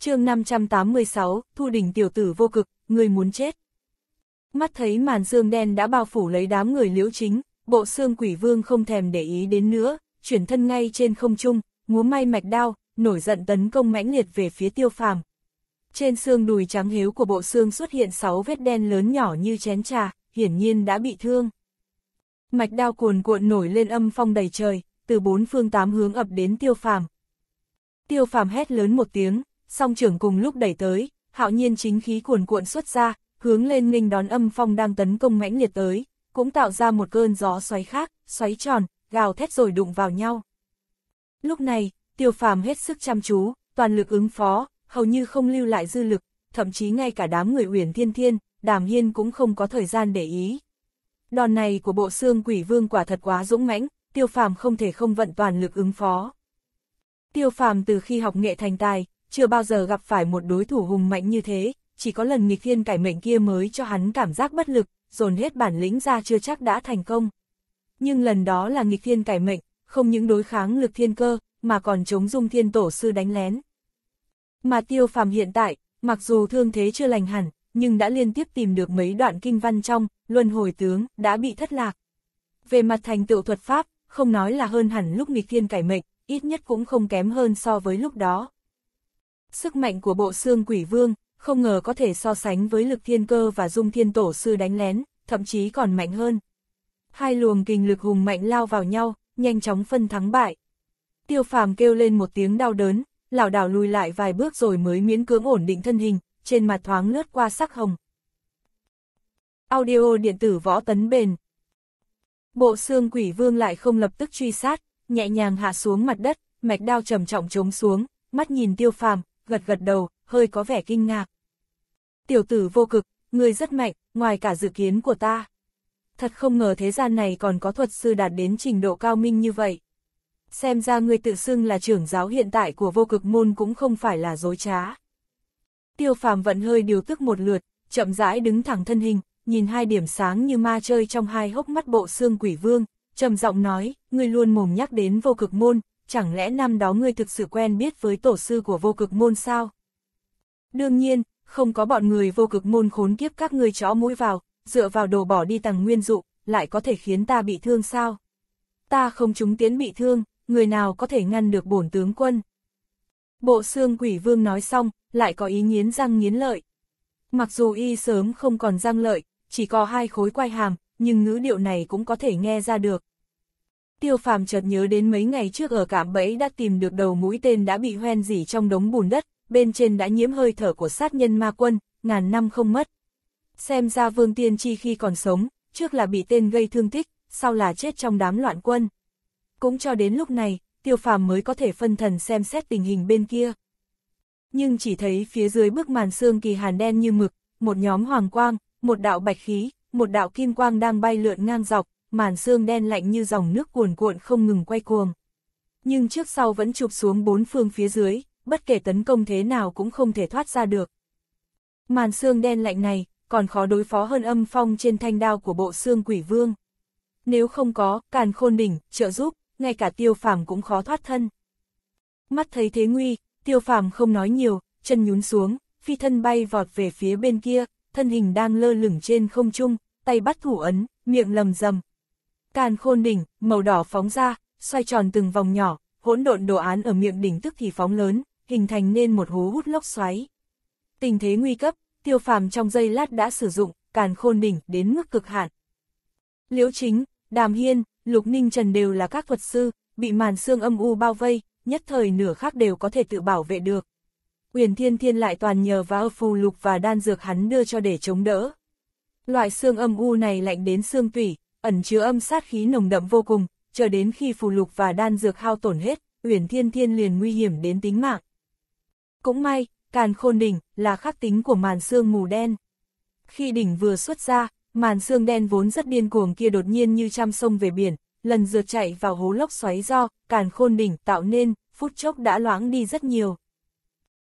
chương 586, thu đỉnh tiểu tử vô cực, người muốn chết. Mắt thấy màn xương đen đã bao phủ lấy đám người liễu chính, bộ xương quỷ vương không thèm để ý đến nữa, chuyển thân ngay trên không trung, múa may mạch đao, nổi giận tấn công mãnh liệt về phía tiêu phàm. Trên xương đùi trắng hiếu của bộ xương xuất hiện 6 vết đen lớn nhỏ như chén trà, hiển nhiên đã bị thương. Mạch đao cuồn cuộn nổi lên âm phong đầy trời, từ bốn phương tám hướng ập đến tiêu phàm. Tiêu phàm hét lớn một tiếng, song trưởng cùng lúc đẩy tới, hạo nhiên chính khí cuồn cuộn xuất ra, hướng lên nghênh đón âm phong đang tấn công mãnh liệt tới, cũng tạo ra một cơn gió xoáy khác, xoáy tròn, gào thét rồi đụng vào nhau. Lúc này, tiêu phàm hết sức chăm chú, toàn lực ứng phó, hầu như không lưu lại dư lực, thậm chí ngay cả đám người uyển thiên thiên, đàm hiên cũng không có thời gian để ý. Đòn này của bộ xương quỷ vương quả thật quá dũng mãnh, tiêu phàm không thể không vận toàn lực ứng phó. Tiêu phàm từ khi học nghệ thành tài, chưa bao giờ gặp phải một đối thủ hùng mạnh như thế, chỉ có lần nghịch thiên cải mệnh kia mới cho hắn cảm giác bất lực, dồn hết bản lĩnh ra chưa chắc đã thành công. Nhưng lần đó là nghịch thiên cải mệnh, không những đối kháng lực thiên cơ, mà còn chống dung thiên tổ sư đánh lén. Mà tiêu phàm hiện tại, mặc dù thương thế chưa lành hẳn, nhưng đã liên tiếp tìm được mấy đoạn kinh văn trong, luân hồi tướng, đã bị thất lạc. Về mặt thành tựu thuật pháp, không nói là hơn hẳn lúc nghịch thiên cải mệnh, ít nhất cũng không kém hơn so với lúc đó. Sức mạnh của bộ xương quỷ vương, không ngờ có thể so sánh với lực thiên cơ và dung thiên tổ sư đánh lén, thậm chí còn mạnh hơn. Hai luồng kinh lực hùng mạnh lao vào nhau, nhanh chóng phân thắng bại. Tiêu phàm kêu lên một tiếng đau đớn, lảo đảo lùi lại vài bước rồi mới miễn cưỡng ổn định thân hình, trên mặt thoáng lướt qua sắc hồng. Audio điện tử võ tấn bền. Bộ xương quỷ vương lại không lập tức truy sát, nhẹ nhàng hạ xuống mặt đất, mạch đao trầm trọng trống xuống, mắt nhìn tiêu phàm, gật gật đầu, hơi có vẻ kinh ngạc. Tiểu tử vô cực, người rất mạnh, ngoài cả dự kiến của ta. Thật không ngờ thế gian này còn có thuật sư đạt đến trình độ cao minh như vậy. Xem ra người tự xưng là trưởng giáo hiện tại của vô cực môn cũng không phải là dối trá. Tiêu phàm vẫn hơi điều tức một lượt, chậm rãi đứng thẳng thân hình, nhìn hai điểm sáng như ma chơi trong hai hốc mắt bộ xương quỷ vương, trầm giọng nói, người luôn mồm nhắc đến vô cực môn, chẳng lẽ năm đó ngươi thực sự quen biết với tổ sư của vô cực môn sao? Đương nhiên, không có bọn người vô cực môn khốn kiếp các ngươi chó mũi vào, dựa vào đồ bỏ đi tầng nguyên dụ, lại có thể khiến ta bị thương sao? Ta không trúng tiến bị thương, người nào có thể ngăn được bổn tướng quân? Bộ xương quỷ vương nói xong, lại có ý nghiến răng nghiến lợi. Mặc dù y sớm không còn răng lợi, chỉ có hai khối quai hàm, nhưng ngữ điệu này cũng có thể nghe ra được tiêu phàm chợt nhớ đến mấy ngày trước ở cạm bẫy đã tìm được đầu mũi tên đã bị hoen dỉ trong đống bùn đất, bên trên đã nhiễm hơi thở của sát nhân ma quân, ngàn năm không mất. Xem ra vương tiên chi khi còn sống, trước là bị tên gây thương tích, sau là chết trong đám loạn quân. Cũng cho đến lúc này, tiêu phàm mới có thể phân thần xem xét tình hình bên kia. Nhưng chỉ thấy phía dưới bức màn xương kỳ hàn đen như mực, một nhóm hoàng quang, một đạo bạch khí, một đạo kim quang đang bay lượn ngang dọc, màn xương đen lạnh như dòng nước cuồn cuộn không ngừng quay cuồng. Nhưng trước sau vẫn chụp xuống bốn phương phía dưới, bất kể tấn công thế nào cũng không thể thoát ra được. Màn xương đen lạnh này, còn khó đối phó hơn âm phong trên thanh đao của bộ xương quỷ vương. Nếu không có, càn khôn đỉnh, trợ giúp, ngay cả tiêu phàm cũng khó thoát thân. Mắt thấy thế nguy, tiêu phàm không nói nhiều, chân nhún xuống, phi thân bay vọt về phía bên kia, thân hình đang lơ lửng trên không trung, tay bắt thủ ấn, miệng lầm rầm, Càn khôn đỉnh, màu đỏ phóng ra, xoay tròn từng vòng nhỏ, hỗn độn đồ án ở miệng đỉnh tức thì phóng lớn, hình thành nên một hố hút lốc xoáy. Tình thế nguy cấp, tiêu phàm trong giây lát đã sử dụng, càn khôn đỉnh đến mức cực hạn. Liễu chính, đàm hiên, lục ninh trần đều là các thuật sư, bị màn xương âm u bao vây, nhất thời nửa khác đều có thể tự bảo vệ được. Uyển thiên thiên lại toàn nhờ vào phù lục và đan dược hắn đưa cho để chống đỡ. Loại xương âm u này lạnh đến xương tủy, ẩn chứa âm sát khí nồng đậm vô cùng, chờ đến khi phù lục và đan dược hao tổn hết, Uyển Thiên Thiên liền nguy hiểm đến tính mạng. Cũng may, càn khôn đỉnh là khắc tính của màn xương mù đen. Khi đỉnh vừa xuất ra, màn xương đen vốn rất điên cuồng kia đột nhiên như trăm sông về biển, lần dượt chạy vào hố lốc xoáy do càn khôn đỉnh tạo nên, phút chốc đã loãng đi rất nhiều.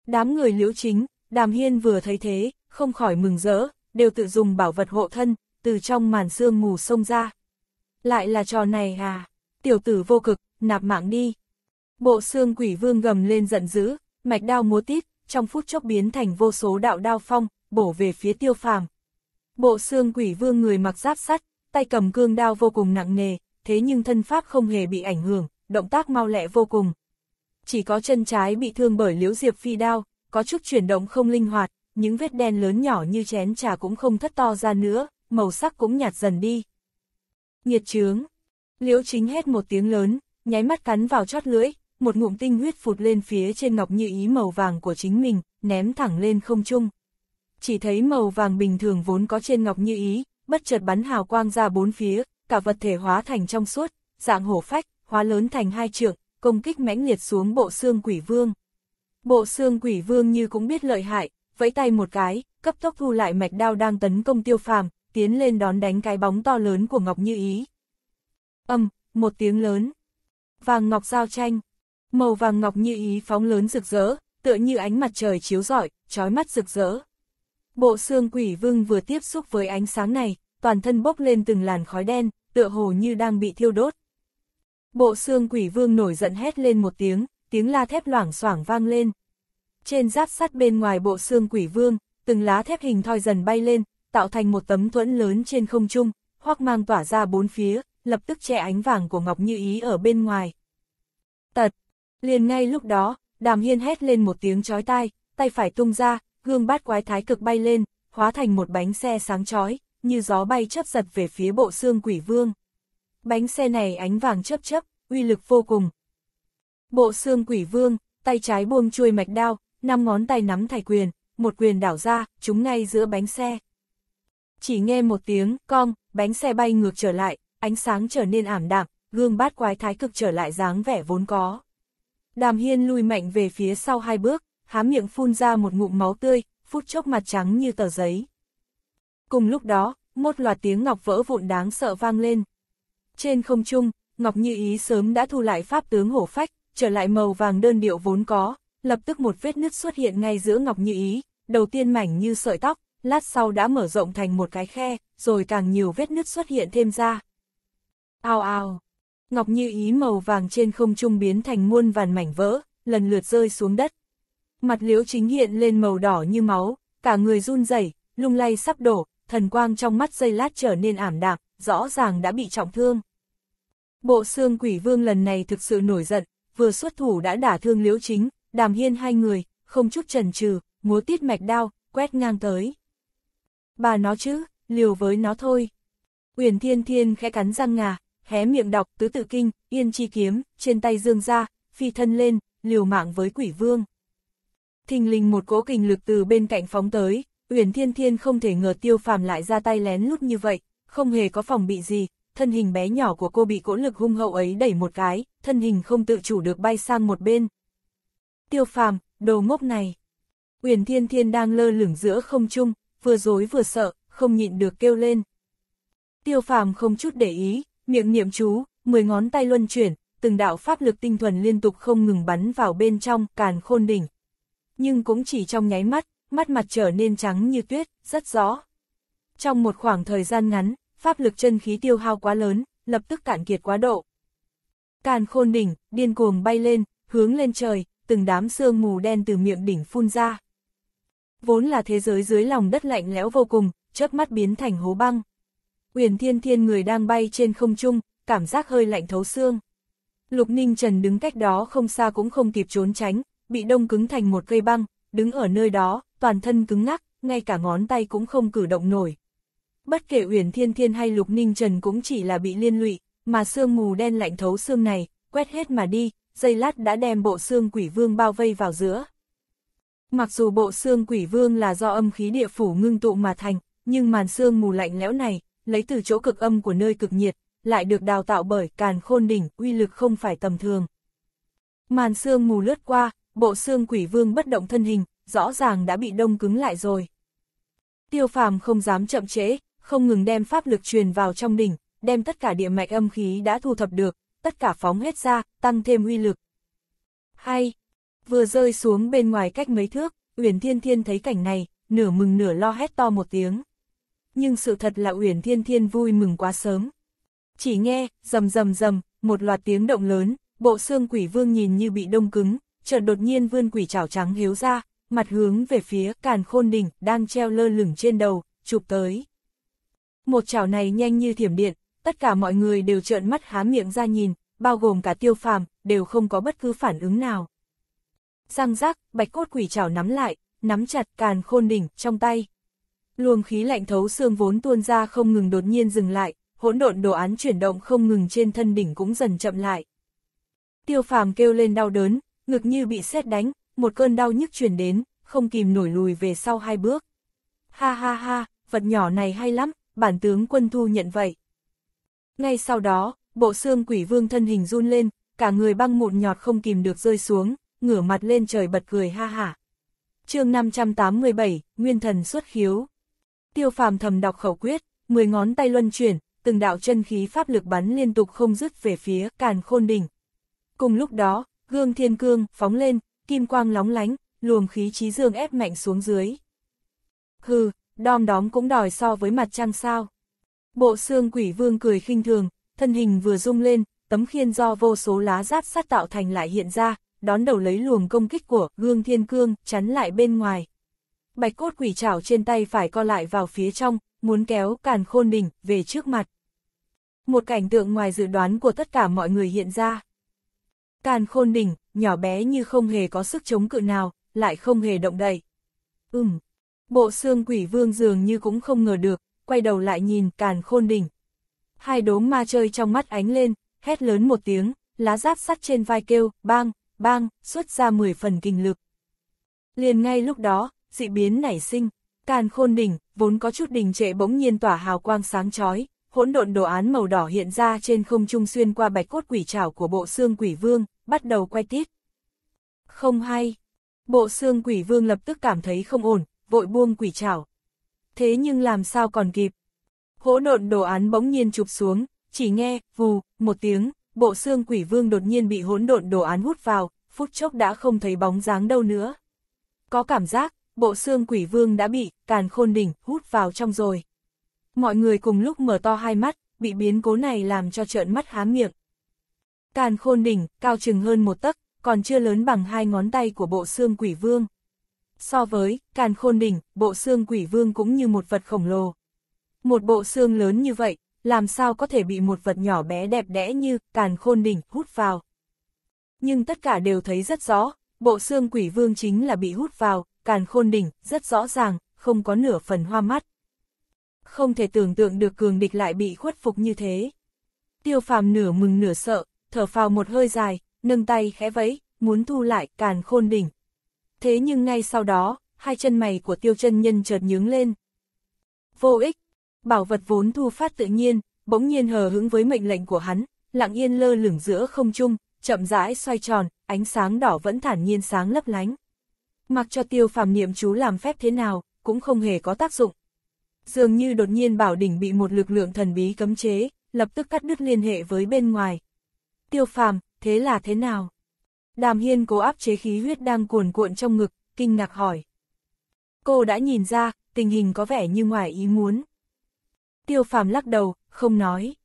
Đám người liễu chính, Đàm Hiên vừa thấy thế, không khỏi mừng rỡ, đều tự dùng bảo vật hộ thân, từ trong màn sương mù sông ra. Lại là trò này à, tiểu tử vô cực, nạp mạng đi. Bộ xương quỷ vương gầm lên giận dữ, mạch đao múa tít, trong phút chốc biến thành vô số đạo đao phong, bổ về phía tiêu phàm. Bộ xương quỷ vương người mặc giáp sắt, tay cầm cương đao vô cùng nặng nề, thế nhưng thân pháp không hề bị ảnh hưởng, động tác mau lẹ vô cùng. Chỉ có chân trái bị thương bởi liễu diệp phi đao, có chút chuyển động không linh hoạt, những vết đen lớn nhỏ như chén trà cũng không thất to ra nữa, màu sắc cũng nhạt dần đi. nhiệt trướng. Liễu chính hét một tiếng lớn, nháy mắt cắn vào chót lưỡi, một ngụm tinh huyết phụt lên phía trên ngọc như ý màu vàng của chính mình, ném thẳng lên không trung. Chỉ thấy màu vàng bình thường vốn có trên ngọc như ý, bất chợt bắn hào quang ra bốn phía, cả vật thể hóa thành trong suốt, dạng hổ phách, hóa lớn thành hai trượng, công kích mãnh liệt xuống bộ xương quỷ vương. Bộ xương quỷ vương như cũng biết lợi hại, vẫy tay một cái, cấp tốc thu lại mạch đao đang tấn công tiêu phàm, tiến lên đón đánh cái bóng to lớn của Ngọc Như Ý. Âm, một tiếng lớn. Vàng ngọc giao tranh. Màu vàng ngọc như ý phóng lớn rực rỡ, tựa như ánh mặt trời chiếu rọi, trói mắt rực rỡ. Bộ xương quỷ vương vừa tiếp xúc với ánh sáng này, toàn thân bốc lên từng làn khói đen, tựa hồ như đang bị thiêu đốt. Bộ xương quỷ vương nổi giận hét lên một tiếng, tiếng la thép loảng xoảng vang lên. Trên giáp sắt bên ngoài bộ xương quỷ vương, từng lá thép hình thoi dần bay lên, tạo thành một tấm thuẫn lớn trên không trung, hoắc mang tỏa ra bốn phía, lập tức che ánh vàng của Ngọc Như Ý ở bên ngoài. Tật! Liền ngay lúc đó, đàm hiên hét lên một tiếng chói tai, tay phải tung ra, gương bát quái thái cực bay lên, hóa thành một bánh xe sáng chói, như gió bay chấp giật về phía bộ xương quỷ vương. Bánh xe này ánh vàng chấp chấp, uy lực vô cùng. Bộ xương quỷ vương, tay trái buông chuôi mạch đao, năm ngón tay nắm thải quyền, một quyền đảo ra, chúng ngay giữa bánh xe. Chỉ nghe một tiếng, cong, bánh xe bay ngược trở lại, ánh sáng trở nên ảm đạm, gương bát quái thái cực trở lại dáng vẻ vốn có. Đàm Hiên lùi mạnh về phía sau hai bước, há miệng phun ra một ngụm máu tươi, phút chốc mặt trắng như tờ giấy. Cùng lúc đó, một loạt tiếng ngọc vỡ vụn đáng sợ vang lên. Trên không trung, Ngọc Như Ý sớm đã thu lại pháp tướng hổ phách, trở lại màu vàng đơn điệu vốn có, lập tức một vết nứt xuất hiện ngay giữa Ngọc Như Ý, đầu tiên mảnh như sợi tóc, lát sau đã mở rộng thành một cái khe, rồi càng nhiều vết nứt xuất hiện thêm ra. Ao ao, ngọc như ý màu vàng trên không trung biến thành muôn vàn mảnh vỡ, lần lượt rơi xuống đất. Mặt liễu chính hiện lên màu đỏ như máu, cả người run rẩy, lung lay sắp đổ, thần quang trong mắt dây lát trở nên ảm đạm, rõ ràng đã bị trọng thương. Bộ xương quỷ vương lần này thực sự nổi giận, vừa xuất thủ đã đả thương liễu chính, đàm hiên hai người, không chút trần trừ, múa tiết mạch đao, quét ngang tới bà nó chứ, liều với nó thôi. Uyển Thiên Thiên khẽ cắn răng ngà, hé miệng đọc tứ tự kinh, yên chi kiếm, trên tay dương ra, phi thân lên, liều mạng với quỷ vương. Thình lình một cỗ kình lực từ bên cạnh phóng tới, Uyển Thiên Thiên không thể ngờ tiêu phàm lại ra tay lén lút như vậy, không hề có phòng bị gì, thân hình bé nhỏ của cô bị cỗ lực hung hậu ấy đẩy một cái, thân hình không tự chủ được bay sang một bên. Tiêu phàm, đồ ngốc này. Uyển Thiên Thiên đang lơ lửng giữa không trung, vừa dối vừa sợ, không nhịn được kêu lên. Tiêu phàm không chút để ý, miệng niệm chú, mười ngón tay luân chuyển, từng đạo pháp lực tinh thuần liên tục không ngừng bắn vào bên trong càn khôn đỉnh. Nhưng cũng chỉ trong nháy mắt, mắt mặt trở nên trắng như tuyết, rất rõ. Trong một khoảng thời gian ngắn, pháp lực chân khí tiêu hao quá lớn, lập tức cạn kiệt quá độ. Càn khôn đỉnh, điên cuồng bay lên, hướng lên trời, từng đám sương mù đen từ miệng đỉnh phun ra vốn là thế giới dưới lòng đất lạnh lẽo vô cùng, chớp mắt biến thành hố băng. Uyển Thiên Thiên người đang bay trên không trung, cảm giác hơi lạnh thấu xương. Lục Ninh Trần đứng cách đó không xa cũng không kịp trốn tránh, bị đông cứng thành một cây băng, đứng ở nơi đó, toàn thân cứng ngắc, ngay cả ngón tay cũng không cử động nổi. Bất kể Uyển Thiên Thiên hay Lục Ninh Trần cũng chỉ là bị liên lụy, mà xương mù đen lạnh thấu xương này, quét hết mà đi, dây lát đã đem bộ xương quỷ vương bao vây vào giữa. Mặc dù bộ xương quỷ vương là do âm khí địa phủ ngưng tụ mà thành, nhưng màn xương mù lạnh lẽo này, lấy từ chỗ cực âm của nơi cực nhiệt, lại được đào tạo bởi càn khôn đỉnh, uy lực không phải tầm thường. Màn xương mù lướt qua, bộ xương quỷ vương bất động thân hình, rõ ràng đã bị đông cứng lại rồi. Tiêu phàm không dám chậm chế, không ngừng đem pháp lực truyền vào trong đỉnh, đem tất cả địa mạch âm khí đã thu thập được, tất cả phóng hết ra, tăng thêm uy lực. Hay, vừa rơi xuống bên ngoài cách mấy thước, Uyển Thiên Thiên thấy cảnh này, nửa mừng nửa lo hét to một tiếng. Nhưng sự thật là Uyển Thiên Thiên vui mừng quá sớm. Chỉ nghe, rầm rầm rầm, một loạt tiếng động lớn, bộ xương quỷ vương nhìn như bị đông cứng, chợt đột nhiên vươn quỷ chảo trắng hiếu ra, mặt hướng về phía càn khôn đỉnh đang treo lơ lửng trên đầu, chụp tới. Một chảo này nhanh như thiểm điện, tất cả mọi người đều trợn mắt há miệng ra nhìn, bao gồm cả tiêu phàm, đều không có bất cứ phản ứng nào. Răng rác, bạch cốt quỷ trảo nắm lại, nắm chặt càn khôn đỉnh trong tay. Luồng khí lạnh thấu xương vốn tuôn ra không ngừng đột nhiên dừng lại, hỗn độn đồ án chuyển động không ngừng trên thân đỉnh cũng dần chậm lại. Tiêu phàm kêu lên đau đớn, ngực như bị sét đánh, một cơn đau nhức chuyển đến, không kìm nổi lùi về sau hai bước. Ha ha ha, vật nhỏ này hay lắm, bản tướng quân thu nhận vậy. Ngay sau đó, bộ xương quỷ vương thân hình run lên, cả người băng mụn nhọt không kìm được rơi xuống, ngửa mặt lên trời bật cười ha hả. chương 587, Nguyên Thần xuất khiếu. Tiêu phàm thầm đọc khẩu quyết, 10 ngón tay luân chuyển, từng đạo chân khí pháp lực bắn liên tục không dứt về phía càn khôn đỉnh. Cùng lúc đó, gương thiên cương phóng lên, kim quang lóng lánh, luồng khí trí dương ép mạnh xuống dưới. Hừ, đom đóm cũng đòi so với mặt trăng sao. Bộ xương quỷ vương cười khinh thường, thân hình vừa rung lên, tấm khiên do vô số lá giáp sát tạo thành lại hiện ra, đón đầu lấy luồng công kích của gương thiên cương, chắn lại bên ngoài. Bạch cốt quỷ chảo trên tay phải co lại vào phía trong, muốn kéo càn khôn đỉnh về trước mặt. Một cảnh tượng ngoài dự đoán của tất cả mọi người hiện ra. Càn khôn đỉnh, nhỏ bé như không hề có sức chống cự nào, lại không hề động đậy. Ừm, bộ xương quỷ vương dường như cũng không ngờ được, quay đầu lại nhìn càn khôn đỉnh. Hai đốm ma chơi trong mắt ánh lên, hét lớn một tiếng, lá giáp sắt trên vai kêu, bang, bang, xuất ra 10 phần kinh lực. Liền ngay lúc đó, dị biến nảy sinh, càn khôn đỉnh, vốn có chút đình trệ bỗng nhiên tỏa hào quang sáng chói hỗn độn đồ án màu đỏ hiện ra trên không trung xuyên qua bạch cốt quỷ trảo của bộ xương quỷ vương, bắt đầu quay tiết. Không hay, bộ xương quỷ vương lập tức cảm thấy không ổn, vội buông quỷ trảo. Thế nhưng làm sao còn kịp? Hỗn độn đồ án bỗng nhiên chụp xuống, chỉ nghe, vù, một tiếng, bộ xương quỷ vương đột nhiên bị hỗn độn đồ án hút vào, phút chốc đã không thấy bóng dáng đâu nữa. Có cảm giác, bộ xương quỷ vương đã bị càn khôn đỉnh hút vào trong rồi. Mọi người cùng lúc mở to hai mắt, bị biến cố này làm cho trợn mắt há miệng. Càn khôn đỉnh, cao chừng hơn một tấc, còn chưa lớn bằng hai ngón tay của bộ xương quỷ vương. So với, càn khôn đỉnh, bộ xương quỷ vương cũng như một vật khổng lồ. Một bộ xương lớn như vậy, làm sao có thể bị một vật nhỏ bé đẹp đẽ như càn khôn đỉnh hút vào. Nhưng tất cả đều thấy rất rõ, bộ xương quỷ vương chính là bị hút vào, càn khôn đỉnh, rất rõ ràng, không có nửa phần hoa mắt. Không thể tưởng tượng được cường địch lại bị khuất phục như thế. Tiêu phàm nửa mừng nửa sợ, thở phào một hơi dài, nâng tay khẽ vẫy, muốn thu lại càn khôn đỉnh. Thế nhưng ngay sau đó, hai chân mày của tiêu chân nhân chợt nhướng lên. Vô ích, Bảo vật vốn thu phát tự nhiên, bỗng nhiên hờ hững với mệnh lệnh của hắn, lặng yên lơ lửng giữa không trung, chậm rãi xoay tròn, ánh sáng đỏ vẫn thản nhiên sáng lấp lánh. Mặc cho tiêu phàm niệm chú làm phép thế nào, cũng không hề có tác dụng. Dường như đột nhiên bảo đỉnh bị một lực lượng thần bí cấm chế, lập tức cắt đứt liên hệ với bên ngoài. Tiêu phàm, thế là thế nào? Đàm hiên cố áp chế khí huyết đang cuồn cuộn trong ngực, kinh ngạc hỏi. Cô đã nhìn ra, tình hình có vẻ như ngoài ý muốn tiêu phàm lắc đầu, không nói.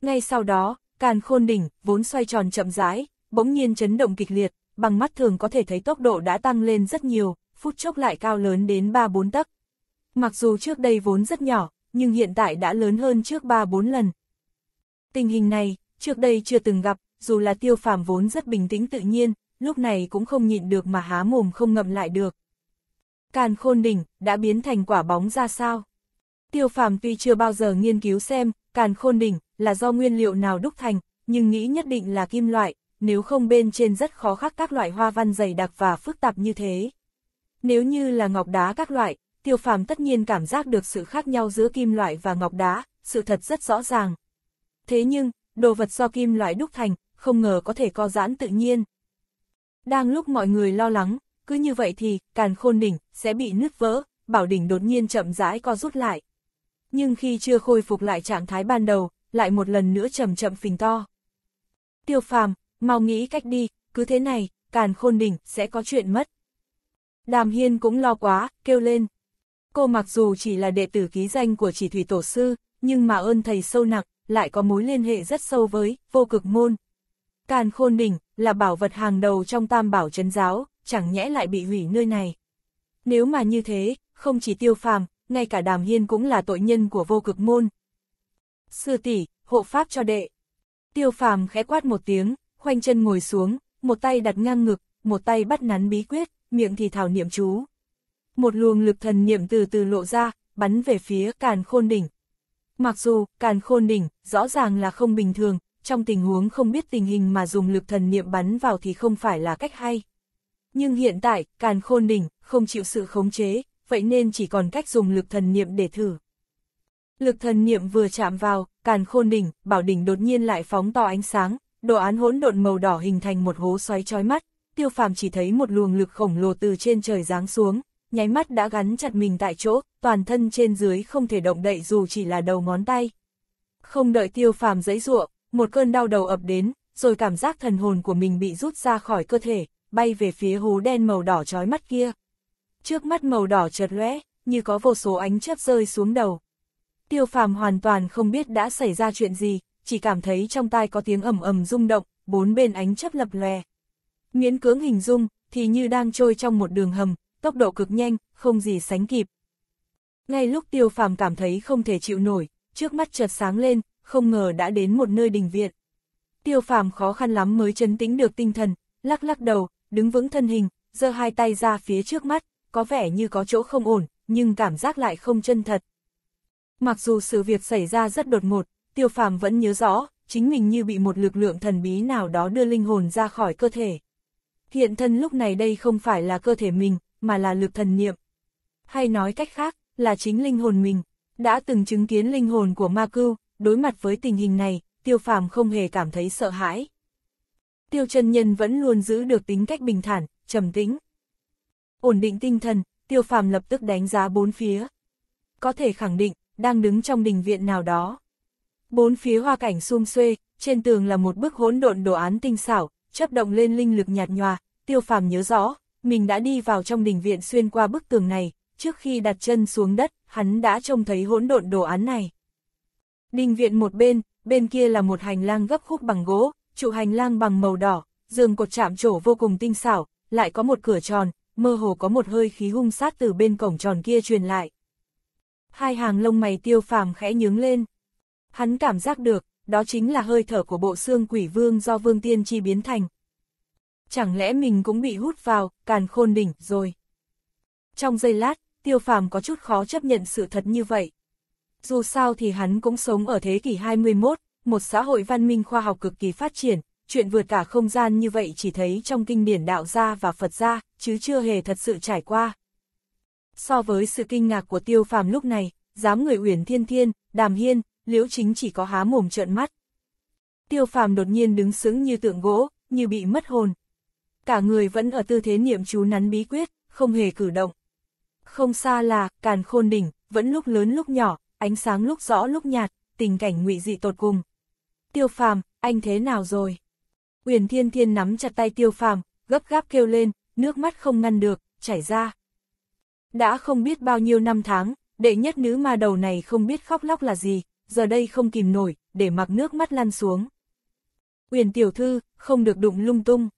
Ngay sau đó, càn khôn đỉnh, vốn xoay tròn chậm rãi, bỗng nhiên chấn động kịch liệt, bằng mắt thường có thể thấy tốc độ đã tăng lên rất nhiều, phút chốc lại cao lớn đến 3-4 tấc. Mặc dù trước đây vốn rất nhỏ, nhưng hiện tại đã lớn hơn trước 3-4 lần. Tình hình này, trước đây chưa từng gặp, dù là tiêu phàm vốn rất bình tĩnh tự nhiên, lúc này cũng không nhịn được mà há mồm không ngậm lại được. Càn khôn đỉnh, đã biến thành quả bóng ra sao? Tiêu phàm tuy chưa bao giờ nghiên cứu xem, càn khôn đỉnh, là do nguyên liệu nào đúc thành, nhưng nghĩ nhất định là kim loại, nếu không bên trên rất khó khắc các loại hoa văn dày đặc và phức tạp như thế. Nếu như là ngọc đá các loại, tiêu phàm tất nhiên cảm giác được sự khác nhau giữa kim loại và ngọc đá, sự thật rất rõ ràng. Thế nhưng, đồ vật do kim loại đúc thành, không ngờ có thể co giãn tự nhiên. Đang lúc mọi người lo lắng, cứ như vậy thì, càn khôn đỉnh, sẽ bị nứt vỡ, bảo đỉnh đột nhiên chậm rãi co rút lại nhưng khi chưa khôi phục lại trạng thái ban đầu, lại một lần nữa chậm chậm phình to. Tiêu phàm, mau nghĩ cách đi, cứ thế này, càn khôn đỉnh, sẽ có chuyện mất. Đàm Hiên cũng lo quá, kêu lên. Cô mặc dù chỉ là đệ tử ký danh của chỉ thủy tổ sư, nhưng mà ơn thầy sâu nặng, lại có mối liên hệ rất sâu với, vô cực môn. Càn khôn đỉnh, là bảo vật hàng đầu trong tam bảo trấn giáo, chẳng nhẽ lại bị hủy nơi này. Nếu mà như thế, không chỉ tiêu phàm, ngay cả đàm hiên cũng là tội nhân của vô cực môn. Sư tỷ, hộ pháp cho đệ. Tiêu phàm khẽ quát một tiếng, khoanh chân ngồi xuống, một tay đặt ngang ngực, một tay bắt nắn bí quyết, miệng thì thảo niệm chú. Một luồng lực thần niệm từ từ lộ ra, bắn về phía càn khôn đỉnh. Mặc dù, càn khôn đỉnh, rõ ràng là không bình thường, trong tình huống không biết tình hình mà dùng lực thần niệm bắn vào thì không phải là cách hay. Nhưng hiện tại, càn khôn đỉnh, không chịu sự khống chế, vậy nên chỉ còn cách dùng lực thần niệm để thử. Lực thần niệm vừa chạm vào, càn khôn đỉnh, bảo đỉnh đột nhiên lại phóng to ánh sáng, đồ án hỗn độn màu đỏ hình thành một hố xoáy chói mắt, tiêu phàm chỉ thấy một luồng lực khổng lồ từ trên trời giáng xuống, nháy mắt đã gắn chặt mình tại chỗ, toàn thân trên dưới không thể động đậy dù chỉ là đầu ngón tay. Không đợi tiêu phàm giấy ruộng, một cơn đau đầu ập đến, rồi cảm giác thần hồn của mình bị rút ra khỏi cơ thể, bay về phía hố đen màu đỏ chói mắt kia trước mắt màu đỏ chợt lóe, như có vô số ánh chớp rơi xuống đầu. Tiêu phàm hoàn toàn không biết đã xảy ra chuyện gì, chỉ cảm thấy trong tai có tiếng ầm ầm rung động, bốn bên ánh chớp lập lòe. Miễn cưỡng hình dung, thì như đang trôi trong một đường hầm, tốc độ cực nhanh, không gì sánh kịp. Ngay lúc tiêu phàm cảm thấy không thể chịu nổi, trước mắt chợt sáng lên, không ngờ đã đến một nơi đình viện. Tiêu phàm khó khăn lắm mới chấn tĩnh được tinh thần, lắc lắc đầu, đứng vững thân hình, giơ hai tay ra phía trước mắt, có vẻ như có chỗ không ổn, nhưng cảm giác lại không chân thật. Mặc dù sự việc xảy ra rất đột ngột, tiêu phàm vẫn nhớ rõ, chính mình như bị một lực lượng thần bí nào đó đưa linh hồn ra khỏi cơ thể. Hiện thân lúc này đây không phải là cơ thể mình, mà là lực thần niệm. Hay nói cách khác, là chính linh hồn mình. Đã từng chứng kiến linh hồn của ma cưu, đối mặt với tình hình này, tiêu phàm không hề cảm thấy sợ hãi. Tiêu chân nhân vẫn luôn giữ được tính cách bình thản, trầm tĩnh. Ổn định tinh thần, tiêu phàm lập tức đánh giá bốn phía. Có thể khẳng định, đang đứng trong đình viện nào đó. Bốn phía hoa cảnh xung xuê, trên tường là một bức hỗn độn đồ án tinh xảo, chấp động lên linh lực nhạt nhòa, tiêu phàm nhớ rõ, mình đã đi vào trong đình viện xuyên qua bức tường này, trước khi đặt chân xuống đất, hắn đã trông thấy hỗn độn đồ án này. Đình viện một bên, bên kia là một hành lang gấp khúc bằng gỗ, trụ hành lang bằng màu đỏ, giường cột chạm trổ vô cùng tinh xảo, lại có một cửa tròn, mơ hồ có một hơi khí hung sát từ bên cổng tròn kia truyền lại. Hai hàng lông mày tiêu phàm khẽ nhướng lên. Hắn cảm giác được, đó chính là hơi thở của bộ xương quỷ vương do vương tiên chi biến thành. Chẳng lẽ mình cũng bị hút vào, càn khôn đỉnh, rồi. Trong giây lát, tiêu phàm có chút khó chấp nhận sự thật như vậy. Dù sao thì hắn cũng sống ở thế kỷ 21, một xã hội văn minh khoa học cực kỳ phát triển, chuyện vượt cả không gian như vậy chỉ thấy trong kinh điển đạo gia và Phật gia, chứ chưa hề thật sự trải qua. So với sự kinh ngạc của tiêu phàm lúc này, dám người uyển thiên thiên, đàm hiên, liễu chính chỉ có há mồm trợn mắt. Tiêu phàm đột nhiên đứng sững như tượng gỗ, như bị mất hồn. Cả người vẫn ở tư thế niệm chú nắn bí quyết, không hề cử động. Không xa là, càn khôn đỉnh, vẫn lúc lớn lúc nhỏ, ánh sáng lúc rõ lúc nhạt, tình cảnh ngụy dị tột cùng. Tiêu phàm, anh thế nào rồi? Uyển Thiên Thiên nắm chặt tay Tiêu Phàm, gấp gáp kêu lên, nước mắt không ngăn được, chảy ra. Đã không biết bao nhiêu năm tháng, đệ nhất nữ ma đầu này không biết khóc lóc là gì, giờ đây không kìm nổi, để mặc nước mắt lăn xuống. Uyển tiểu thư, không được đụng lung tung.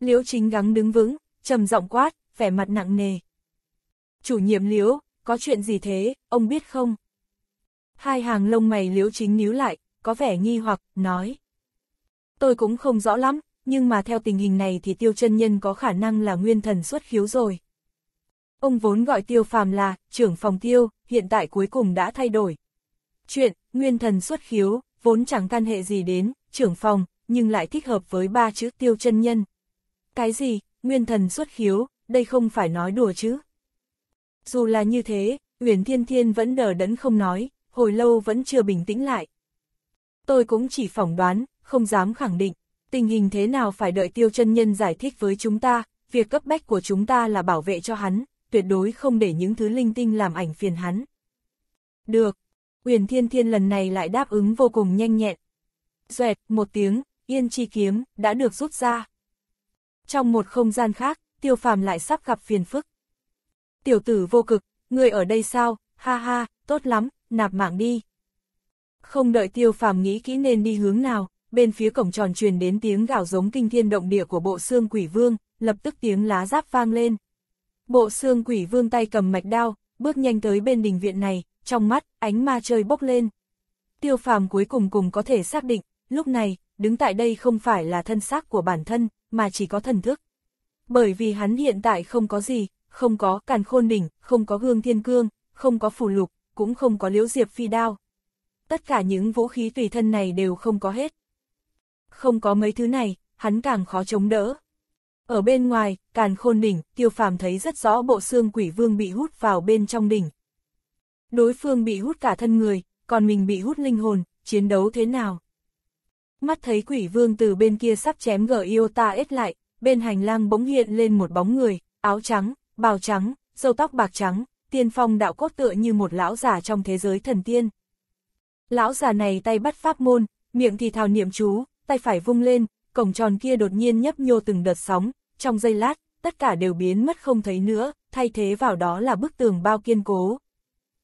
Liễu chính gắng đứng vững, trầm giọng quát, vẻ mặt nặng nề. Chủ nhiệm Liễu, có chuyện gì thế, ông biết không? Hai hàng lông mày Liễu chính níu lại, có vẻ nghi hoặc, nói. Tôi cũng không rõ lắm, nhưng mà theo tình hình này thì tiêu chân nhân có khả năng là nguyên thần xuất khiếu rồi. Ông vốn gọi tiêu phàm là trưởng phòng tiêu, hiện tại cuối cùng đã thay đổi. Chuyện, nguyên thần xuất khiếu, vốn chẳng can hệ gì đến, trưởng phòng, nhưng lại thích hợp với ba chữ tiêu chân nhân. Cái gì, nguyên thần xuất khiếu, đây không phải nói đùa chứ. Dù là như thế, Uyển Thiên Thiên vẫn đờ đẫn không nói, hồi lâu vẫn chưa bình tĩnh lại. Tôi cũng chỉ phỏng đoán, không dám khẳng định. Tình hình thế nào phải đợi tiêu chân nhân giải thích với chúng ta, việc cấp bách của chúng ta là bảo vệ cho hắn, tuyệt đối không để những thứ linh tinh làm ảnh phiền hắn. Được, Uyển Thiên Thiên lần này lại đáp ứng vô cùng nhanh nhẹn. Duẹt, một tiếng, yên chi kiếm, đã được rút ra. Trong một không gian khác, tiêu phàm lại sắp gặp phiền phức. Tiểu tử vô cực, người ở đây sao, ha ha, tốt lắm, nạp mạng đi. Không đợi tiêu phàm nghĩ kỹ nên đi hướng nào, bên phía cổng tròn truyền đến tiếng gào giống kinh thiên động địa của bộ xương quỷ vương, lập tức tiếng lá giáp vang lên. Bộ xương quỷ vương tay cầm mạch đao, bước nhanh tới bên đình viện này, trong mắt, ánh ma chơi bốc lên. Tiêu phàm cuối cùng cùng có thể xác định, lúc này, đứng tại đây không phải là thân xác của bản thân, mà chỉ có thần thức. Bởi vì hắn hiện tại không có gì, không có càn khôn đỉnh, không có gương thiên cương, không có phù lục, cũng không có liễu diệp phi đao. Tất cả những vũ khí tùy thân này đều không có hết không có mấy thứ này, hắn càng khó chống đỡ. Ở bên ngoài, càn khôn đỉnh, tiêu phàm thấy rất rõ bộ xương quỷ vương bị hút vào bên trong đỉnh. Đối phương bị hút cả thân người, còn mình bị hút linh hồn, chiến đấu thế nào? Mắt thấy quỷ vương từ bên kia sắp chém gở Iota ết lại, bên hành lang bỗng hiện lên một bóng người, áo trắng, bào trắng, râu tóc bạc trắng, tiên phong đạo cốt tựa như một lão già trong thế giới thần tiên. Lão già này tay bắt pháp môn, miệng thì thào niệm chú, tay phải vung lên, cổng tròn kia đột nhiên nhấp nhô từng đợt sóng, trong giây lát, tất cả đều biến mất không thấy nữa, thay thế vào đó là bức tường bao kiên cố.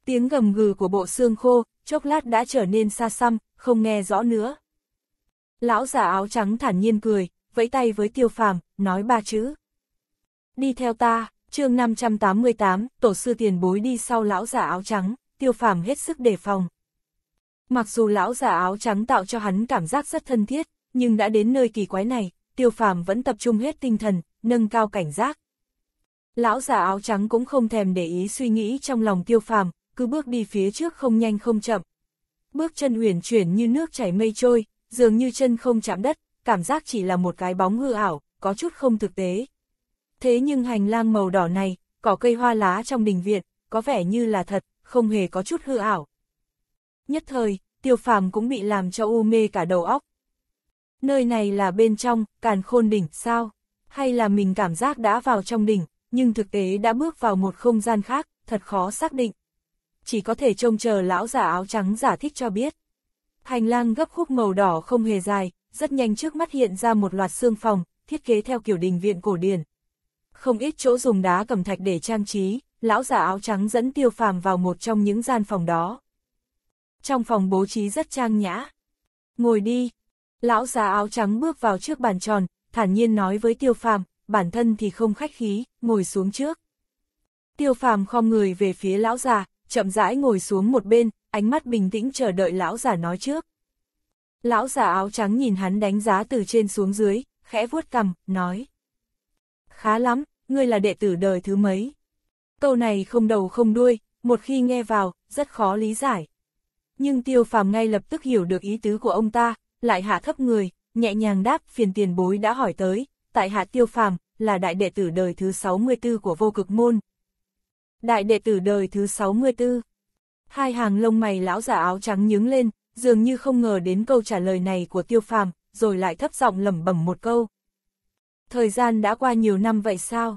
Tiếng gầm gừ của bộ xương khô, chốc lát đã trở nên xa xăm, không nghe rõ nữa. Lão giả áo trắng thản nhiên cười, vẫy tay với tiêu phàm, nói ba chữ. Đi theo ta, chương 588, tổ sư tiền bối đi sau lão giả áo trắng, tiêu phàm hết sức đề phòng. Mặc dù lão giả áo trắng tạo cho hắn cảm giác rất thân thiết, nhưng đã đến nơi kỳ quái này, tiêu phàm vẫn tập trung hết tinh thần, nâng cao cảnh giác. Lão giả áo trắng cũng không thèm để ý suy nghĩ trong lòng tiêu phàm, cứ bước đi phía trước không nhanh không chậm. Bước chân huyền chuyển như nước chảy mây trôi, dường như chân không chạm đất, cảm giác chỉ là một cái bóng hư ảo, có chút không thực tế. Thế nhưng hành lang màu đỏ này, cỏ cây hoa lá trong đình viện, có vẻ như là thật, không hề có chút hư ảo, Nhất thời, tiêu phàm cũng bị làm cho u mê cả đầu óc. Nơi này là bên trong, càn khôn đỉnh, sao? Hay là mình cảm giác đã vào trong đỉnh, nhưng thực tế đã bước vào một không gian khác, thật khó xác định. Chỉ có thể trông chờ lão giả áo trắng giả thích cho biết. Hành lang gấp khúc màu đỏ không hề dài, rất nhanh trước mắt hiện ra một loạt xương phòng, thiết kế theo kiểu đình viện cổ điển. Không ít chỗ dùng đá cầm thạch để trang trí, lão giả áo trắng dẫn tiêu phàm vào một trong những gian phòng đó trong phòng bố trí rất trang nhã. Ngồi đi. Lão già áo trắng bước vào trước bàn tròn, thản nhiên nói với tiêu phàm, bản thân thì không khách khí, ngồi xuống trước. Tiêu phàm khom người về phía lão già, chậm rãi ngồi xuống một bên, ánh mắt bình tĩnh chờ đợi lão già nói trước. Lão già áo trắng nhìn hắn đánh giá từ trên xuống dưới, khẽ vuốt cằm, nói. Khá lắm, ngươi là đệ tử đời thứ mấy. Câu này không đầu không đuôi, một khi nghe vào, rất khó lý giải nhưng tiêu phàm ngay lập tức hiểu được ý tứ của ông ta, lại hạ thấp người, nhẹ nhàng đáp phiền tiền bối đã hỏi tới, tại hạ tiêu phàm, là đại đệ tử đời thứ 64 của vô cực môn. Đại đệ tử đời thứ 64 Hai hàng lông mày lão giả áo trắng nhướng lên, dường như không ngờ đến câu trả lời này của tiêu phàm, rồi lại thấp giọng lẩm bẩm một câu. Thời gian đã qua nhiều năm vậy sao?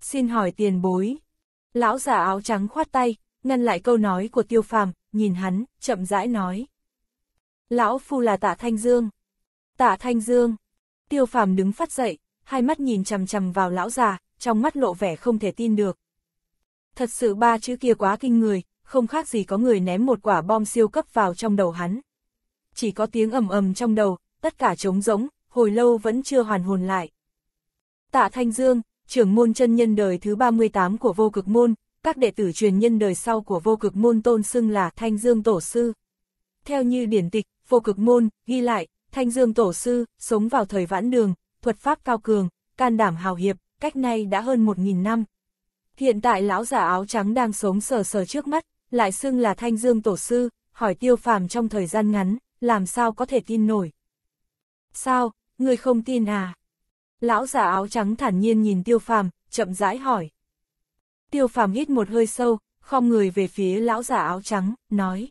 Xin hỏi tiền bối. Lão giả áo trắng khoát tay, ngăn lại câu nói của tiêu phàm, nhìn hắn, chậm rãi nói. Lão Phu là Tạ Thanh Dương. Tạ Thanh Dương. Tiêu phàm đứng phát dậy, hai mắt nhìn chầm chầm vào lão già, trong mắt lộ vẻ không thể tin được. Thật sự ba chữ kia quá kinh người, không khác gì có người ném một quả bom siêu cấp vào trong đầu hắn. Chỉ có tiếng ầm ầm trong đầu, tất cả trống rỗng, hồi lâu vẫn chưa hoàn hồn lại. Tạ Thanh Dương, trưởng môn chân nhân đời thứ 38 của vô cực môn, các đệ tử truyền nhân đời sau của vô cực môn tôn xưng là Thanh Dương Tổ Sư. Theo như điển tịch, vô cực môn, ghi lại, Thanh Dương Tổ Sư, sống vào thời vãn đường, thuật pháp cao cường, can đảm hào hiệp, cách nay đã hơn 1.000 năm. Hiện tại lão giả áo trắng đang sống sờ sờ trước mắt, lại xưng là Thanh Dương Tổ Sư, hỏi tiêu phàm trong thời gian ngắn, làm sao có thể tin nổi. Sao, người không tin à? Lão giả áo trắng thản nhiên nhìn tiêu phàm, chậm rãi hỏi tiêu phàm hít một hơi sâu, khom người về phía lão giả áo trắng, nói.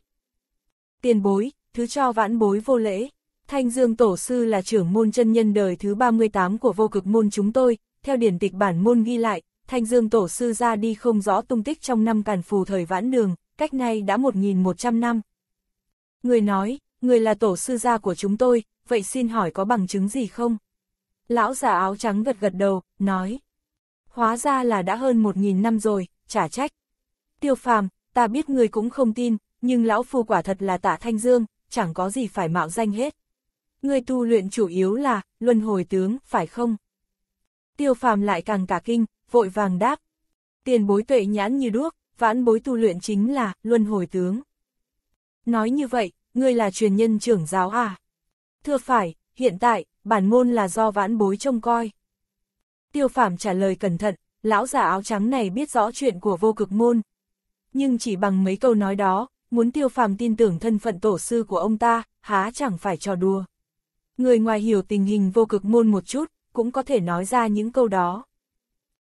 Tiền bối, thứ cho vãn bối vô lễ. Thanh Dương Tổ Sư là trưởng môn chân nhân đời thứ 38 của vô cực môn chúng tôi, theo điển tịch bản môn ghi lại, Thanh Dương Tổ Sư ra đi không rõ tung tích trong năm càn phù thời vãn đường, cách nay đã 1.100 năm. Người nói, người là Tổ Sư gia của chúng tôi, vậy xin hỏi có bằng chứng gì không? Lão già áo trắng gật gật đầu, nói hóa ra là đã hơn một nghìn năm rồi, trả trách. Tiêu phàm, ta biết người cũng không tin, nhưng lão phu quả thật là tạ thanh dương, chẳng có gì phải mạo danh hết. Người tu luyện chủ yếu là, luân hồi tướng, phải không? Tiêu phàm lại càng cả kinh, vội vàng đáp. Tiền bối tuệ nhãn như đuốc, vãn bối tu luyện chính là, luân hồi tướng. Nói như vậy, ngươi là truyền nhân trưởng giáo à? Thưa phải, hiện tại, bản môn là do vãn bối trông coi. Tiêu Phạm trả lời cẩn thận, lão giả áo trắng này biết rõ chuyện của vô cực môn. Nhưng chỉ bằng mấy câu nói đó, muốn Tiêu Phạm tin tưởng thân phận tổ sư của ông ta, há chẳng phải trò đùa. Người ngoài hiểu tình hình vô cực môn một chút, cũng có thể nói ra những câu đó.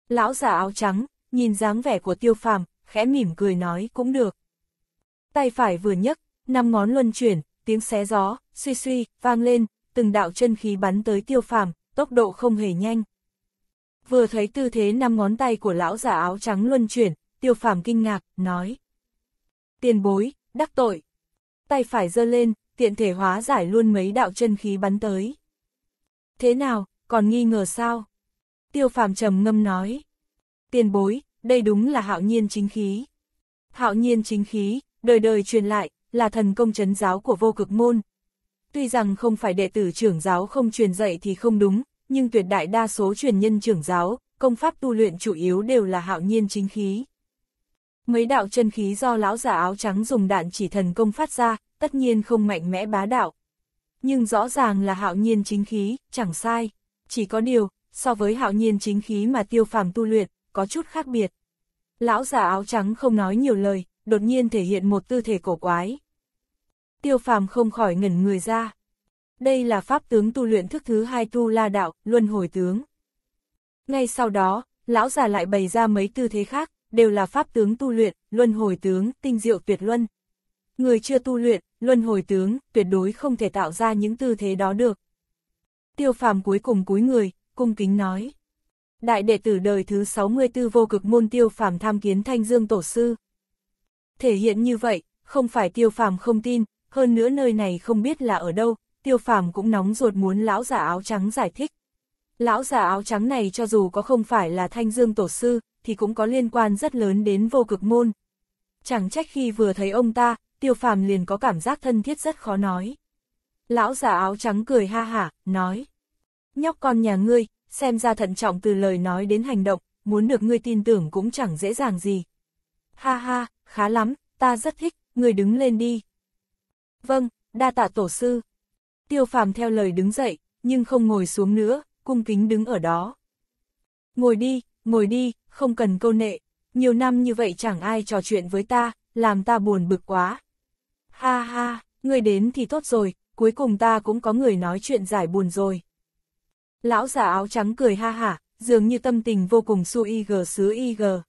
Lão giả áo trắng, nhìn dáng vẻ của Tiêu Phạm, khẽ mỉm cười nói cũng được. Tay phải vừa nhấc, năm ngón luân chuyển, tiếng xé gió, suy suy, vang lên, từng đạo chân khí bắn tới Tiêu Phạm, tốc độ không hề nhanh vừa thấy tư thế năm ngón tay của lão giả áo trắng luân chuyển, tiêu phàm kinh ngạc, nói. Tiền bối, đắc tội. Tay phải giơ lên, tiện thể hóa giải luôn mấy đạo chân khí bắn tới. Thế nào, còn nghi ngờ sao? Tiêu phàm trầm ngâm nói. Tiền bối, đây đúng là hạo nhiên chính khí. Hạo nhiên chính khí, đời đời truyền lại, là thần công chấn giáo của vô cực môn. Tuy rằng không phải đệ tử trưởng giáo không truyền dạy thì không đúng, nhưng tuyệt đại đa số truyền nhân trưởng giáo, công pháp tu luyện chủ yếu đều là hạo nhiên chính khí. Mấy đạo chân khí do lão giả áo trắng dùng đạn chỉ thần công phát ra, tất nhiên không mạnh mẽ bá đạo. Nhưng rõ ràng là hạo nhiên chính khí, chẳng sai. Chỉ có điều, so với hạo nhiên chính khí mà tiêu phàm tu luyện, có chút khác biệt. Lão giả áo trắng không nói nhiều lời, đột nhiên thể hiện một tư thể cổ quái. Tiêu phàm không khỏi ngẩn người ra. Đây là pháp tướng tu luyện thức thứ hai tu la đạo, luân hồi tướng. Ngay sau đó, lão già lại bày ra mấy tư thế khác, đều là pháp tướng tu luyện, luân hồi tướng, tinh diệu tuyệt luân. Người chưa tu luyện, luân hồi tướng, tuyệt đối không thể tạo ra những tư thế đó được. Tiêu phàm cuối cùng cúi người, cung kính nói. Đại đệ tử đời thứ 64 vô cực môn tiêu phàm tham kiến thanh dương tổ sư. Thể hiện như vậy, không phải tiêu phàm không tin, hơn nữa nơi này không biết là ở đâu, tiêu phàm cũng nóng ruột muốn lão giả áo trắng giải thích. Lão giả áo trắng này cho dù có không phải là thanh dương tổ sư, thì cũng có liên quan rất lớn đến vô cực môn. Chẳng trách khi vừa thấy ông ta, tiêu phàm liền có cảm giác thân thiết rất khó nói. Lão giả áo trắng cười ha hả, nói. Nhóc con nhà ngươi, xem ra thận trọng từ lời nói đến hành động, muốn được ngươi tin tưởng cũng chẳng dễ dàng gì. Ha ha, khá lắm, ta rất thích, ngươi đứng lên đi. Vâng, đa tạ tổ sư. Tiêu phàm theo lời đứng dậy, nhưng không ngồi xuống nữa, cung kính đứng ở đó. Ngồi đi, ngồi đi, không cần câu nệ, nhiều năm như vậy chẳng ai trò chuyện với ta, làm ta buồn bực quá. Ha ha, người đến thì tốt rồi, cuối cùng ta cũng có người nói chuyện giải buồn rồi. Lão già áo trắng cười ha ha, dường như tâm tình vô cùng su y gờ xứ y gờ.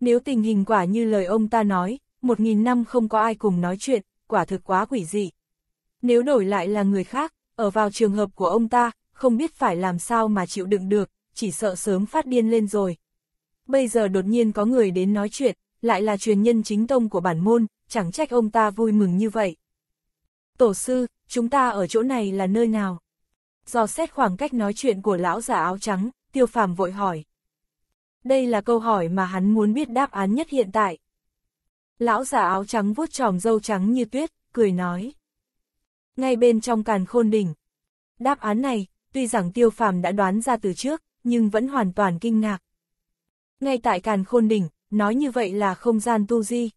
Nếu tình hình quả như lời ông ta nói, một nghìn năm không có ai cùng nói chuyện, quả thực quá quỷ dị. Nếu đổi lại là người khác, ở vào trường hợp của ông ta, không biết phải làm sao mà chịu đựng được, chỉ sợ sớm phát điên lên rồi. Bây giờ đột nhiên có người đến nói chuyện, lại là truyền nhân chính tông của bản môn, chẳng trách ông ta vui mừng như vậy. Tổ sư, chúng ta ở chỗ này là nơi nào? Do xét khoảng cách nói chuyện của lão giả áo trắng, tiêu phàm vội hỏi. Đây là câu hỏi mà hắn muốn biết đáp án nhất hiện tại. Lão giả áo trắng vuốt tròm dâu trắng như tuyết, cười nói ngay bên trong càn khôn đỉnh. Đáp án này, tuy rằng tiêu phàm đã đoán ra từ trước, nhưng vẫn hoàn toàn kinh ngạc. Ngay tại càn khôn đỉnh, nói như vậy là không gian tu di.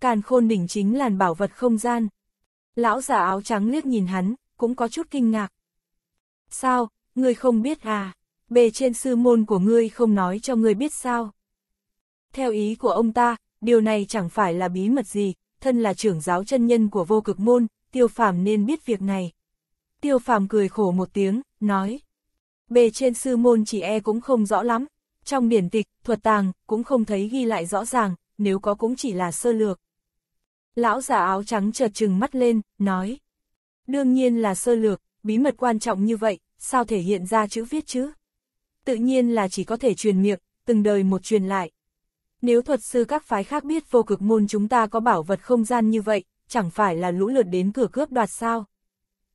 Càn khôn đỉnh chính là bảo vật không gian. Lão giả áo trắng liếc nhìn hắn, cũng có chút kinh ngạc. Sao, ngươi không biết à? Bề trên sư môn của ngươi không nói cho ngươi biết sao? Theo ý của ông ta, điều này chẳng phải là bí mật gì, thân là trưởng giáo chân nhân của vô cực môn, tiêu phàm nên biết việc này. Tiêu phàm cười khổ một tiếng, nói. Bề trên sư môn chỉ e cũng không rõ lắm, trong biển tịch, thuật tàng, cũng không thấy ghi lại rõ ràng, nếu có cũng chỉ là sơ lược. Lão già áo trắng chợt trừng mắt lên, nói. Đương nhiên là sơ lược, bí mật quan trọng như vậy, sao thể hiện ra chữ viết chứ? Tự nhiên là chỉ có thể truyền miệng, từng đời một truyền lại. Nếu thuật sư các phái khác biết vô cực môn chúng ta có bảo vật không gian như vậy, chẳng phải là lũ lượt đến cửa cướp đoạt sao.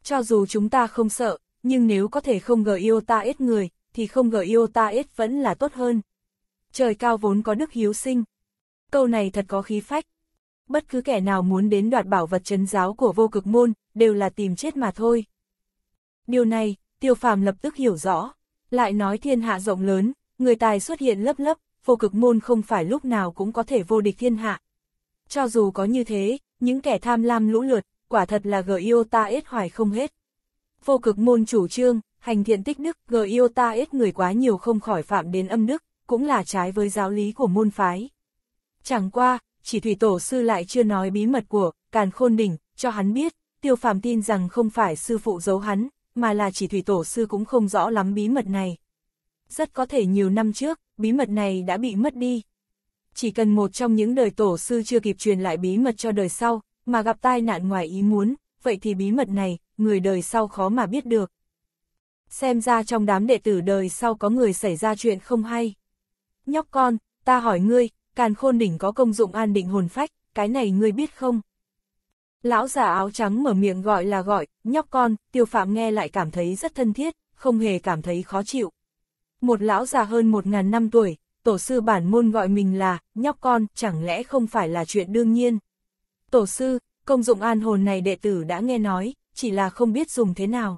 Cho dù chúng ta không sợ, nhưng nếu có thể không gờ yêu ta ít người, thì không gờ yêu ta ít vẫn là tốt hơn. Trời cao vốn có đức hiếu sinh. Câu này thật có khí phách. Bất cứ kẻ nào muốn đến đoạt bảo vật chấn giáo của vô cực môn, đều là tìm chết mà thôi. Điều này, tiêu phàm lập tức hiểu rõ. Lại nói thiên hạ rộng lớn, người tài xuất hiện lấp lấp, vô cực môn không phải lúc nào cũng có thể vô địch thiên hạ. Cho dù có như thế, những kẻ tham lam lũ lượt, quả thật là yêu ta ít hoài không hết. Vô cực môn chủ trương, hành thiện tích đức, yêu ta ít người quá nhiều không khỏi phạm đến âm đức, cũng là trái với giáo lý của môn phái. Chẳng qua, chỉ thủy tổ sư lại chưa nói bí mật của, càn khôn đỉnh, cho hắn biết, tiêu phàm tin rằng không phải sư phụ giấu hắn, mà là chỉ thủy tổ sư cũng không rõ lắm bí mật này. Rất có thể nhiều năm trước, bí mật này đã bị mất đi, chỉ cần một trong những đời tổ sư chưa kịp truyền lại bí mật cho đời sau, mà gặp tai nạn ngoài ý muốn, vậy thì bí mật này, người đời sau khó mà biết được. Xem ra trong đám đệ tử đời sau có người xảy ra chuyện không hay. Nhóc con, ta hỏi ngươi, càn khôn đỉnh có công dụng an định hồn phách, cái này ngươi biết không? Lão già áo trắng mở miệng gọi là gọi, nhóc con, tiêu phạm nghe lại cảm thấy rất thân thiết, không hề cảm thấy khó chịu. Một lão già hơn một ngàn năm tuổi, tổ sư bản môn gọi mình là, nhóc con, chẳng lẽ không phải là chuyện đương nhiên. Tổ sư, công dụng an hồn này đệ tử đã nghe nói, chỉ là không biết dùng thế nào.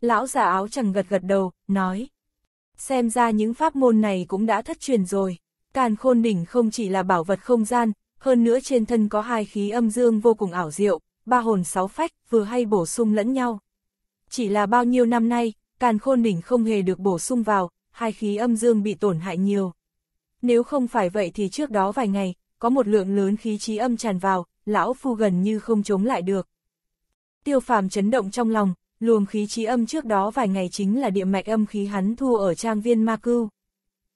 Lão già áo chẳng gật gật đầu, nói. Xem ra những pháp môn này cũng đã thất truyền rồi. Càn khôn đỉnh không chỉ là bảo vật không gian, hơn nữa trên thân có hai khí âm dương vô cùng ảo diệu, ba hồn sáu phách vừa hay bổ sung lẫn nhau. Chỉ là bao nhiêu năm nay, càn khôn đỉnh không hề được bổ sung vào, hai khí âm dương bị tổn hại nhiều. Nếu không phải vậy thì trước đó vài ngày, có một lượng lớn khí trí âm tràn vào, lão phu gần như không chống lại được. Tiêu phàm chấn động trong lòng, luồng khí trí âm trước đó vài ngày chính là địa mạch âm khí hắn thu ở trang viên Ma cư,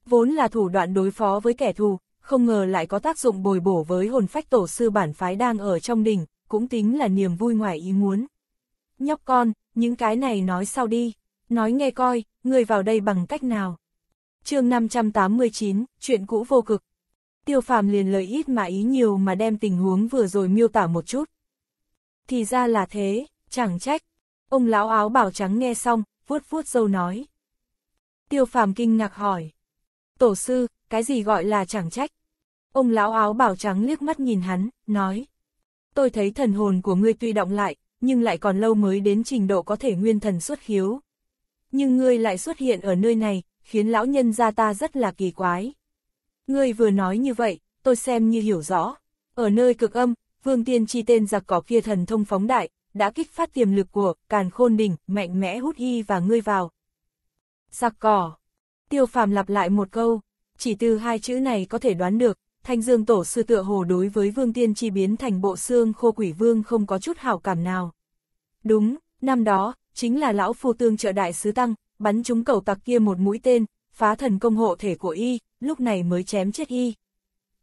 Vốn là thủ đoạn đối phó với kẻ thù, không ngờ lại có tác dụng bồi bổ với hồn phách tổ sư bản phái đang ở trong đỉnh, cũng tính là niềm vui ngoài ý muốn. Nhóc con, những cái này nói sau đi, nói nghe coi, ngươi vào đây bằng cách nào? chương 589, chuyện cũ vô cực. Tiêu phàm liền lời ít mà ý nhiều mà đem tình huống vừa rồi miêu tả một chút. Thì ra là thế, chẳng trách. Ông lão áo bảo trắng nghe xong, vuốt vuốt dâu nói. Tiêu phàm kinh ngạc hỏi. Tổ sư, cái gì gọi là chẳng trách? Ông lão áo bảo trắng liếc mắt nhìn hắn, nói. Tôi thấy thần hồn của ngươi tuy động lại, nhưng lại còn lâu mới đến trình độ có thể nguyên thần xuất khiếu nhưng ngươi lại xuất hiện ở nơi này, khiến lão nhân gia ta rất là kỳ quái. Ngươi vừa nói như vậy, tôi xem như hiểu rõ. Ở nơi cực âm, vương tiên chi tên giặc cỏ kia thần thông phóng đại, đã kích phát tiềm lực của càn khôn đỉnh, mạnh mẽ hút hy và ngươi vào. Giặc cỏ. Tiêu phàm lặp lại một câu, chỉ từ hai chữ này có thể đoán được, thanh dương tổ sư tựa hồ đối với vương tiên chi biến thành bộ xương khô quỷ vương không có chút hảo cảm nào. Đúng, năm đó, chính là lão phu tương trợ đại sứ tăng, bắn trúng cầu tặc kia một mũi tên, phá thần công hộ thể của y, lúc này mới chém chết y.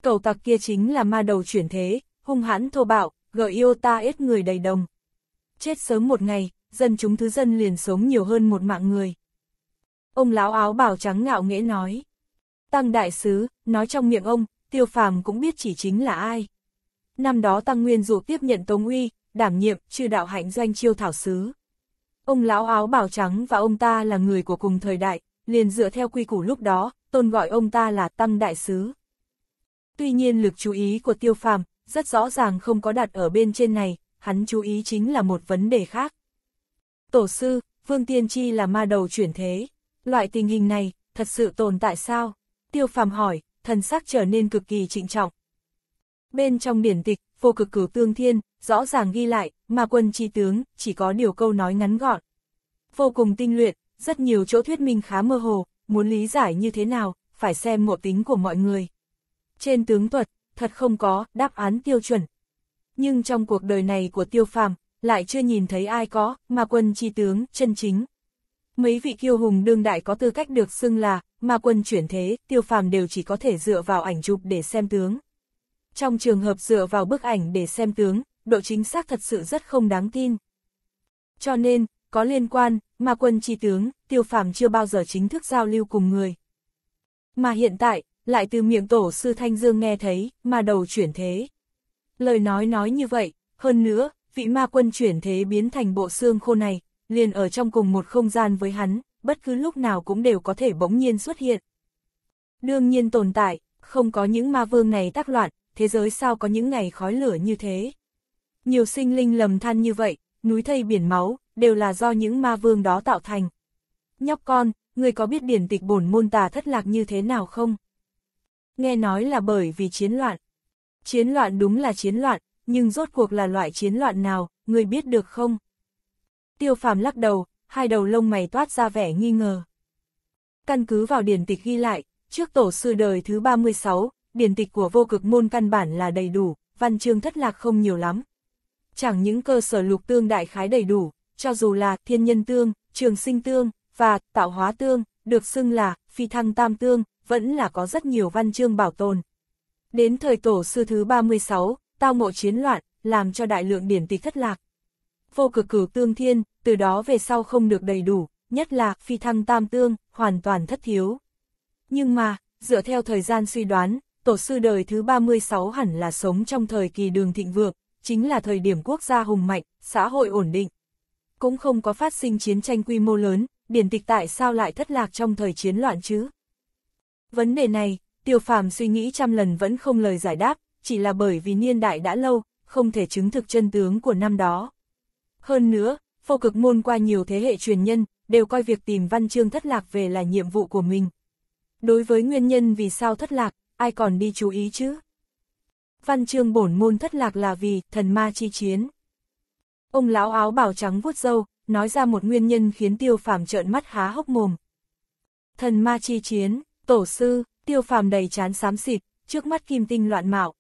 Cầu tặc kia chính là ma đầu chuyển thế, hung hãn thô bạo, gợi yêu ta ết người đầy đồng. Chết sớm một ngày, dân chúng thứ dân liền sống nhiều hơn một mạng người. Ông lão áo bào trắng ngạo nghễ nói. Tăng đại sứ, nói trong miệng ông, tiêu phàm cũng biết chỉ chính là ai. Năm đó Tăng Nguyên dù tiếp nhận Tống Uy, đảm nhiệm, chư đạo hạnh doanh chiêu thảo sứ. Ông lão áo bảo trắng và ông ta là người của cùng thời đại, liền dựa theo quy củ lúc đó, tôn gọi ông ta là Tăng Đại Sứ. Tuy nhiên lực chú ý của tiêu phàm, rất rõ ràng không có đặt ở bên trên này, hắn chú ý chính là một vấn đề khác. Tổ sư, Vương Tiên Chi là ma đầu chuyển thế, loại tình hình này, thật sự tồn tại sao? Tiêu phàm hỏi, thần sắc trở nên cực kỳ trịnh trọng. Bên trong biển tịch, vô cực cửu tương thiên, rõ ràng ghi lại, mà quân chi tướng, chỉ có điều câu nói ngắn gọn. Vô cùng tinh luyện, rất nhiều chỗ thuyết minh khá mơ hồ, muốn lý giải như thế nào, phải xem ngộ tính của mọi người. Trên tướng thuật, thật không có đáp án tiêu chuẩn. Nhưng trong cuộc đời này của tiêu phàm, lại chưa nhìn thấy ai có, mà quân chi tướng, chân chính. Mấy vị kiêu hùng đương đại có tư cách được xưng là, mà quân chuyển thế, tiêu phàm đều chỉ có thể dựa vào ảnh chụp để xem tướng trong trường hợp dựa vào bức ảnh để xem tướng, độ chính xác thật sự rất không đáng tin. Cho nên, có liên quan, mà quân chi tướng, tiêu phàm chưa bao giờ chính thức giao lưu cùng người. Mà hiện tại, lại từ miệng tổ sư Thanh Dương nghe thấy, mà đầu chuyển thế. Lời nói nói như vậy, hơn nữa, vị ma quân chuyển thế biến thành bộ xương khô này, liền ở trong cùng một không gian với hắn, bất cứ lúc nào cũng đều có thể bỗng nhiên xuất hiện. Đương nhiên tồn tại, không có những ma vương này tác loạn, thế giới sao có những ngày khói lửa như thế. Nhiều sinh linh lầm than như vậy, núi thây biển máu, đều là do những ma vương đó tạo thành. Nhóc con, người có biết điển tịch bổn môn tà thất lạc như thế nào không? Nghe nói là bởi vì chiến loạn. Chiến loạn đúng là chiến loạn, nhưng rốt cuộc là loại chiến loạn nào, người biết được không? Tiêu phàm lắc đầu, hai đầu lông mày toát ra vẻ nghi ngờ. Căn cứ vào điển tịch ghi lại, trước tổ sư đời thứ 36, điển tịch của vô cực môn căn bản là đầy đủ, văn chương thất lạc không nhiều lắm. Chẳng những cơ sở lục tương đại khái đầy đủ, cho dù là thiên nhân tương, trường sinh tương, và tạo hóa tương, được xưng là phi thăng tam tương, vẫn là có rất nhiều văn chương bảo tồn. Đến thời tổ sư thứ 36, tao mộ chiến loạn, làm cho đại lượng điển tịch thất lạc. Vô cực cử tương thiên, từ đó về sau không được đầy đủ, nhất là phi thăng tam tương, hoàn toàn thất thiếu. Nhưng mà, dựa theo thời gian suy đoán, tổ sư đời thứ 36 hẳn là sống trong thời kỳ đường thịnh vượng, chính là thời điểm quốc gia hùng mạnh, xã hội ổn định. Cũng không có phát sinh chiến tranh quy mô lớn, điển tịch tại sao lại thất lạc trong thời chiến loạn chứ? Vấn đề này, tiêu phàm suy nghĩ trăm lần vẫn không lời giải đáp, chỉ là bởi vì niên đại đã lâu, không thể chứng thực chân tướng của năm đó. Hơn nữa, phô cực môn qua nhiều thế hệ truyền nhân, đều coi việc tìm văn chương thất lạc về là nhiệm vụ của mình. Đối với nguyên nhân vì sao thất lạc, ai còn đi chú ý chứ? Văn chương bổn môn thất lạc là vì thần ma chi chiến. Ông lão áo bảo trắng vuốt râu nói ra một nguyên nhân khiến tiêu phàm trợn mắt há hốc mồm. Thần ma chi chiến, tổ sư, tiêu phàm đầy chán xám xịt, trước mắt kim tinh loạn mạo.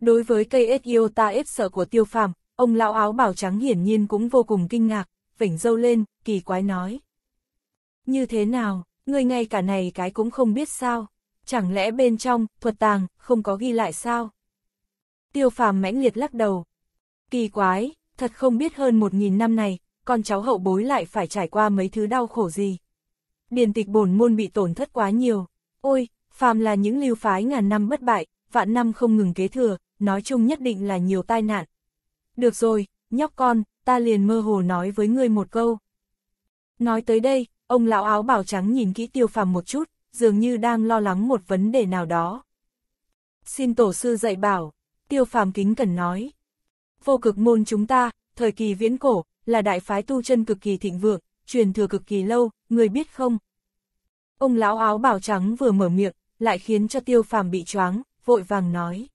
Đối với cây ta ép sợ của tiêu phàm, ông lão áo bảo trắng hiển nhiên cũng vô cùng kinh ngạc, vỉnh râu lên, kỳ quái nói. Như thế nào, người ngay cả này cái cũng không biết sao chẳng lẽ bên trong, thuật tàng, không có ghi lại sao? Tiêu phàm mãnh liệt lắc đầu. Kỳ quái, thật không biết hơn một nghìn năm này, con cháu hậu bối lại phải trải qua mấy thứ đau khổ gì. Điền tịch bổn môn bị tổn thất quá nhiều. Ôi, phàm là những lưu phái ngàn năm bất bại, vạn năm không ngừng kế thừa, nói chung nhất định là nhiều tai nạn. Được rồi, nhóc con, ta liền mơ hồ nói với ngươi một câu. Nói tới đây, ông lão áo bảo trắng nhìn kỹ tiêu phàm một chút, dường như đang lo lắng một vấn đề nào đó. Xin tổ sư dạy bảo, tiêu phàm kính cần nói. Vô cực môn chúng ta, thời kỳ viễn cổ, là đại phái tu chân cực kỳ thịnh vượng, truyền thừa cực kỳ lâu, người biết không? Ông lão áo bào trắng vừa mở miệng, lại khiến cho tiêu phàm bị choáng, vội vàng nói.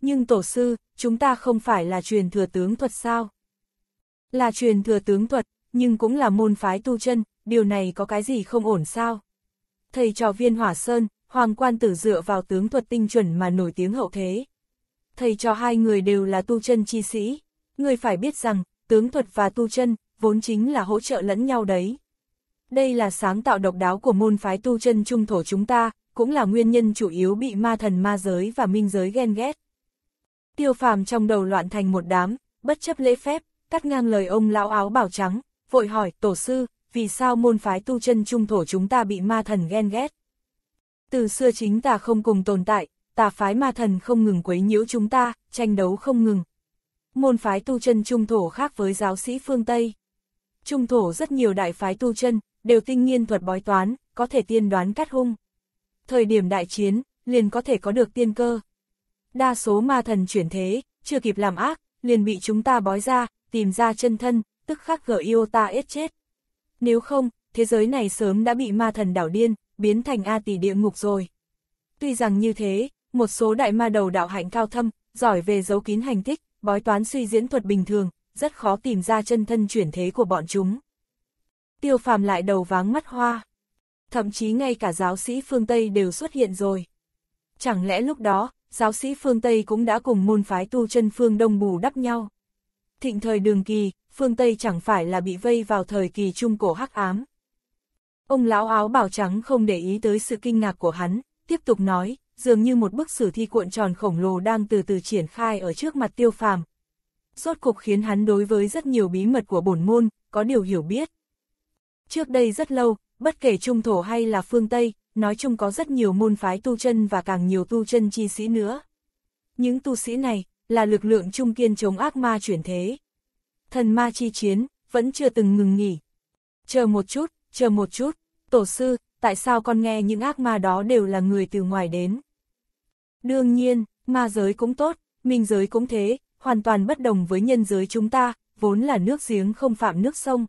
Nhưng tổ sư, chúng ta không phải là truyền thừa tướng thuật sao? Là truyền thừa tướng thuật, nhưng cũng là môn phái tu chân, điều này có cái gì không ổn sao? thầy trò viên hỏa sơn, hoàng quan tử dựa vào tướng thuật tinh chuẩn mà nổi tiếng hậu thế. Thầy trò hai người đều là tu chân chi sĩ, người phải biết rằng, tướng thuật và tu chân, vốn chính là hỗ trợ lẫn nhau đấy. Đây là sáng tạo độc đáo của môn phái tu chân trung thổ chúng ta, cũng là nguyên nhân chủ yếu bị ma thần ma giới và minh giới ghen ghét. Tiêu phàm trong đầu loạn thành một đám, bất chấp lễ phép, cắt ngang lời ông lão áo bảo trắng, vội hỏi, tổ sư, vì sao môn phái tu chân trung thổ chúng ta bị ma thần ghen ghét. Từ xưa chính ta không cùng tồn tại, tà phái ma thần không ngừng quấy nhiễu chúng ta, tranh đấu không ngừng. Môn phái tu chân trung thổ khác với giáo sĩ phương Tây. Trung thổ rất nhiều đại phái tu chân, đều tinh nghiên thuật bói toán, có thể tiên đoán cắt hung. Thời điểm đại chiến, liền có thể có được tiên cơ. Đa số ma thần chuyển thế, chưa kịp làm ác, liền bị chúng ta bói ra, tìm ra chân thân, tức khắc gỡ yêu ta ết chết nếu không, thế giới này sớm đã bị ma thần đảo điên, biến thành A tỷ địa ngục rồi. Tuy rằng như thế, một số đại ma đầu đạo hạnh cao thâm, giỏi về giấu kín hành thích, bói toán suy diễn thuật bình thường, rất khó tìm ra chân thân chuyển thế của bọn chúng. Tiêu phàm lại đầu váng mắt hoa. Thậm chí ngay cả giáo sĩ phương Tây đều xuất hiện rồi. Chẳng lẽ lúc đó, giáo sĩ phương Tây cũng đã cùng môn phái tu chân phương Đông bù đắp nhau? Thịnh thời đường kỳ, phương Tây chẳng phải là bị vây vào thời kỳ trung cổ hắc ám. Ông lão áo bảo trắng không để ý tới sự kinh ngạc của hắn, tiếp tục nói, dường như một bức sử thi cuộn tròn khổng lồ đang từ từ triển khai ở trước mặt tiêu phàm. Rốt cục khiến hắn đối với rất nhiều bí mật của bổn môn, có điều hiểu biết. Trước đây rất lâu, bất kể trung thổ hay là phương Tây, nói chung có rất nhiều môn phái tu chân và càng nhiều tu chân chi sĩ nữa. Những tu sĩ này, là lực lượng trung kiên chống ác ma chuyển thế thần ma chi chiến, vẫn chưa từng ngừng nghỉ. Chờ một chút, chờ một chút, tổ sư, tại sao con nghe những ác ma đó đều là người từ ngoài đến? Đương nhiên, ma giới cũng tốt, minh giới cũng thế, hoàn toàn bất đồng với nhân giới chúng ta, vốn là nước giếng không phạm nước sông.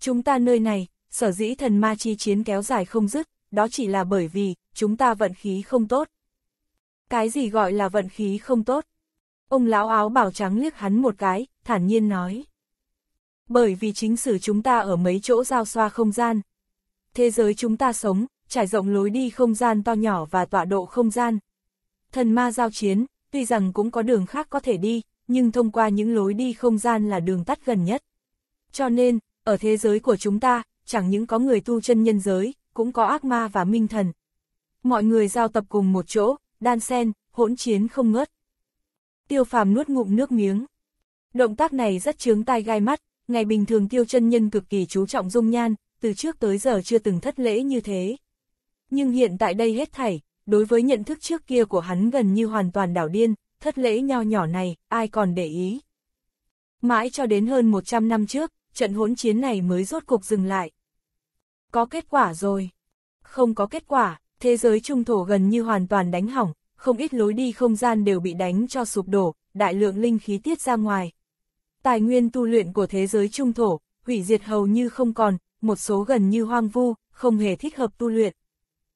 Chúng ta nơi này, sở dĩ thần ma chi chiến kéo dài không dứt, đó chỉ là bởi vì, chúng ta vận khí không tốt. Cái gì gọi là vận khí không tốt? Ông lão áo bảo trắng liếc hắn một cái, thản nhiên nói. Bởi vì chính sử chúng ta ở mấy chỗ giao xoa không gian. Thế giới chúng ta sống, trải rộng lối đi không gian to nhỏ và tọa độ không gian. Thần ma giao chiến, tuy rằng cũng có đường khác có thể đi, nhưng thông qua những lối đi không gian là đường tắt gần nhất. Cho nên, ở thế giới của chúng ta, chẳng những có người tu chân nhân giới, cũng có ác ma và minh thần. Mọi người giao tập cùng một chỗ, đan sen, hỗn chiến không ngớt. Tiêu phàm nuốt ngụm nước miếng. Động tác này rất chướng tai gai mắt, ngày bình thường tiêu chân nhân cực kỳ chú trọng dung nhan, từ trước tới giờ chưa từng thất lễ như thế. Nhưng hiện tại đây hết thảy, đối với nhận thức trước kia của hắn gần như hoàn toàn đảo điên, thất lễ nho nhỏ này, ai còn để ý. Mãi cho đến hơn 100 năm trước, trận hỗn chiến này mới rốt cuộc dừng lại. Có kết quả rồi. Không có kết quả, thế giới trung thổ gần như hoàn toàn đánh hỏng, không ít lối đi không gian đều bị đánh cho sụp đổ, đại lượng linh khí tiết ra ngoài, Tài nguyên tu luyện của thế giới trung thổ, hủy diệt hầu như không còn, một số gần như hoang vu, không hề thích hợp tu luyện.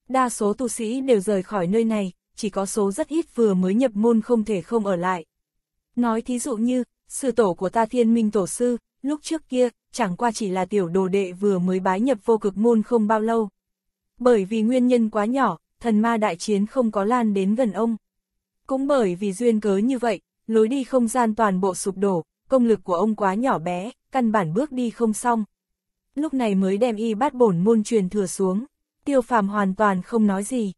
Đa số tu sĩ đều rời khỏi nơi này, chỉ có số rất ít vừa mới nhập môn không thể không ở lại. Nói thí dụ như, sư tổ của ta thiên minh tổ sư, lúc trước kia, chẳng qua chỉ là tiểu đồ đệ vừa mới bái nhập vô cực môn không bao lâu. Bởi vì nguyên nhân quá nhỏ, thần ma đại chiến không có lan đến gần ông. Cũng bởi vì duyên cớ như vậy, lối đi không gian toàn bộ sụp đổ, công lực của ông quá nhỏ bé, căn bản bước đi không xong. Lúc này mới đem y bát bổn môn truyền thừa xuống, tiêu phàm hoàn toàn không nói gì.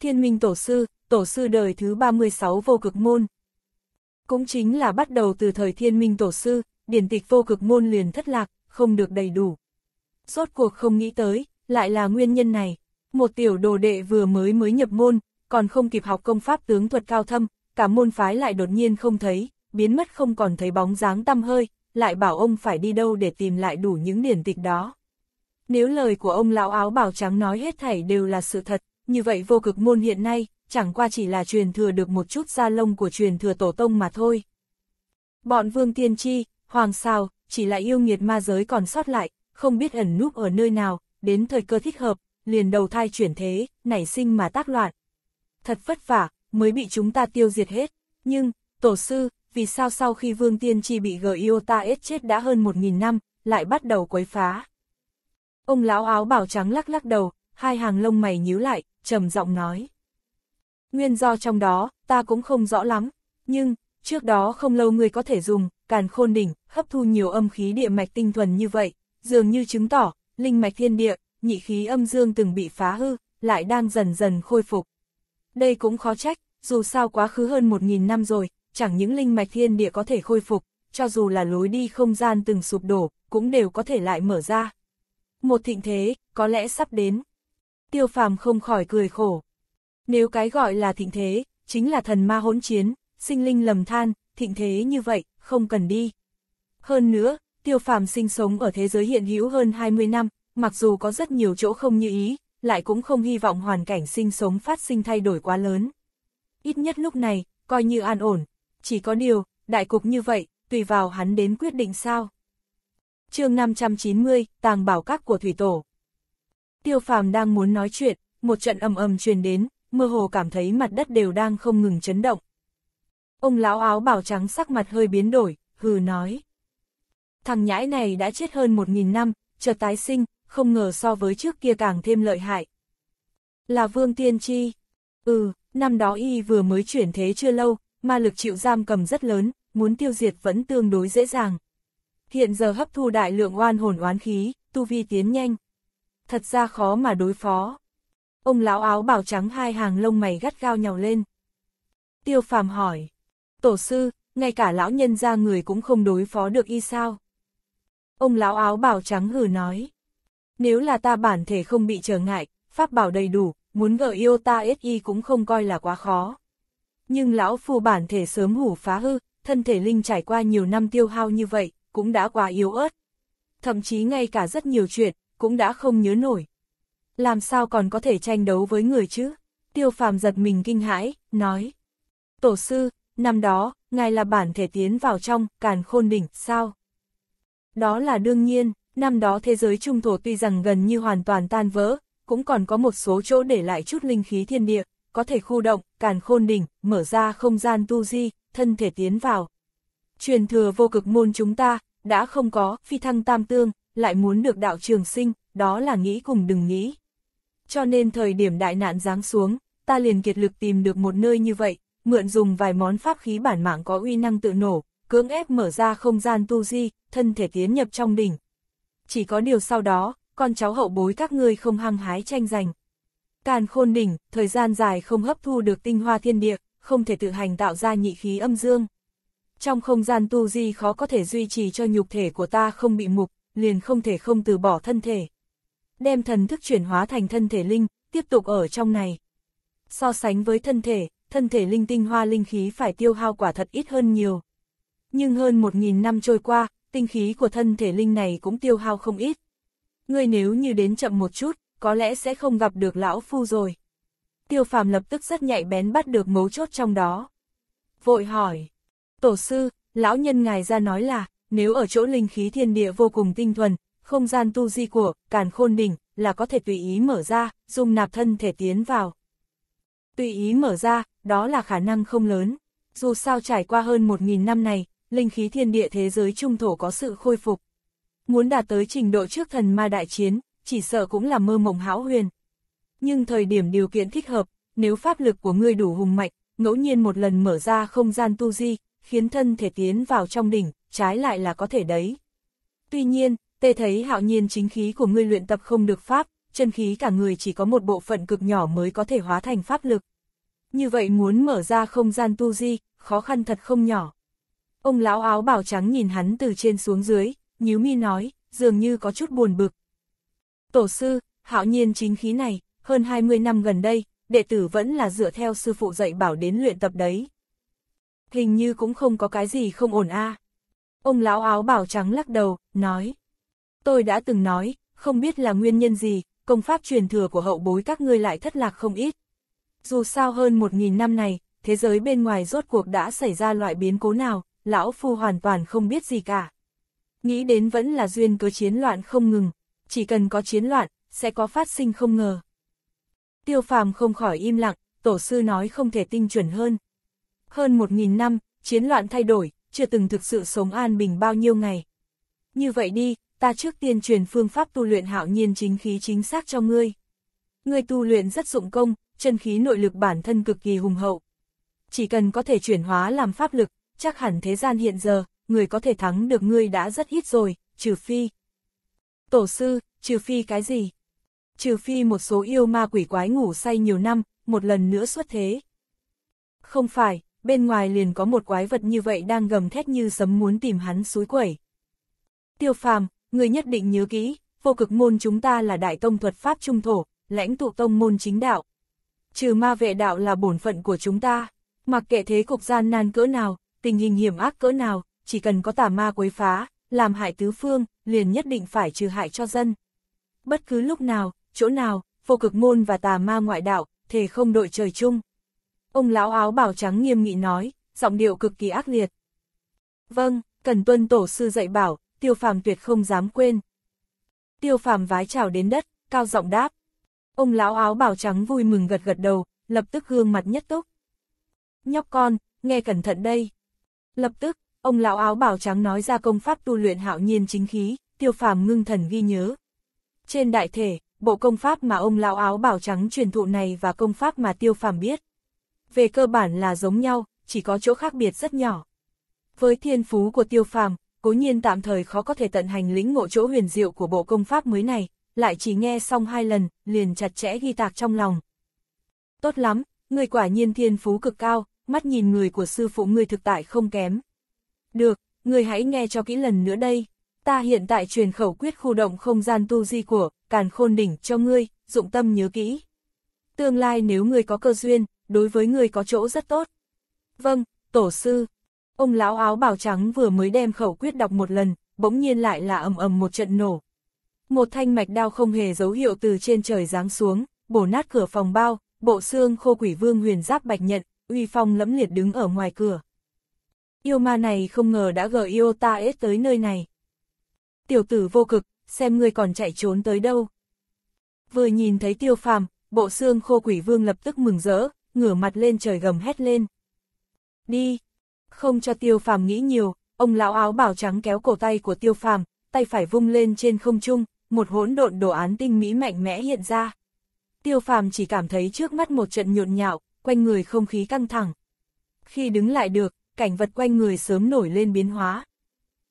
Thiên minh tổ sư, tổ sư đời thứ 36 vô cực môn. Cũng chính là bắt đầu từ thời thiên minh tổ sư, điển tịch vô cực môn liền thất lạc, không được đầy đủ. Rốt cuộc không nghĩ tới, lại là nguyên nhân này. Một tiểu đồ đệ vừa mới mới nhập môn, còn không kịp học công pháp tướng thuật cao thâm, cả môn phái lại đột nhiên không thấy, biến mất không còn thấy bóng dáng tăm hơi, lại bảo ông phải đi đâu để tìm lại đủ những điển tịch đó. Nếu lời của ông lão áo bào trắng nói hết thảy đều là sự thật, như vậy vô cực môn hiện nay, chẳng qua chỉ là truyền thừa được một chút da lông của truyền thừa tổ tông mà thôi. Bọn vương tiên tri, hoàng sao, chỉ là yêu nghiệt ma giới còn sót lại, không biết ẩn núp ở nơi nào, đến thời cơ thích hợp, liền đầu thai chuyển thế, nảy sinh mà tác loạn. Thật vất vả, mới bị chúng ta tiêu diệt hết, nhưng, tổ sư, vì sao sau khi Vương Tiên Chi bị Giota ết chết đã hơn 1.000 năm, lại bắt đầu quấy phá. Ông lão áo bảo trắng lắc lắc đầu, hai hàng lông mày nhíu lại, trầm giọng nói. Nguyên do trong đó, ta cũng không rõ lắm, nhưng, trước đó không lâu người có thể dùng, càn khôn đỉnh, hấp thu nhiều âm khí địa mạch tinh thuần như vậy, dường như chứng tỏ, linh mạch thiên địa, nhị khí âm dương từng bị phá hư, lại đang dần dần khôi phục. Đây cũng khó trách, dù sao quá khứ hơn 1.000 năm rồi, chẳng những linh mạch thiên địa có thể khôi phục, cho dù là lối đi không gian từng sụp đổ, cũng đều có thể lại mở ra. Một thịnh thế, có lẽ sắp đến. Tiêu phàm không khỏi cười khổ. Nếu cái gọi là thịnh thế, chính là thần ma hỗn chiến, sinh linh lầm than, thịnh thế như vậy, không cần đi. Hơn nữa, tiêu phàm sinh sống ở thế giới hiện hữu hơn 20 năm, mặc dù có rất nhiều chỗ không như ý, lại cũng không hy vọng hoàn cảnh sinh sống phát sinh thay đổi quá lớn. Ít nhất lúc này, coi như an ổn, chỉ có điều, đại cục như vậy, tùy vào hắn đến quyết định sao. chương 590, tàng bảo các của thủy tổ. Tiêu phàm đang muốn nói chuyện, một trận ầm ầm truyền đến, mơ hồ cảm thấy mặt đất đều đang không ngừng chấn động. Ông lão áo bảo trắng sắc mặt hơi biến đổi, hừ nói. Thằng nhãi này đã chết hơn một nghìn năm, chờ tái sinh, không ngờ so với trước kia càng thêm lợi hại. Là Vương Tiên Chi. Ừ, năm đó y vừa mới chuyển thế chưa lâu, ma lực chịu giam cầm rất lớn, muốn tiêu diệt vẫn tương đối dễ dàng. Hiện giờ hấp thu đại lượng oan hồn oán khí, tu vi tiến nhanh. Thật ra khó mà đối phó. Ông lão áo bảo trắng hai hàng lông mày gắt gao nhào lên. Tiêu phàm hỏi. Tổ sư, ngay cả lão nhân ra người cũng không đối phó được y sao. Ông lão áo bảo trắng hừ nói. Nếu là ta bản thể không bị trở ngại, pháp bảo đầy đủ, muốn gỡ yêu ta ít y cũng không coi là quá khó nhưng lão phu bản thể sớm hủ phá hư, thân thể linh trải qua nhiều năm tiêu hao như vậy, cũng đã quá yếu ớt. Thậm chí ngay cả rất nhiều chuyện, cũng đã không nhớ nổi. Làm sao còn có thể tranh đấu với người chứ? Tiêu phàm giật mình kinh hãi, nói. Tổ sư, năm đó, ngài là bản thể tiến vào trong, càn khôn đỉnh, sao? Đó là đương nhiên, năm đó thế giới trung thổ tuy rằng gần như hoàn toàn tan vỡ, cũng còn có một số chỗ để lại chút linh khí thiên địa, có thể khu động, càn khôn đỉnh, mở ra không gian tu di, thân thể tiến vào. Truyền thừa vô cực môn chúng ta, đã không có, phi thăng tam tương, lại muốn được đạo trường sinh, đó là nghĩ cùng đừng nghĩ. Cho nên thời điểm đại nạn giáng xuống, ta liền kiệt lực tìm được một nơi như vậy, mượn dùng vài món pháp khí bản mạng có uy năng tự nổ, cưỡng ép mở ra không gian tu di, thân thể tiến nhập trong đỉnh. Chỉ có điều sau đó, con cháu hậu bối các ngươi không hăng hái tranh giành. Càn khôn đỉnh, thời gian dài không hấp thu được tinh hoa thiên địa, không thể tự hành tạo ra nhị khí âm dương. Trong không gian tu di khó có thể duy trì cho nhục thể của ta không bị mục, liền không thể không từ bỏ thân thể. Đem thần thức chuyển hóa thành thân thể linh, tiếp tục ở trong này. So sánh với thân thể, thân thể linh tinh hoa linh khí phải tiêu hao quả thật ít hơn nhiều. Nhưng hơn 1.000 năm trôi qua, tinh khí của thân thể linh này cũng tiêu hao không ít. Ngươi nếu như đến chậm một chút, có lẽ sẽ không gặp được lão phu rồi. Tiêu phàm lập tức rất nhạy bén bắt được mấu chốt trong đó. Vội hỏi, tổ sư, lão nhân ngài ra nói là, nếu ở chỗ linh khí thiên địa vô cùng tinh thuần, không gian tu di của, càn khôn đỉnh, là có thể tùy ý mở ra, dùng nạp thân thể tiến vào. Tùy ý mở ra, đó là khả năng không lớn. Dù sao trải qua hơn 1.000 năm này, linh khí thiên địa thế giới trung thổ có sự khôi phục. Muốn đạt tới trình độ trước thần ma đại chiến, chỉ sợ cũng là mơ mộng hão huyền. Nhưng thời điểm điều kiện thích hợp, nếu pháp lực của ngươi đủ hùng mạnh, ngẫu nhiên một lần mở ra không gian tu di, khiến thân thể tiến vào trong đỉnh, trái lại là có thể đấy. Tuy nhiên, tê thấy hạo nhiên chính khí của ngươi luyện tập không được pháp, chân khí cả người chỉ có một bộ phận cực nhỏ mới có thể hóa thành pháp lực. Như vậy muốn mở ra không gian tu di, khó khăn thật không nhỏ. Ông lão áo bảo trắng nhìn hắn từ trên xuống dưới, nhíu mi nói, dường như có chút buồn bực, Tổ sư, hạo nhiên chính khí này, hơn 20 năm gần đây, đệ tử vẫn là dựa theo sư phụ dạy bảo đến luyện tập đấy. Hình như cũng không có cái gì không ổn a. Ông lão áo bảo trắng lắc đầu, nói. Tôi đã từng nói, không biết là nguyên nhân gì, công pháp truyền thừa của hậu bối các ngươi lại thất lạc không ít. Dù sao hơn 1.000 năm này, thế giới bên ngoài rốt cuộc đã xảy ra loại biến cố nào, lão phu hoàn toàn không biết gì cả. Nghĩ đến vẫn là duyên cớ chiến loạn không ngừng, chỉ cần có chiến loạn, sẽ có phát sinh không ngờ. Tiêu phàm không khỏi im lặng, tổ sư nói không thể tinh chuẩn hơn. Hơn một nghìn năm, chiến loạn thay đổi, chưa từng thực sự sống an bình bao nhiêu ngày. Như vậy đi, ta trước tiên truyền phương pháp tu luyện hạo nhiên chính khí chính xác cho ngươi. Ngươi tu luyện rất dụng công, chân khí nội lực bản thân cực kỳ hùng hậu. Chỉ cần có thể chuyển hóa làm pháp lực, chắc hẳn thế gian hiện giờ, người có thể thắng được ngươi đã rất ít rồi, trừ phi. Tổ sư, trừ phi cái gì? Trừ phi một số yêu ma quỷ quái ngủ say nhiều năm, một lần nữa xuất thế. Không phải, bên ngoài liền có một quái vật như vậy đang gầm thét như sấm muốn tìm hắn suối quẩy. Tiêu phàm, người nhất định nhớ kỹ, vô cực môn chúng ta là đại tông thuật pháp trung thổ, lãnh tụ tông môn chính đạo. Trừ ma vệ đạo là bổn phận của chúng ta, mặc kệ thế cục gian nan cỡ nào, tình hình hiểm ác cỡ nào, chỉ cần có tà ma quấy phá, làm hại tứ phương, liền nhất định phải trừ hại cho dân. Bất cứ lúc nào, chỗ nào, vô cực môn và tà ma ngoại đạo, thề không đội trời chung. Ông lão áo bào trắng nghiêm nghị nói, giọng điệu cực kỳ ác liệt. Vâng, cần tuân tổ sư dạy bảo, tiêu phàm tuyệt không dám quên. Tiêu phàm vái chào đến đất, cao giọng đáp. Ông lão áo bào trắng vui mừng gật gật đầu, lập tức gương mặt nhất túc. Nhóc con, nghe cẩn thận đây. Lập tức, Ông lão áo bảo trắng nói ra công pháp tu luyện hạo nhiên chính khí, tiêu phàm ngưng thần ghi nhớ. Trên đại thể, bộ công pháp mà ông lão áo bảo trắng truyền thụ này và công pháp mà tiêu phàm biết. Về cơ bản là giống nhau, chỉ có chỗ khác biệt rất nhỏ. Với thiên phú của tiêu phàm, cố nhiên tạm thời khó có thể tận hành lĩnh ngộ chỗ huyền diệu của bộ công pháp mới này, lại chỉ nghe xong hai lần, liền chặt chẽ ghi tạc trong lòng. Tốt lắm, người quả nhiên thiên phú cực cao, mắt nhìn người của sư phụ người thực tại không kém. Được, người hãy nghe cho kỹ lần nữa đây. Ta hiện tại truyền khẩu quyết khu động không gian tu di của, càn khôn đỉnh cho ngươi, dụng tâm nhớ kỹ. Tương lai nếu ngươi có cơ duyên, đối với ngươi có chỗ rất tốt. Vâng, tổ sư. Ông lão áo bào trắng vừa mới đem khẩu quyết đọc một lần, bỗng nhiên lại là ầm ầm một trận nổ. Một thanh mạch đao không hề dấu hiệu từ trên trời giáng xuống, bổ nát cửa phòng bao, bộ xương khô quỷ vương huyền giáp bạch nhận, uy phong lẫm liệt đứng ở ngoài cửa. Yêu ma này không ngờ đã gờ yêu ta ết tới nơi này. Tiểu tử vô cực, xem ngươi còn chạy trốn tới đâu. Vừa nhìn thấy tiêu phàm, bộ xương khô quỷ vương lập tức mừng rỡ, ngửa mặt lên trời gầm hét lên. Đi! Không cho tiêu phàm nghĩ nhiều, ông lão áo bảo trắng kéo cổ tay của tiêu phàm, tay phải vung lên trên không trung, một hỗn độn đồ án tinh mỹ mạnh mẽ hiện ra. Tiêu phàm chỉ cảm thấy trước mắt một trận nhộn nhạo, quanh người không khí căng thẳng. Khi đứng lại được, cảnh vật quanh người sớm nổi lên biến hóa.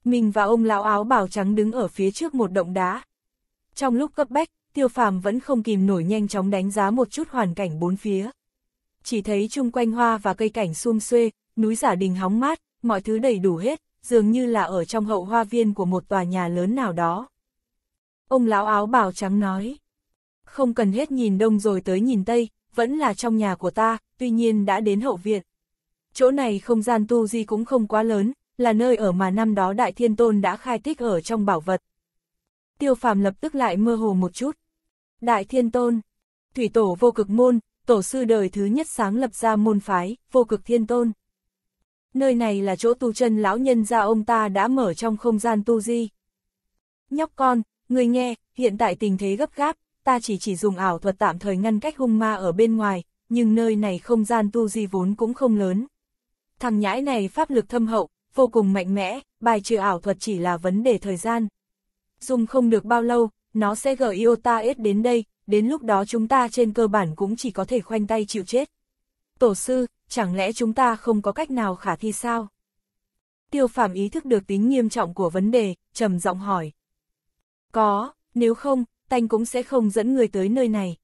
Mình và ông lão áo bào trắng đứng ở phía trước một động đá. Trong lúc cấp bách, tiêu phàm vẫn không kìm nổi nhanh chóng đánh giá một chút hoàn cảnh bốn phía. Chỉ thấy chung quanh hoa và cây cảnh sum xuê, núi giả đình hóng mát, mọi thứ đầy đủ hết, dường như là ở trong hậu hoa viên của một tòa nhà lớn nào đó. Ông lão áo bào trắng nói, không cần hết nhìn đông rồi tới nhìn tây, vẫn là trong nhà của ta, tuy nhiên đã đến hậu viện, chỗ này không gian tu di cũng không quá lớn, là nơi ở mà năm đó Đại Thiên Tôn đã khai tích ở trong bảo vật. Tiêu phàm lập tức lại mơ hồ một chút. Đại Thiên Tôn, Thủy Tổ Vô Cực Môn, Tổ sư đời thứ nhất sáng lập ra môn phái, Vô Cực Thiên Tôn. Nơi này là chỗ tu chân lão nhân gia ông ta đã mở trong không gian tu di. Nhóc con, người nghe, hiện tại tình thế gấp gáp, ta chỉ chỉ dùng ảo thuật tạm thời ngăn cách hung ma ở bên ngoài, nhưng nơi này không gian tu di vốn cũng không lớn thằng nhãi này pháp lực thâm hậu, vô cùng mạnh mẽ, bài trừ ảo thuật chỉ là vấn đề thời gian. Dùng không được bao lâu, nó sẽ gửi Iota S đến đây, đến lúc đó chúng ta trên cơ bản cũng chỉ có thể khoanh tay chịu chết. Tổ sư, chẳng lẽ chúng ta không có cách nào khả thi sao? Tiêu phàm ý thức được tính nghiêm trọng của vấn đề, trầm giọng hỏi. Có, nếu không, Tanh cũng sẽ không dẫn người tới nơi này.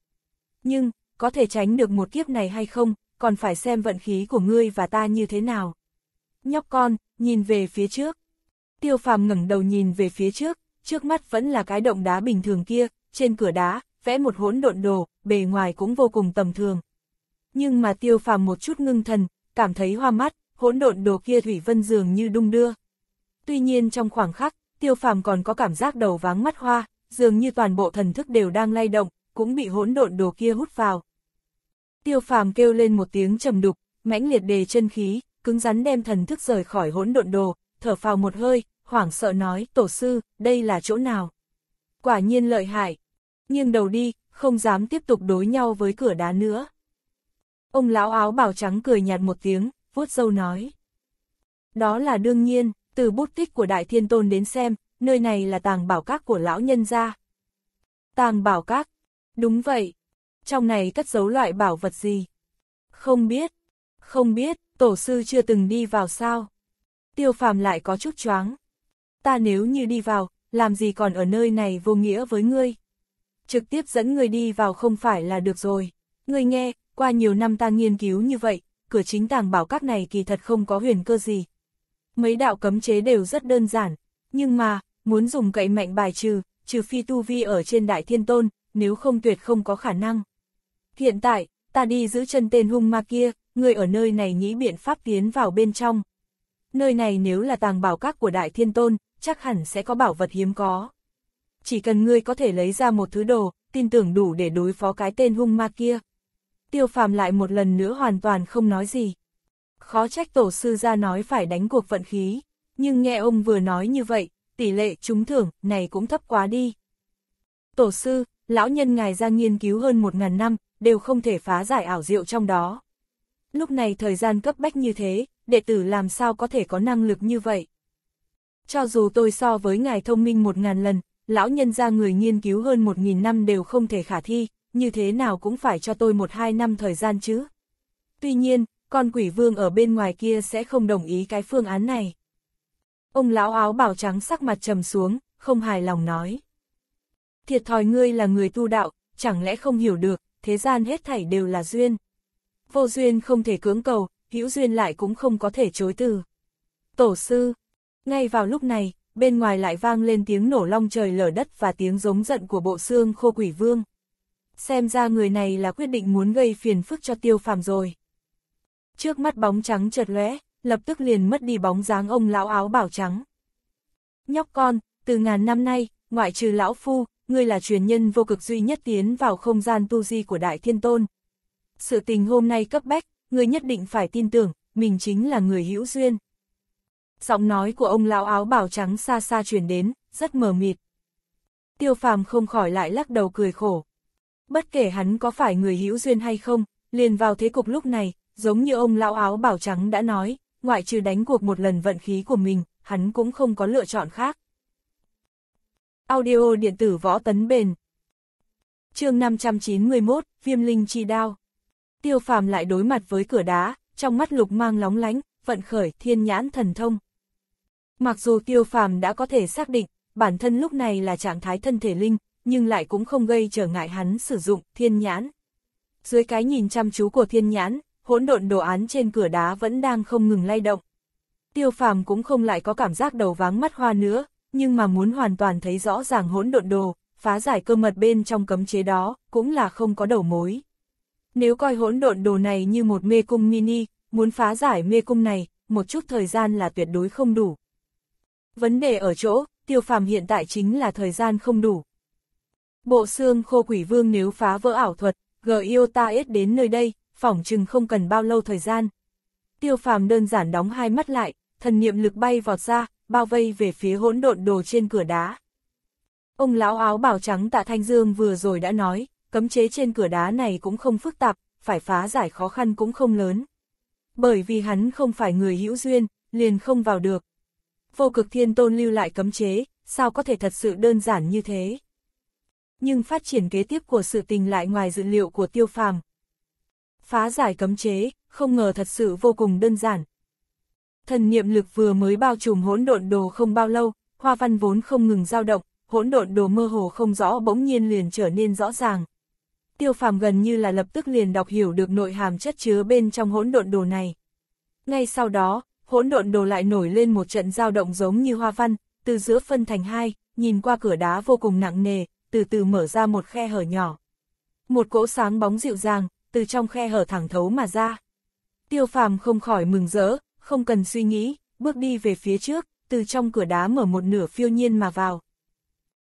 Nhưng, có thể tránh được một kiếp này hay không, còn phải xem vận khí của ngươi và ta như thế nào. Nhóc con, nhìn về phía trước. Tiêu phàm ngẩng đầu nhìn về phía trước, trước mắt vẫn là cái động đá bình thường kia, trên cửa đá, vẽ một hỗn độn đồ, bề ngoài cũng vô cùng tầm thường. Nhưng mà tiêu phàm một chút ngưng thần, cảm thấy hoa mắt, hỗn độn đồ kia thủy vân dường như đung đưa. Tuy nhiên trong khoảng khắc, tiêu phàm còn có cảm giác đầu váng mắt hoa, dường như toàn bộ thần thức đều đang lay động, cũng bị hỗn độn đồ kia hút vào. Tiêu phàm kêu lên một tiếng trầm đục, mãnh liệt đề chân khí, cứng rắn đem thần thức rời khỏi hỗn độn đồ, thở phào một hơi, hoảng sợ nói, tổ sư, đây là chỗ nào? Quả nhiên lợi hại. nhưng đầu đi, không dám tiếp tục đối nhau với cửa đá nữa. Ông lão áo bảo trắng cười nhạt một tiếng, vuốt dâu nói. Đó là đương nhiên, từ bút tích của Đại Thiên Tôn đến xem, nơi này là tàng bảo các của lão nhân gia. Tàng bảo các, đúng vậy, trong này cất giấu loại bảo vật gì? Không biết, không biết, tổ sư chưa từng đi vào sao? Tiêu phàm lại có chút choáng. Ta nếu như đi vào, làm gì còn ở nơi này vô nghĩa với ngươi? Trực tiếp dẫn ngươi đi vào không phải là được rồi. Ngươi nghe, qua nhiều năm ta nghiên cứu như vậy, cửa chính tàng bảo các này kỳ thật không có huyền cơ gì. Mấy đạo cấm chế đều rất đơn giản, nhưng mà, muốn dùng cậy mạnh bài trừ, trừ phi tu vi ở trên đại thiên tôn, nếu không tuyệt không có khả năng. Hiện tại, ta đi giữ chân tên hung ma kia, người ở nơi này nghĩ biện pháp tiến vào bên trong. Nơi này nếu là tàng bảo các của Đại Thiên Tôn, chắc hẳn sẽ có bảo vật hiếm có. Chỉ cần ngươi có thể lấy ra một thứ đồ, tin tưởng đủ để đối phó cái tên hung ma kia. Tiêu phàm lại một lần nữa hoàn toàn không nói gì. Khó trách tổ sư ra nói phải đánh cuộc vận khí, nhưng nghe ông vừa nói như vậy, tỷ lệ trúng thưởng này cũng thấp quá đi. Tổ sư, lão nhân ngài ra nghiên cứu hơn một ngàn năm, đều không thể phá giải ảo diệu trong đó. Lúc này thời gian cấp bách như thế, đệ tử làm sao có thể có năng lực như vậy? Cho dù tôi so với ngài thông minh một ngàn lần, lão nhân ra người nghiên cứu hơn một nghìn năm đều không thể khả thi, như thế nào cũng phải cho tôi một hai năm thời gian chứ. Tuy nhiên, con quỷ vương ở bên ngoài kia sẽ không đồng ý cái phương án này. Ông lão áo bảo trắng sắc mặt trầm xuống, không hài lòng nói. Thiệt thòi ngươi là người tu đạo, chẳng lẽ không hiểu được, thế gian hết thảy đều là duyên. Vô duyên không thể cưỡng cầu, hữu duyên lại cũng không có thể chối từ. Tổ sư, ngay vào lúc này, bên ngoài lại vang lên tiếng nổ long trời lở đất và tiếng giống giận của bộ xương khô quỷ vương. Xem ra người này là quyết định muốn gây phiền phức cho tiêu phàm rồi. Trước mắt bóng trắng chợt lóe, lập tức liền mất đi bóng dáng ông lão áo bảo trắng. Nhóc con, từ ngàn năm nay, ngoại trừ lão phu, ngươi là truyền nhân vô cực duy nhất tiến vào không gian tu di của Đại Thiên Tôn. Sự tình hôm nay cấp bách, ngươi nhất định phải tin tưởng, mình chính là người hữu duyên. Giọng nói của ông lão áo bảo trắng xa xa truyền đến, rất mờ mịt. Tiêu phàm không khỏi lại lắc đầu cười khổ. Bất kể hắn có phải người hữu duyên hay không, liền vào thế cục lúc này, giống như ông lão áo bảo trắng đã nói, ngoại trừ đánh cuộc một lần vận khí của mình, hắn cũng không có lựa chọn khác. Audio điện tử võ tấn bền. chương 591, Viêm Linh Chi Đao. Tiêu phàm lại đối mặt với cửa đá, trong mắt lục mang lóng lánh, vận khởi thiên nhãn thần thông. Mặc dù tiêu phàm đã có thể xác định, bản thân lúc này là trạng thái thân thể linh, nhưng lại cũng không gây trở ngại hắn sử dụng thiên nhãn. Dưới cái nhìn chăm chú của thiên nhãn, hỗn độn đồ án trên cửa đá vẫn đang không ngừng lay động. Tiêu phàm cũng không lại có cảm giác đầu váng mắt hoa nữa, nhưng mà muốn hoàn toàn thấy rõ ràng hỗn độn đồ, phá giải cơ mật bên trong cấm chế đó, cũng là không có đầu mối. Nếu coi hỗn độn đồ này như một mê cung mini, muốn phá giải mê cung này, một chút thời gian là tuyệt đối không đủ. Vấn đề ở chỗ, tiêu phàm hiện tại chính là thời gian không đủ. Bộ xương khô quỷ vương nếu phá vỡ ảo thuật, gờ yêu ta ít đến nơi đây, phỏng chừng không cần bao lâu thời gian. Tiêu phàm đơn giản đóng hai mắt lại, thần niệm lực bay vọt ra, bao vây về phía hỗn độn đồ trên cửa đá. Ông lão áo bào trắng tạ Thanh Dương vừa rồi đã nói, cấm chế trên cửa đá này cũng không phức tạp, phải phá giải khó khăn cũng không lớn. Bởi vì hắn không phải người hữu duyên, liền không vào được. Vô cực thiên tôn lưu lại cấm chế, sao có thể thật sự đơn giản như thế? Nhưng phát triển kế tiếp của sự tình lại ngoài dự liệu của tiêu phàm. Phá giải cấm chế, không ngờ thật sự vô cùng đơn giản, thần niệm lực vừa mới bao trùm hỗn độn đồ không bao lâu, hoa văn vốn không ngừng dao động, hỗn độn đồ mơ hồ không rõ bỗng nhiên liền trở nên rõ ràng. Tiêu phàm gần như là lập tức liền đọc hiểu được nội hàm chất chứa bên trong hỗn độn đồ này. Ngay sau đó, hỗn độn đồ lại nổi lên một trận dao động giống như hoa văn, từ giữa phân thành hai, nhìn qua cửa đá vô cùng nặng nề, từ từ mở ra một khe hở nhỏ. Một cỗ sáng bóng dịu dàng, từ trong khe hở thẳng thấu mà ra. Tiêu phàm không khỏi mừng rỡ, không cần suy nghĩ, bước đi về phía trước, từ trong cửa đá mở một nửa phiêu nhiên mà vào.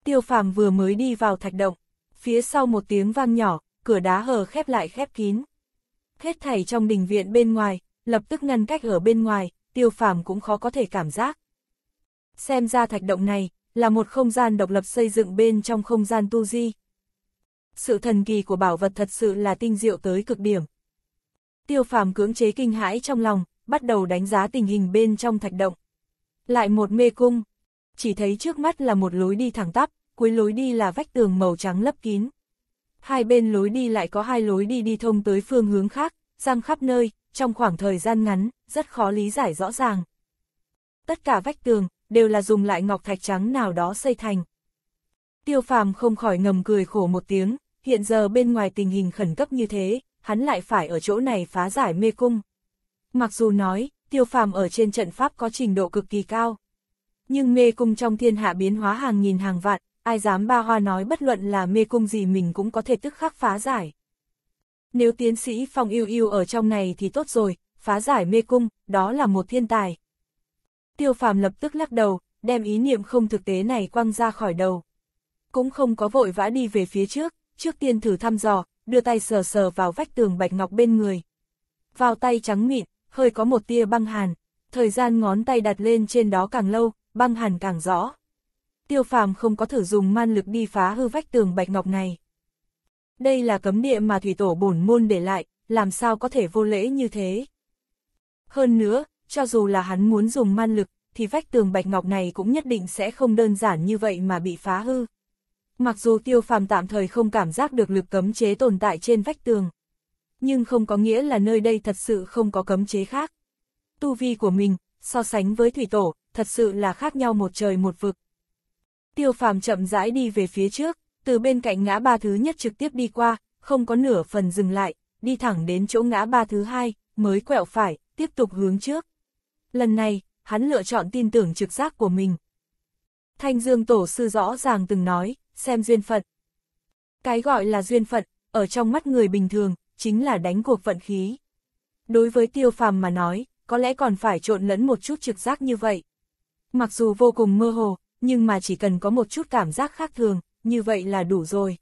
Tiêu phàm vừa mới đi vào thạch động, phía sau một tiếng vang nhỏ, cửa đá hờ khép lại khép kín. Hết thảy trong đình viện bên ngoài, lập tức ngăn cách ở bên ngoài, tiêu phàm cũng khó có thể cảm giác. Xem ra thạch động này, là một không gian độc lập xây dựng bên trong không gian tu di. Sự thần kỳ của bảo vật thật sự là tinh diệu tới cực điểm. Tiêu phàm cưỡng chế kinh hãi trong lòng, bắt đầu đánh giá tình hình bên trong thạch động. Lại một mê cung, chỉ thấy trước mắt là một lối đi thẳng tắp, cuối lối đi là vách tường màu trắng lấp kín. Hai bên lối đi lại có hai lối đi đi thông tới phương hướng khác, sang khắp nơi, trong khoảng thời gian ngắn, rất khó lý giải rõ ràng. Tất cả vách tường, đều là dùng lại ngọc thạch trắng nào đó xây thành. Tiêu phàm không khỏi ngầm cười khổ một tiếng, hiện giờ bên ngoài tình hình khẩn cấp như thế, hắn lại phải ở chỗ này phá giải mê cung. Mặc dù nói, tiêu phàm ở trên trận pháp có trình độ cực kỳ cao. Nhưng mê cung trong thiên hạ biến hóa hàng nghìn hàng vạn, ai dám ba hoa nói bất luận là mê cung gì mình cũng có thể tức khắc phá giải. Nếu tiến sĩ Phong yêu yêu ở trong này thì tốt rồi, phá giải mê cung, đó là một thiên tài. Tiêu phàm lập tức lắc đầu, đem ý niệm không thực tế này quăng ra khỏi đầu. Cũng không có vội vã đi về phía trước, trước tiên thử thăm dò, đưa tay sờ sờ vào vách tường bạch ngọc bên người. Vào tay trắng mịn, hơi có một tia băng hàn, thời gian ngón tay đặt lên trên đó càng lâu, băng hàn càng rõ. Tiêu phàm không có thử dùng man lực đi phá hư vách tường bạch ngọc này. Đây là cấm địa mà thủy tổ bổn môn để lại, làm sao có thể vô lễ như thế. Hơn nữa, cho dù là hắn muốn dùng man lực, thì vách tường bạch ngọc này cũng nhất định sẽ không đơn giản như vậy mà bị phá hư. Mặc dù tiêu phàm tạm thời không cảm giác được lực cấm chế tồn tại trên vách tường, nhưng không có nghĩa là nơi đây thật sự không có cấm chế khác. Tu vi của mình, so sánh với thủy tổ, thật sự là khác nhau một trời một vực. Tiêu phàm chậm rãi đi về phía trước, từ bên cạnh ngã ba thứ nhất trực tiếp đi qua, không có nửa phần dừng lại, đi thẳng đến chỗ ngã ba thứ hai, mới quẹo phải, tiếp tục hướng trước. Lần này, hắn lựa chọn tin tưởng trực giác của mình. Thanh Dương Tổ Sư rõ ràng từng nói, xem duyên phận. Cái gọi là duyên phận, ở trong mắt người bình thường, chính là đánh cuộc vận khí. Đối với tiêu phàm mà nói, có lẽ còn phải trộn lẫn một chút trực giác như vậy. Mặc dù vô cùng mơ hồ, nhưng mà chỉ cần có một chút cảm giác khác thường, như vậy là đủ rồi.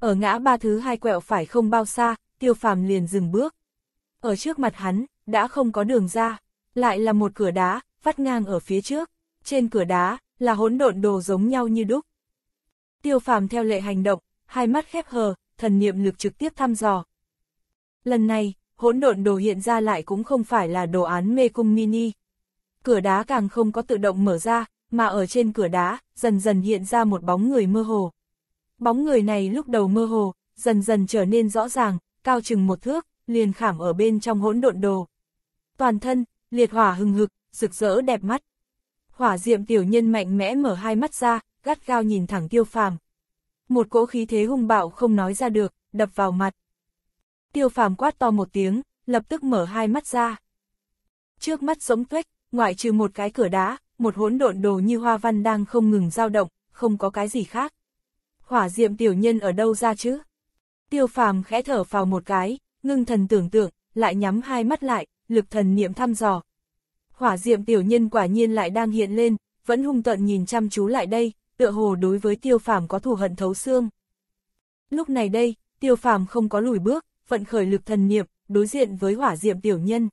Ở ngã ba thứ hai quẹo phải không bao xa, tiêu phàm liền dừng bước. Ở trước mặt hắn, đã không có đường ra, lại là một cửa đá, vắt ngang ở phía trước, trên cửa đá, là hỗn độn đồ giống nhau như đúc. Tiêu phàm theo lệ hành động, hai mắt khép hờ, thần niệm lực trực tiếp thăm dò. Lần này, hỗn độn đồ hiện ra lại cũng không phải là đồ án mê cung mini. Cửa đá càng không có tự động mở ra, mà ở trên cửa đá, dần dần hiện ra một bóng người mơ hồ. Bóng người này lúc đầu mơ hồ, dần dần trở nên rõ ràng, cao chừng một thước, liền khảm ở bên trong hỗn độn đồ. Toàn thân, liệt hỏa hừng hực, rực rỡ đẹp mắt. Hỏa diệm tiểu nhân mạnh mẽ mở hai mắt ra, gắt gao nhìn thẳng tiêu phàm một cỗ khí thế hung bạo không nói ra được, đập vào mặt. Tiêu phàm quát to một tiếng, lập tức mở hai mắt ra. Trước mắt giống tuếch, ngoại trừ một cái cửa đá, một hỗn độn đồ như hoa văn đang không ngừng dao động, không có cái gì khác. Hỏa diệm tiểu nhân ở đâu ra chứ? Tiêu phàm khẽ thở vào một cái, ngưng thần tưởng tượng, lại nhắm hai mắt lại, lực thần niệm thăm dò. Hỏa diệm tiểu nhân quả nhiên lại đang hiện lên, vẫn hung tận nhìn chăm chú lại đây, tựa hồ đối với tiêu phàm có thù hận thấu xương. Lúc này đây, tiêu phàm không có lùi bước, vận khởi lực thần niệm, đối diện với hỏa diệm tiểu nhân.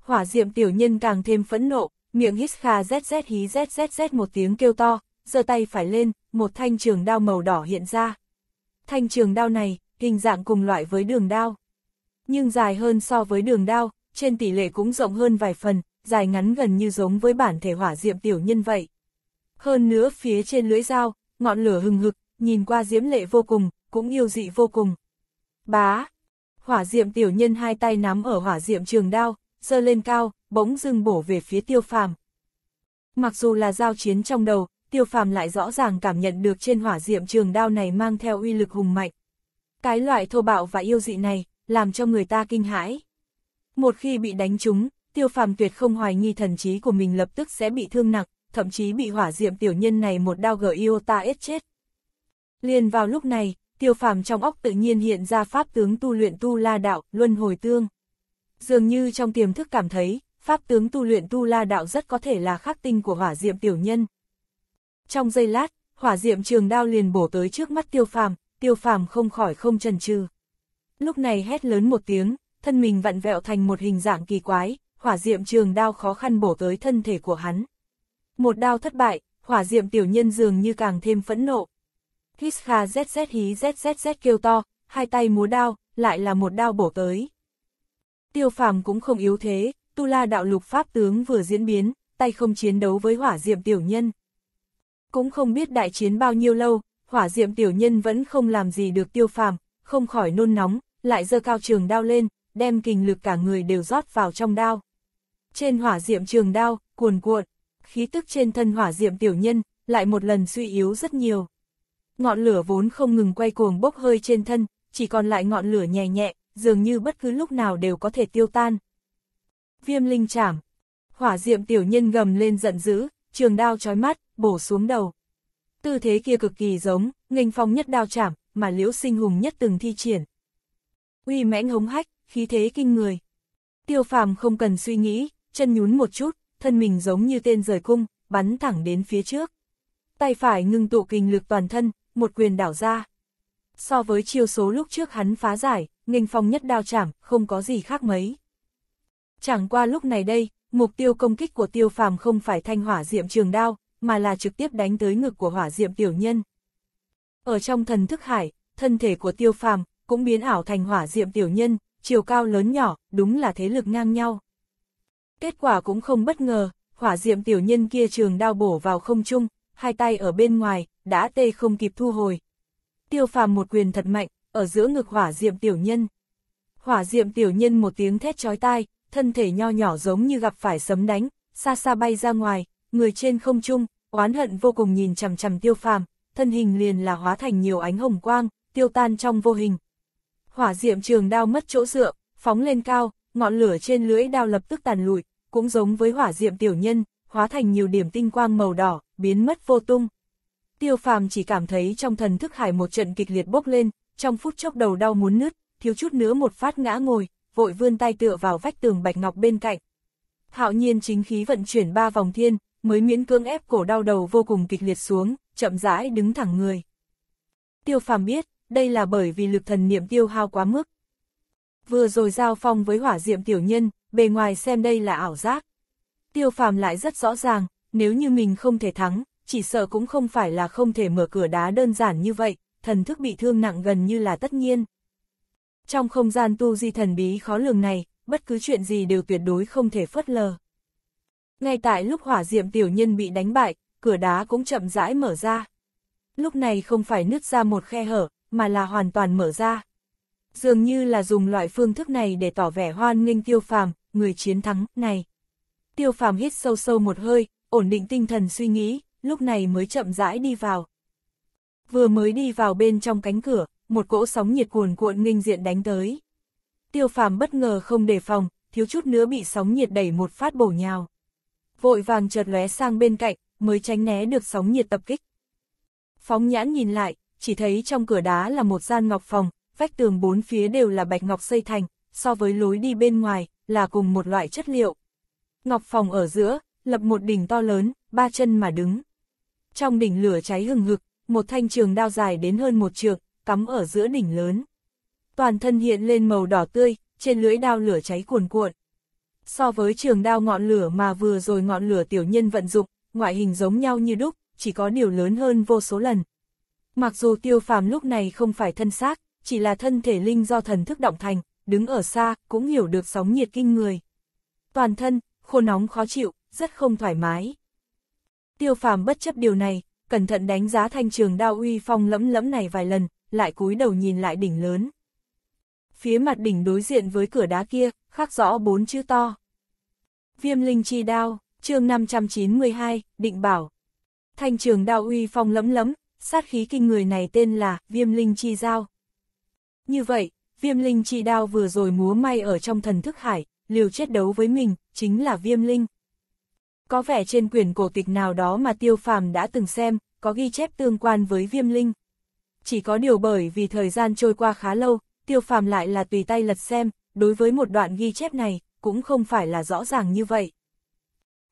Hỏa diệm tiểu nhân càng thêm phẫn nộ, miệng hít kha zzz hí zzz một tiếng kêu to, giơ tay phải lên, một thanh trường đao màu đỏ hiện ra. Thanh trường đao này, hình dạng cùng loại với đường đao. Nhưng dài hơn so với đường đao, trên tỷ lệ cũng rộng hơn vài phần, dài ngắn gần như giống với bản thể hỏa diệm tiểu nhân vậy. Hơn nữa phía trên lưỡi dao, ngọn lửa hừng hực, nhìn qua diễm lệ vô cùng, cũng yêu dị vô cùng. Bá! Hỏa diệm tiểu nhân hai tay nắm ở hỏa diệm trường đao, giơ lên cao, bỗng dưng bổ về phía tiêu phàm. Mặc dù là giao chiến trong đầu, tiêu phàm lại rõ ràng cảm nhận được trên hỏa diệm trường đao này mang theo uy lực hùng mạnh. Cái loại thô bạo và yêu dị này, làm cho người ta kinh hãi. Một khi bị đánh trúng, tiêu phàm tuyệt không hoài nghi thần trí của mình lập tức sẽ bị thương nặng, thậm chí bị hỏa diệm tiểu nhân này một đao gờ yêu ta ết chết. Liền vào lúc này, tiêu phàm trong óc tự nhiên hiện ra pháp tướng tu luyện tu la đạo, luân hồi tương. Dường như trong tiềm thức cảm thấy, pháp tướng tu luyện tu la đạo rất có thể là khắc tinh của hỏa diệm tiểu nhân. Trong giây lát, hỏa diệm trường đao liền bổ tới trước mắt tiêu phàm, tiêu phàm không khỏi không chần chừ. Lúc này hét lớn một tiếng, thân mình vặn vẹo thành một hình dạng kỳ quái, hỏa diệm trường đao khó khăn bổ tới thân thể của hắn. Một đao thất bại, hỏa diệm tiểu nhân dường như càng thêm phẫn nộ. Hít kha zz hí zz kêu to, hai tay múa đao, lại là một đao bổ tới. Tiêu phàm cũng không yếu thế, tu la đạo lục pháp tướng vừa diễn biến, tay không chiến đấu với hỏa diệm tiểu nhân. Cũng không biết đại chiến bao nhiêu lâu, hỏa diệm tiểu nhân vẫn không làm gì được tiêu phàm, không khỏi nôn nóng, lại giơ cao trường đao lên, đem kinh lực cả người đều rót vào trong đao. Trên hỏa diệm trường đao, cuồn cuộn, khí tức trên thân hỏa diệm tiểu nhân, lại một lần suy yếu rất nhiều. Ngọn lửa vốn không ngừng quay cuồng bốc hơi trên thân, chỉ còn lại ngọn lửa nhẹ nhẹ, dường như bất cứ lúc nào đều có thể tiêu tan. Viêm linh chảm. Hỏa diệm tiểu nhân gầm lên giận dữ, trường đao chói mắt, bổ xuống đầu. Tư thế kia cực kỳ giống, nghênh phong nhất đao chảm, mà liễu sinh hùng nhất từng thi triển. Uy mãnh hống hách, khí thế kinh người. Tiêu phàm không cần suy nghĩ, chân nhún một chút, thân mình giống như tên rời cung, bắn thẳng đến phía trước. Tay phải ngưng tụ kinh lực toàn thân, một quyền đảo ra. So với chiêu số lúc trước hắn phá giải, nghênh phong nhất đao chảm, không có gì khác mấy. Chẳng qua lúc này đây, mục tiêu công kích của tiêu phàm không phải thanh hỏa diệm trường đao, mà là trực tiếp đánh tới ngực của hỏa diệm tiểu nhân. Ở trong thần thức hải, thân thể của tiêu phàm cũng biến ảo thành hỏa diệm tiểu nhân, chiều cao lớn nhỏ, đúng là thế lực ngang nhau. Kết quả cũng không bất ngờ, hỏa diệm tiểu nhân kia trường đao bổ vào không trung, hai tay ở bên ngoài, đã tê không kịp thu hồi. Tiêu phàm một quyền thật mạnh, ở giữa ngực hỏa diệm tiểu nhân. Hỏa diệm tiểu nhân một tiếng thét chói tai, thân thể nho nhỏ giống như gặp phải sấm đánh, xa xa bay ra ngoài, người trên không trung, oán hận vô cùng nhìn chằm chằm tiêu phàm, thân hình liền là hóa thành nhiều ánh hồng quang, tiêu tan trong vô hình. Hỏa diệm trường đao mất chỗ dựa, phóng lên cao, ngọn lửa trên lưỡi đao lập tức tàn lụi, cũng giống với hỏa diệm tiểu nhân, hóa thành nhiều điểm tinh quang màu đỏ, biến mất vô tung. Tiêu phàm chỉ cảm thấy trong thần thức hải một trận kịch liệt bốc lên, trong phút chốc đầu đau muốn nứt, thiếu chút nữa một phát ngã ngồi, vội vươn tay tựa vào vách tường bạch ngọc bên cạnh. Hạo nhiên chính khí vận chuyển ba vòng thiên, mới miễn cưỡng ép cổ đau đầu vô cùng kịch liệt xuống, chậm rãi đứng thẳng người. Tiêu phàm biết, đây là bởi vì lực thần niệm tiêu hao quá mức, vừa rồi giao phong với hỏa diệm tiểu nhân, bề ngoài xem đây là ảo giác. Tiêu phàm lại rất rõ ràng, nếu như mình không thể thắng, chỉ sợ cũng không phải là không thể mở cửa đá đơn giản như vậy, thần thức bị thương nặng gần như là tất nhiên. Trong không gian tu di thần bí khó lường này, bất cứ chuyện gì đều tuyệt đối không thể phớt lờ. Ngay tại lúc hỏa diệm tiểu nhân bị đánh bại, cửa đá cũng chậm rãi mở ra. Lúc này không phải nứt ra một khe hở, mà là hoàn toàn mở ra dường như là dùng loại phương thức này để tỏ vẻ hoan nghênh tiêu phàm, người chiến thắng, này. Tiêu phàm hít sâu sâu một hơi, ổn định tinh thần suy nghĩ, lúc này mới chậm rãi đi vào. Vừa mới đi vào bên trong cánh cửa, một cỗ sóng nhiệt cuồn cuộn nghênh diện đánh tới. Tiêu phàm bất ngờ không đề phòng, thiếu chút nữa bị sóng nhiệt đẩy một phát bổ nhào. Vội vàng chợt lóe sang bên cạnh, mới tránh né được sóng nhiệt tập kích. Phóng nhãn nhìn lại, chỉ thấy trong cửa đá là một gian ngọc phòng, vách tường bốn phía đều là bạch ngọc xây thành, so với lối đi bên ngoài, là cùng một loại chất liệu. Ngọc phòng ở giữa, lập một đỉnh to lớn, ba chân mà đứng. Trong đỉnh lửa cháy hừng hực, một thanh trường đao dài đến hơn một trượng, cắm ở giữa đỉnh lớn. Toàn thân hiện lên màu đỏ tươi, trên lưỡi đao lửa cháy cuồn cuộn. So với trường đao ngọn lửa mà vừa rồi ngọn lửa tiểu nhân vận dụng, ngoại hình giống nhau như đúc, chỉ có điều lớn hơn vô số lần. Mặc dù tiêu phàm lúc này không phải thân xác, chỉ là thân thể linh do thần thức động thành, đứng ở xa, cũng hiểu được sóng nhiệt kinh người. Toàn thân, khô nóng khó chịu, rất không thoải mái. Tiêu phàm bất chấp điều này, cẩn thận đánh giá thanh trường đao uy phong lẫm lẫm này vài lần, lại cúi đầu nhìn lại đỉnh lớn. Phía mặt đỉnh đối diện với cửa đá kia, khắc rõ bốn chữ to. Viêm linh chi đao, chương 592, định bảo. Thanh trường đao uy phong lẫm lẫm, sát khí kinh người này tên là Viêm linh chi dao. Như vậy, viêm linh chi đao vừa rồi múa may ở trong thần thức hải, liều chết đấu với mình, chính là viêm linh. Có vẻ trên quyển cổ tịch nào đó mà tiêu phàm đã từng xem, có ghi chép tương quan với viêm linh. Chỉ có điều bởi vì thời gian trôi qua khá lâu, tiêu phàm lại là tùy tay lật xem, đối với một đoạn ghi chép này, cũng không phải là rõ ràng như vậy.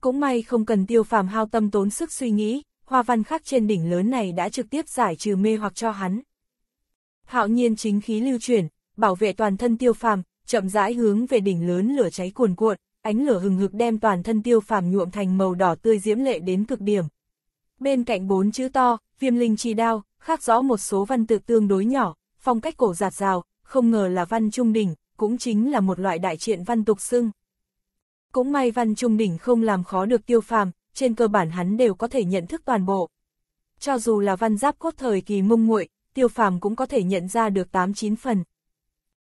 Cũng may không cần tiêu phàm hao tâm tốn sức suy nghĩ, hoa văn khắc trên đỉnh lớn này đã trực tiếp giải trừ mê hoặc cho hắn. Hạo nhiên chính khí lưu chuyển, bảo vệ toàn thân tiêu phàm, chậm rãi hướng về đỉnh lớn lửa cháy cuồn cuộn, ánh lửa hừng hực đem toàn thân tiêu phàm nhuộm thành màu đỏ tươi diễm lệ đến cực điểm. Bên cạnh bốn chữ to, viêm linh chi đao, khác rõ một số văn tự tương đối nhỏ, phong cách cổ giạt rào, không ngờ là văn trung đỉnh, cũng chính là một loại đại triện văn tục xưng. Cũng may văn trung đỉnh không làm khó được tiêu phàm, trên cơ bản hắn đều có thể nhận thức toàn bộ. Cho dù là văn giáp cốt thời kỳ mông muội tiêu phàm cũng có thể nhận ra được 8-9 phần.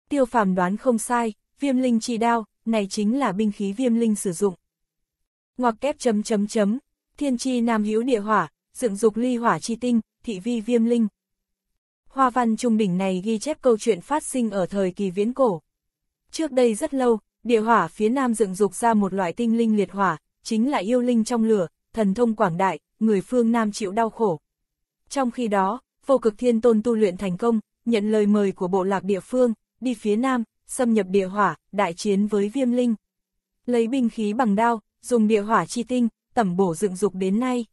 Tiêu phàm đoán không sai, viêm linh chi đao, này chính là binh khí viêm linh sử dụng. Ngoặc kép chấm chấm chấm, thiên chi nam hữu địa hỏa, dựng dục ly hỏa chi tinh, thị vi viêm linh. Hoa văn trung đỉnh này ghi chép câu chuyện phát sinh ở thời kỳ viễn cổ. Trước đây rất lâu, địa hỏa phía nam dựng dục ra một loại tinh linh liệt hỏa, chính là yêu linh trong lửa, thần thông quảng đại, người phương nam chịu đau khổ. Trong khi đó, vô cực thiên tôn tu luyện thành công, nhận lời mời của bộ lạc địa phương, đi phía nam, xâm nhập địa hỏa, đại chiến với viêm linh. Lấy binh khí bằng đao, dùng địa hỏa chi tinh, tẩm bổ dựng dục đến nay.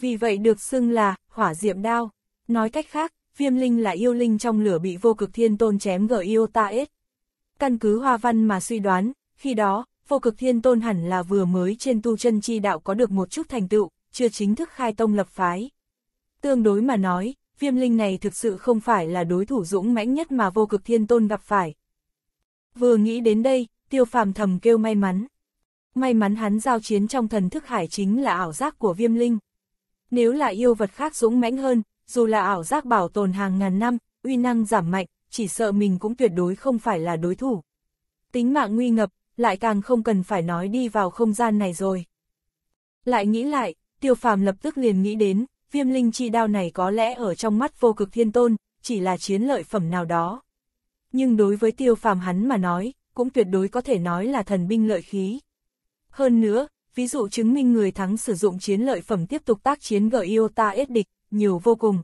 Vì vậy được xưng là hỏa diệm đao. Nói cách khác, viêm linh là yêu linh trong lửa bị vô cực thiên tôn chém gỡ yêu ta ết. Căn cứ hoa văn mà suy đoán, khi đó, vô cực thiên tôn hẳn là vừa mới trên tu chân chi đạo có được một chút thành tựu, chưa chính thức khai tông lập phái. Tương đối mà nói, viêm linh này thực sự không phải là đối thủ dũng mãnh nhất mà vô cực thiên tôn gặp phải. Vừa nghĩ đến đây, tiêu phàm thầm kêu may mắn. May mắn hắn giao chiến trong thần thức hải chính là ảo giác của viêm linh. Nếu là yêu vật khác dũng mãnh hơn, dù là ảo giác bảo tồn hàng ngàn năm, uy năng giảm mạnh, chỉ sợ mình cũng tuyệt đối không phải là đối thủ. Tính mạng nguy ngập, lại càng không cần phải nói đi vào không gian này rồi. Lại nghĩ lại, tiêu phàm lập tức liền nghĩ đến, viêm linh chi đao này có lẽ ở trong mắt vô cực thiên tôn, chỉ là chiến lợi phẩm nào đó. Nhưng đối với tiêu phàm hắn mà nói, cũng tuyệt đối có thể nói là thần binh lợi khí. Hơn nữa, ví dụ chứng minh người thắng sử dụng chiến lợi phẩm tiếp tục tác chiến gợi yêu ta ết địch, nhiều vô cùng.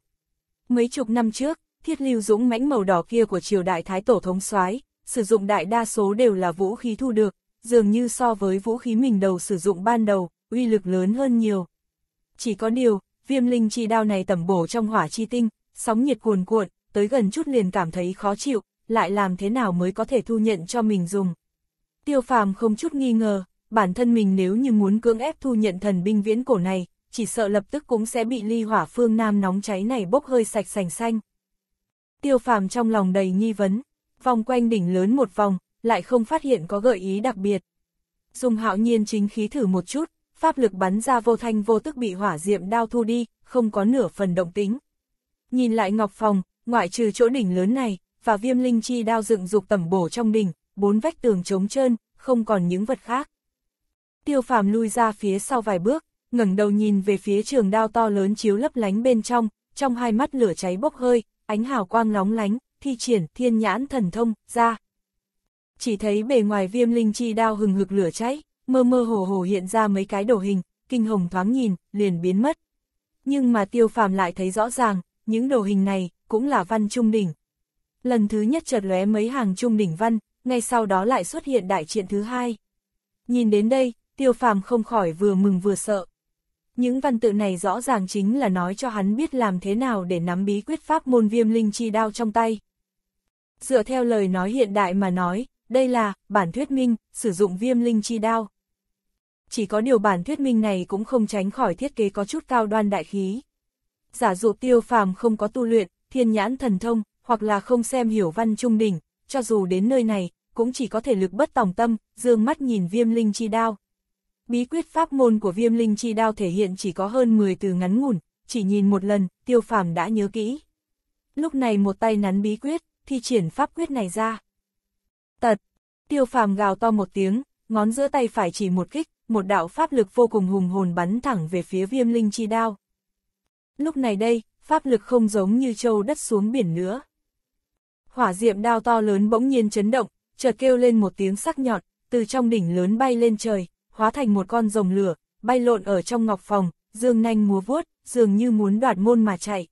Mấy chục năm trước, thiết lưu dũng mãnh màu đỏ kia của triều đại thái tổ thống soái sử dụng đại đa số đều là vũ khí thu được, dường như so với vũ khí mình đầu sử dụng ban đầu, uy lực lớn hơn nhiều. Chỉ có điều, viêm linh chi đao này tẩm bổ trong hỏa chi tinh, sóng nhiệt cuồn cuộn, tới gần chút liền cảm thấy khó chịu, lại làm thế nào mới có thể thu nhận cho mình dùng. Tiêu phàm không chút nghi ngờ, bản thân mình nếu như muốn cưỡng ép thu nhận thần binh viễn cổ này, chỉ sợ lập tức cũng sẽ bị ly hỏa phương nam nóng cháy này bốc hơi sạch sành xanh. Tiêu phàm trong lòng đầy nghi vấn, vòng quanh đỉnh lớn một vòng, lại không phát hiện có gợi ý đặc biệt. Dùng hạo nhiên chính khí thử một chút, pháp lực bắn ra vô thanh vô tức bị hỏa diệm đao thu đi, không có nửa phần động tính. Nhìn lại Ngọc Phòng, ngoại trừ chỗ đỉnh lớn này, và viêm linh chi đao dựng dục tẩm bổ trong đỉnh, bốn vách tường trống trơn, không còn những vật khác. Tiêu phàm lui ra phía sau vài bước, ngẩng đầu nhìn về phía trường đao to lớn chiếu lấp lánh bên trong, trong hai mắt lửa cháy bốc hơi, ánh hào quang lóng lánh, thi triển thiên nhãn thần thông, ra. Chỉ thấy bề ngoài viêm linh chi đao hừng hực lửa cháy, mơ mơ hồ hồ hiện ra mấy cái đồ hình, kinh hồng thoáng nhìn, liền biến mất. Nhưng mà tiêu phàm lại thấy rõ ràng, những đồ hình này, cũng là văn trung đỉnh. Lần thứ nhất chợt lóe mấy hàng trung đỉnh văn, ngay sau đó lại xuất hiện đại triện thứ hai. Nhìn đến đây, tiêu phàm không khỏi vừa mừng vừa sợ. Những văn tự này rõ ràng chính là nói cho hắn biết làm thế nào để nắm bí quyết pháp môn viêm linh chi đao trong tay. Dựa theo lời nói hiện đại mà nói, đây là, bản thuyết minh, sử dụng viêm linh chi đao chỉ có điều bản thuyết minh này cũng không tránh khỏi thiết kế có chút cao đoan đại khí. Giả dụ tiêu phàm không có tu luyện, thiên nhãn thần thông, hoặc là không xem hiểu văn trung đỉnh, cho dù đến nơi này, cũng chỉ có thể lực bất tòng tâm, dương mắt nhìn viêm linh chi đao. Bí quyết pháp môn của viêm linh chi đao thể hiện chỉ có hơn 10 từ ngắn ngủn, chỉ nhìn một lần, tiêu phàm đã nhớ kỹ. Lúc này một tay nắn bí quyết, thi triển pháp quyết này ra. Tật, tiêu phàm gào to một tiếng, ngón giữa tay phải chỉ một kích, một đạo pháp lực vô cùng hùng hồn bắn thẳng về phía viêm linh chi đao. Lúc này đây, pháp lực không giống như châu đất xuống biển nữa. Hỏa diệm đao to lớn bỗng nhiên chấn động, chợt kêu lên một tiếng sắc nhọn, từ trong đỉnh lớn bay lên trời, hóa thành một con rồng lửa, bay lộn ở trong ngọc phòng, dương nanh múa vuốt, dường như muốn đoạt môn mà chạy.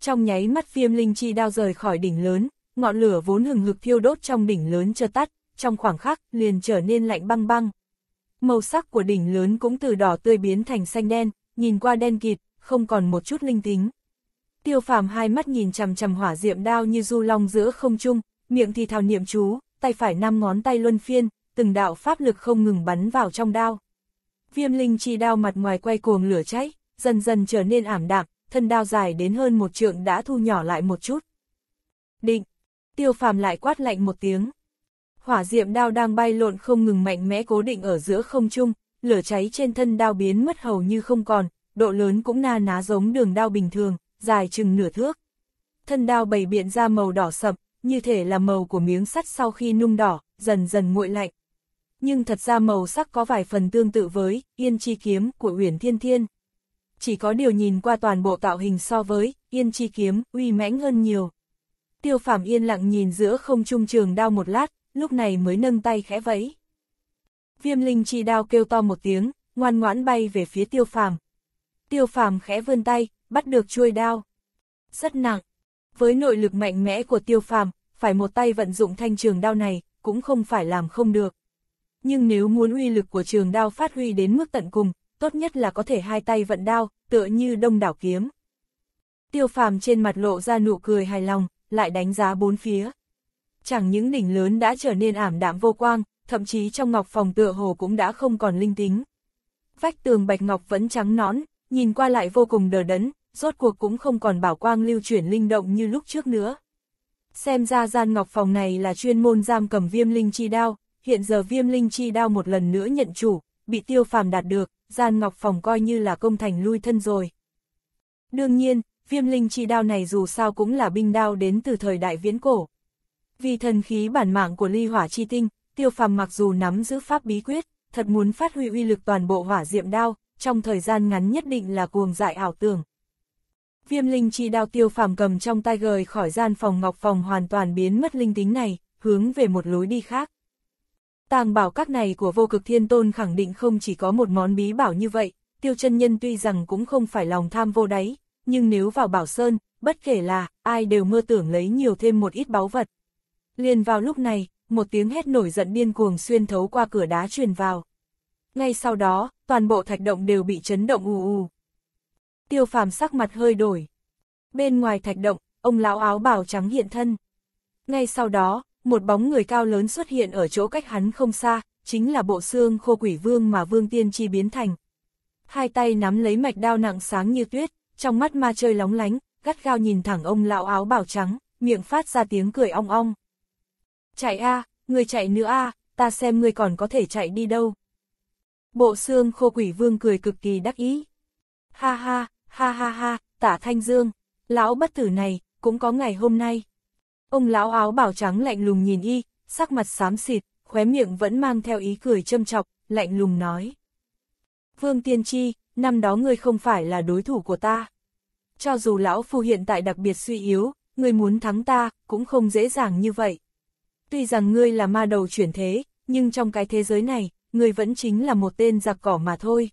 Trong nháy mắt viêm linh chi đao rời khỏi đỉnh lớn, ngọn lửa vốn hừng hực thiêu đốt trong đỉnh lớn chợt tắt, trong khoảng khắc liền trở nên lạnh băng băng màu sắc của đỉnh lớn cũng từ đỏ tươi biến thành xanh đen, nhìn qua đen kịt, không còn một chút linh tính. Tiêu phàm hai mắt nhìn chằm chằm hỏa diệm đao như du long giữa không trung, miệng thì thào niệm chú, tay phải năm ngón tay luân phiên, từng đạo pháp lực không ngừng bắn vào trong đao. Viêm linh chi đao mặt ngoài quay cuồng lửa cháy, dần dần trở nên ảm đạm, thân đao dài đến hơn một trượng đã thu nhỏ lại một chút. Định, tiêu phàm lại quát lạnh một tiếng hỏa diệm đao đang bay lộn không ngừng mạnh mẽ cố định ở giữa không trung, lửa cháy trên thân đao biến mất hầu như không còn, độ lớn cũng na ná giống đường đao bình thường, dài chừng nửa thước. Thân đao bày biện ra màu đỏ sậm, như thể là màu của miếng sắt sau khi nung đỏ, dần dần nguội lạnh. Nhưng thật ra màu sắc có vài phần tương tự với Yên Chi Kiếm của Uyển Thiên Thiên. Chỉ có điều nhìn qua toàn bộ tạo hình so với Yên Chi Kiếm uy mãnh hơn nhiều. Tiêu phàm yên lặng nhìn giữa không trung trường đao một lát, lúc này mới nâng tay khẽ vẫy. Viêm linh chi đao kêu to một tiếng, ngoan ngoãn bay về phía tiêu phàm. Tiêu phàm khẽ vươn tay, bắt được chuôi đao. Rất nặng. Với nội lực mạnh mẽ của tiêu phàm, phải một tay vận dụng thanh trường đao này, cũng không phải làm không được. Nhưng nếu muốn uy lực của trường đao phát huy đến mức tận cùng, tốt nhất là có thể hai tay vận đao, tựa như đông đảo kiếm. Tiêu phàm trên mặt lộ ra nụ cười hài lòng, lại đánh giá bốn phía chẳng những đỉnh lớn đã trở nên ảm đạm vô quang, thậm chí trong ngọc phòng tựa hồ cũng đã không còn linh tính. Vách tường bạch ngọc vẫn trắng nón, nhìn qua lại vô cùng đờ đẫn, rốt cuộc cũng không còn bảo quang lưu chuyển linh động như lúc trước nữa. Xem ra gian ngọc phòng này là chuyên môn giam cầm viêm linh chi đao, hiện giờ viêm linh chi đao một lần nữa nhận chủ, bị tiêu phàm đạt được, gian ngọc phòng coi như là công thành lui thân rồi. Đương nhiên, viêm linh chi đao này dù sao cũng là binh đao đến từ thời đại viễn cổ, vì thần khí bản mạng của ly hỏa chi tinh, tiêu phàm mặc dù nắm giữ pháp bí quyết, thật muốn phát huy uy lực toàn bộ hỏa diệm đao, trong thời gian ngắn nhất định là cuồng dại ảo tưởng. Viêm linh chi đao tiêu phàm cầm trong tay gời khỏi gian phòng ngọc phòng hoàn toàn biến mất linh tính này, hướng về một lối đi khác. Tàng bảo các này của vô cực thiên tôn khẳng định không chỉ có một món bí bảo như vậy, tiêu chân nhân tuy rằng cũng không phải lòng tham vô đáy, nhưng nếu vào bảo sơn, bất kể là, ai đều mơ tưởng lấy nhiều thêm một ít báu vật. Liền vào lúc này, một tiếng hét nổi giận điên cuồng xuyên thấu qua cửa đá truyền vào. Ngay sau đó, toàn bộ thạch động đều bị chấn động ù ù. Tiêu phàm sắc mặt hơi đổi. Bên ngoài thạch động, ông lão áo bào trắng hiện thân. Ngay sau đó, một bóng người cao lớn xuất hiện ở chỗ cách hắn không xa, chính là bộ xương khô quỷ vương mà vương tiên chi biến thành. Hai tay nắm lấy mạch đao nặng sáng như tuyết, trong mắt ma chơi lóng lánh, gắt gao nhìn thẳng ông lão áo bào trắng, miệng phát ra tiếng cười ong ong chạy a, người chạy nữa a, ta xem người còn có thể chạy đi đâu. Bộ xương khô quỷ vương cười cực kỳ đắc ý. Ha ha, ha ha ha, tả thanh dương, lão bất tử này, cũng có ngày hôm nay. Ông lão áo bảo trắng lạnh lùng nhìn y, sắc mặt xám xịt, khóe miệng vẫn mang theo ý cười châm chọc, lạnh lùng nói. Vương Tiên Chi, năm đó ngươi không phải là đối thủ của ta. Cho dù lão phu hiện tại đặc biệt suy yếu, ngươi muốn thắng ta, cũng không dễ dàng như vậy tuy rằng ngươi là ma đầu chuyển thế, nhưng trong cái thế giới này, ngươi vẫn chính là một tên giặc cỏ mà thôi.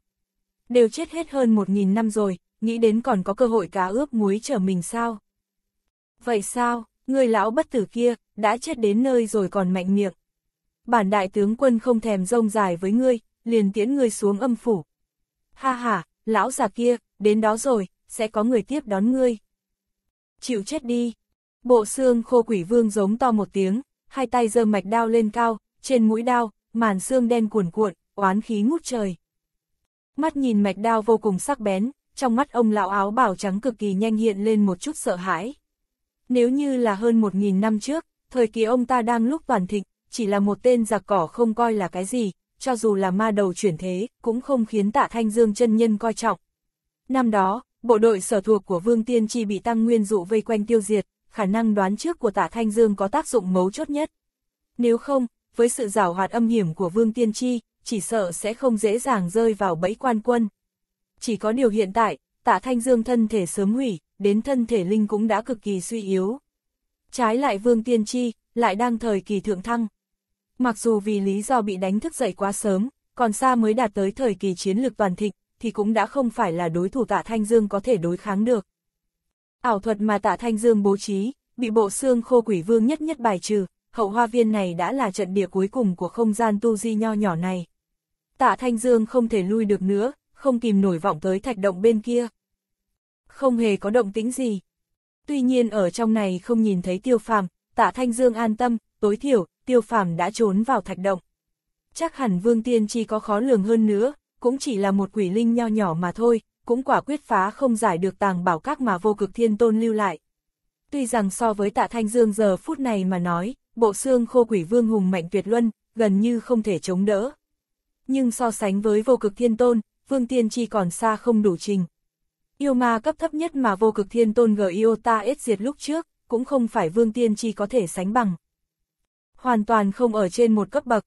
Đều chết hết hơn một nghìn năm rồi, nghĩ đến còn có cơ hội cá ướp muối trở mình sao? Vậy sao, người lão bất tử kia, đã chết đến nơi rồi còn mạnh miệng. Bản đại tướng quân không thèm rông dài với ngươi, liền tiễn ngươi xuống âm phủ. Ha ha, lão già kia, đến đó rồi, sẽ có người tiếp đón ngươi. Chịu chết đi. Bộ xương khô quỷ vương giống to một tiếng, hai tay giơ mạch đao lên cao, trên mũi đao, màn xương đen cuồn cuộn, oán khí ngút trời. Mắt nhìn mạch đao vô cùng sắc bén, trong mắt ông lão áo bảo trắng cực kỳ nhanh hiện lên một chút sợ hãi. Nếu như là hơn một nghìn năm trước, thời kỳ ông ta đang lúc toàn thịnh, chỉ là một tên giặc cỏ không coi là cái gì, cho dù là ma đầu chuyển thế, cũng không khiến tạ Thanh Dương chân nhân coi trọng. Năm đó, bộ đội sở thuộc của Vương Tiên Chi bị Tăng Nguyên Dụ vây quanh tiêu diệt, khả năng đoán trước của Tạ Thanh Dương có tác dụng mấu chốt nhất. Nếu không, với sự giảo hoạt âm hiểm của Vương Tiên Tri, chỉ sợ sẽ không dễ dàng rơi vào bẫy quan quân. Chỉ có điều hiện tại, Tạ Thanh Dương thân thể sớm hủy, đến thân thể linh cũng đã cực kỳ suy yếu. Trái lại Vương Tiên Tri, lại đang thời kỳ thượng thăng. Mặc dù vì lý do bị đánh thức dậy quá sớm, còn xa mới đạt tới thời kỳ chiến lược toàn thịnh, thì cũng đã không phải là đối thủ Tạ Thanh Dương có thể đối kháng được. Ảo thuật mà tạ Thanh Dương bố trí, bị bộ xương khô quỷ vương nhất nhất bài trừ, hậu hoa viên này đã là trận địa cuối cùng của không gian tu di nho nhỏ này. Tạ Thanh Dương không thể lui được nữa, không kìm nổi vọng tới thạch động bên kia. Không hề có động tĩnh gì. Tuy nhiên ở trong này không nhìn thấy tiêu phàm, tạ Thanh Dương an tâm, tối thiểu, tiêu phàm đã trốn vào thạch động. Chắc hẳn Vương Tiên Chi có khó lường hơn nữa, cũng chỉ là một quỷ linh nho nhỏ mà thôi, cũng quả quyết phá không giải được tàng bảo các mà vô cực thiên tôn lưu lại. Tuy rằng so với tạ Thanh Dương giờ phút này mà nói, bộ xương khô quỷ vương hùng mạnh tuyệt luân, gần như không thể chống đỡ. Nhưng so sánh với vô cực thiên tôn, vương tiên chi còn xa không đủ trình. Yêu ma cấp thấp nhất mà vô cực thiên tôn Giota ết diệt lúc trước, cũng không phải vương tiên chi có thể sánh bằng. Hoàn toàn không ở trên một cấp bậc.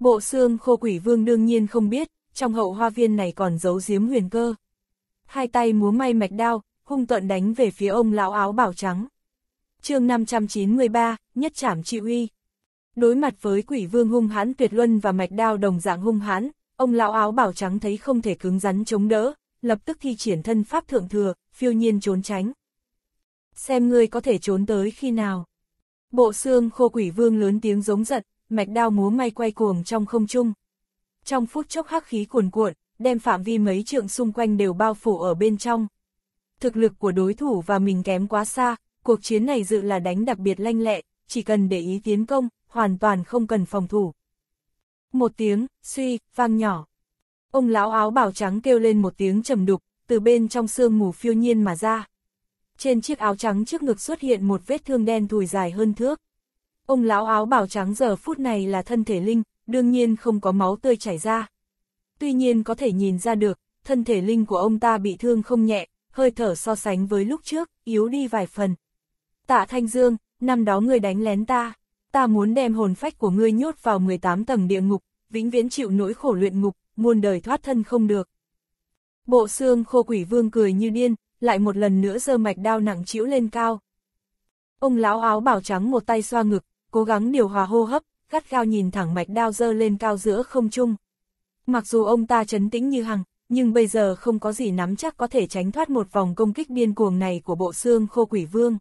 Bộ xương khô quỷ vương đương nhiên không biết, trong hậu hoa viên này còn giấu giếm huyền cơ hai tay múa may mạch đao, hung tuận đánh về phía ông lão áo bảo trắng. chương 593, nhất trảm trị huy Đối mặt với quỷ vương hung hãn tuyệt luân và mạch đao đồng dạng hung hãn, ông lão áo bảo trắng thấy không thể cứng rắn chống đỡ, lập tức thi triển thân pháp thượng thừa, phiêu nhiên trốn tránh. Xem ngươi có thể trốn tới khi nào. Bộ xương khô quỷ vương lớn tiếng giống giận, mạch đao múa may quay cuồng trong không trung. Trong phút chốc hắc khí cuồn cuộn, đem phạm vi mấy trượng xung quanh đều bao phủ ở bên trong. Thực lực của đối thủ và mình kém quá xa, cuộc chiến này dự là đánh đặc biệt lanh lẹ, chỉ cần để ý tiến công, hoàn toàn không cần phòng thủ. Một tiếng, suy, vang nhỏ. Ông lão áo bảo trắng kêu lên một tiếng trầm đục, từ bên trong sương mù phiêu nhiên mà ra. Trên chiếc áo trắng trước ngực xuất hiện một vết thương đen thùi dài hơn thước. Ông lão áo bảo trắng giờ phút này là thân thể linh, đương nhiên không có máu tươi chảy ra tuy nhiên có thể nhìn ra được, thân thể linh của ông ta bị thương không nhẹ, hơi thở so sánh với lúc trước, yếu đi vài phần. Tạ Thanh Dương, năm đó ngươi đánh lén ta, ta muốn đem hồn phách của ngươi nhốt vào 18 tầng địa ngục, vĩnh viễn chịu nỗi khổ luyện ngục, muôn đời thoát thân không được. Bộ xương khô quỷ vương cười như điên, lại một lần nữa dơ mạch đao nặng chĩu lên cao. Ông lão áo bảo trắng một tay xoa ngực, cố gắng điều hòa hô hấp, gắt gao nhìn thẳng mạch đao dơ lên cao giữa không trung. Mặc dù ông ta chấn tĩnh như hằng, nhưng bây giờ không có gì nắm chắc có thể tránh thoát một vòng công kích điên cuồng này của bộ xương khô quỷ vương.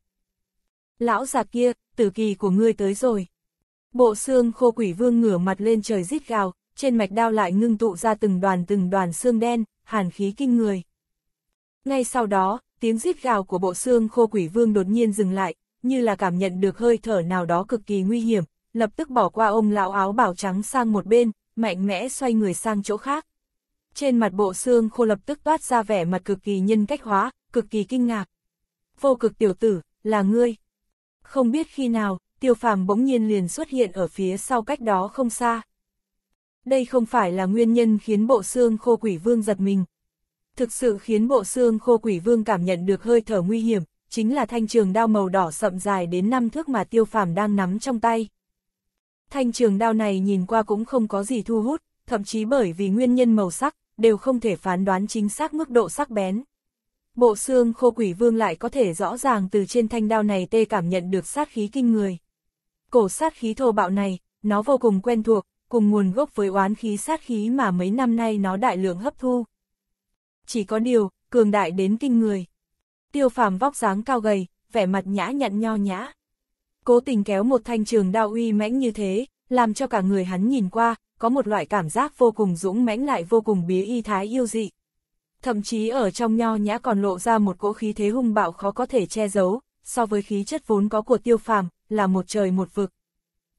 Lão già kia, tử kỳ của ngươi tới rồi. Bộ xương khô quỷ vương ngửa mặt lên trời rít gào, trên mạch đao lại ngưng tụ ra từng đoàn từng đoàn xương đen, hàn khí kinh người. Ngay sau đó, tiếng rít gào của bộ xương khô quỷ vương đột nhiên dừng lại, như là cảm nhận được hơi thở nào đó cực kỳ nguy hiểm, lập tức bỏ qua ông lão áo bảo trắng sang một bên, mạnh mẽ xoay người sang chỗ khác. Trên mặt bộ xương khô lập tức toát ra vẻ mặt cực kỳ nhân cách hóa, cực kỳ kinh ngạc. Vô cực tiểu tử, là ngươi. Không biết khi nào, tiêu phàm bỗng nhiên liền xuất hiện ở phía sau cách đó không xa. Đây không phải là nguyên nhân khiến bộ xương khô quỷ vương giật mình. Thực sự khiến bộ xương khô quỷ vương cảm nhận được hơi thở nguy hiểm, chính là thanh trường đao màu đỏ sậm dài đến năm thước mà tiêu phàm đang nắm trong tay. Thanh trường đao này nhìn qua cũng không có gì thu hút, thậm chí bởi vì nguyên nhân màu sắc, đều không thể phán đoán chính xác mức độ sắc bén. Bộ xương khô quỷ vương lại có thể rõ ràng từ trên thanh đao này tê cảm nhận được sát khí kinh người. Cổ sát khí thô bạo này, nó vô cùng quen thuộc, cùng nguồn gốc với oán khí sát khí mà mấy năm nay nó đại lượng hấp thu. Chỉ có điều, cường đại đến kinh người. Tiêu phàm vóc dáng cao gầy, vẻ mặt nhã nhặn nho nhã cố tình kéo một thanh trường đao uy mãnh như thế, làm cho cả người hắn nhìn qua, có một loại cảm giác vô cùng dũng mãnh lại vô cùng bía y thái yêu dị. Thậm chí ở trong nho nhã còn lộ ra một cỗ khí thế hung bạo khó có thể che giấu, so với khí chất vốn có của tiêu phàm, là một trời một vực.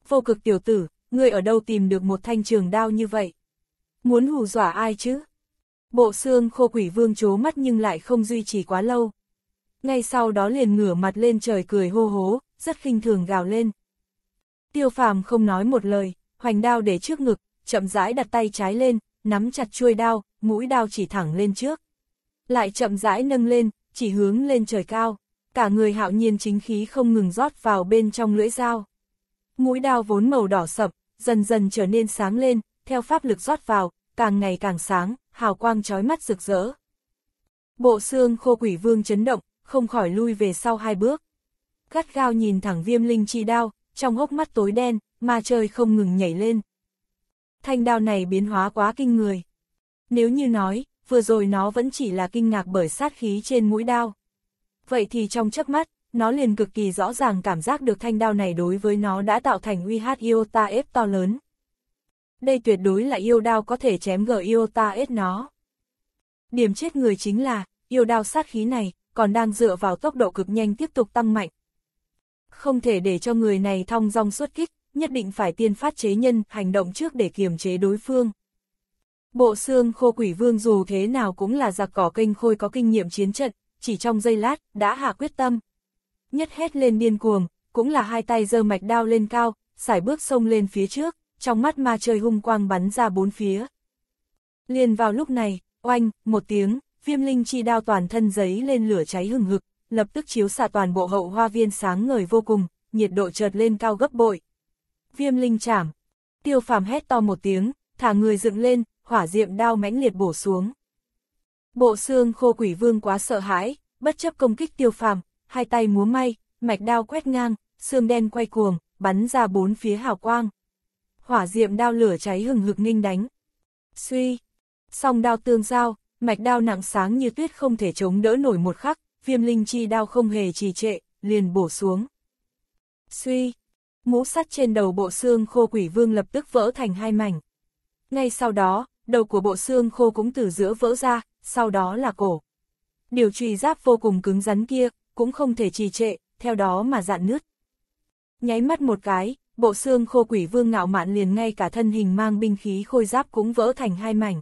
Vô cực tiểu tử, ngươi ở đâu tìm được một thanh trường đao như vậy? Muốn hù dọa ai chứ? Bộ xương khô quỷ vương chố mắt nhưng lại không duy trì quá lâu. Ngay sau đó liền ngửa mặt lên trời cười hô hố, rất khinh thường gào lên. Tiêu phàm không nói một lời, hoành đao để trước ngực, chậm rãi đặt tay trái lên, nắm chặt chuôi đao, mũi đao chỉ thẳng lên trước. Lại chậm rãi nâng lên, chỉ hướng lên trời cao, cả người hạo nhiên chính khí không ngừng rót vào bên trong lưỡi dao. Mũi đao vốn màu đỏ sậm, dần dần trở nên sáng lên, theo pháp lực rót vào, càng ngày càng sáng, hào quang trói mắt rực rỡ. Bộ xương khô quỷ vương chấn động, không khỏi lui về sau hai bước gắt gao nhìn thẳng viêm linh chi đao, trong hốc mắt tối đen, mà trời không ngừng nhảy lên. Thanh đao này biến hóa quá kinh người. Nếu như nói, vừa rồi nó vẫn chỉ là kinh ngạc bởi sát khí trên mũi đao. Vậy thì trong chớp mắt, nó liền cực kỳ rõ ràng cảm giác được thanh đao này đối với nó đã tạo thành uy hát Iota ép to lớn. Đây tuyệt đối là yêu đao có thể chém gờ Iota ép nó. Điểm chết người chính là, yêu đao sát khí này, còn đang dựa vào tốc độ cực nhanh tiếp tục tăng mạnh, không thể để cho người này thong dong xuất kích, nhất định phải tiên phát chế nhân, hành động trước để kiềm chế đối phương. Bộ xương khô quỷ vương dù thế nào cũng là giặc cỏ kênh khôi có kinh nghiệm chiến trận, chỉ trong giây lát, đã hạ quyết tâm. Nhất hét lên điên cuồng, cũng là hai tay giơ mạch đao lên cao, sải bước sông lên phía trước, trong mắt ma chơi hung quang bắn ra bốn phía. Liền vào lúc này, oanh, một tiếng, viêm linh chi đao toàn thân giấy lên lửa cháy hừng hực, lập tức chiếu xạ toàn bộ hậu hoa viên sáng ngời vô cùng, nhiệt độ chợt lên cao gấp bội. Viêm linh chảm. Tiêu phàm hét to một tiếng, thả người dựng lên, hỏa diệm đao mãnh liệt bổ xuống. Bộ xương khô quỷ vương quá sợ hãi, bất chấp công kích tiêu phàm, hai tay múa may, mạch đao quét ngang, xương đen quay cuồng, bắn ra bốn phía hào quang. Hỏa diệm đao lửa cháy hừng hực ninh đánh. Suy, song đao tương giao, mạch đao nặng sáng như tuyết không thể chống đỡ nổi một khắc, viêm linh chi đao không hề trì trệ, liền bổ xuống. Suy, mũ sắt trên đầu bộ xương khô quỷ vương lập tức vỡ thành hai mảnh. Ngay sau đó, đầu của bộ xương khô cũng từ giữa vỡ ra, sau đó là cổ. Điều truy giáp vô cùng cứng rắn kia, cũng không thể trì trệ, theo đó mà dạn nứt. Nháy mắt một cái, bộ xương khô quỷ vương ngạo mạn liền ngay cả thân hình mang binh khí khôi giáp cũng vỡ thành hai mảnh.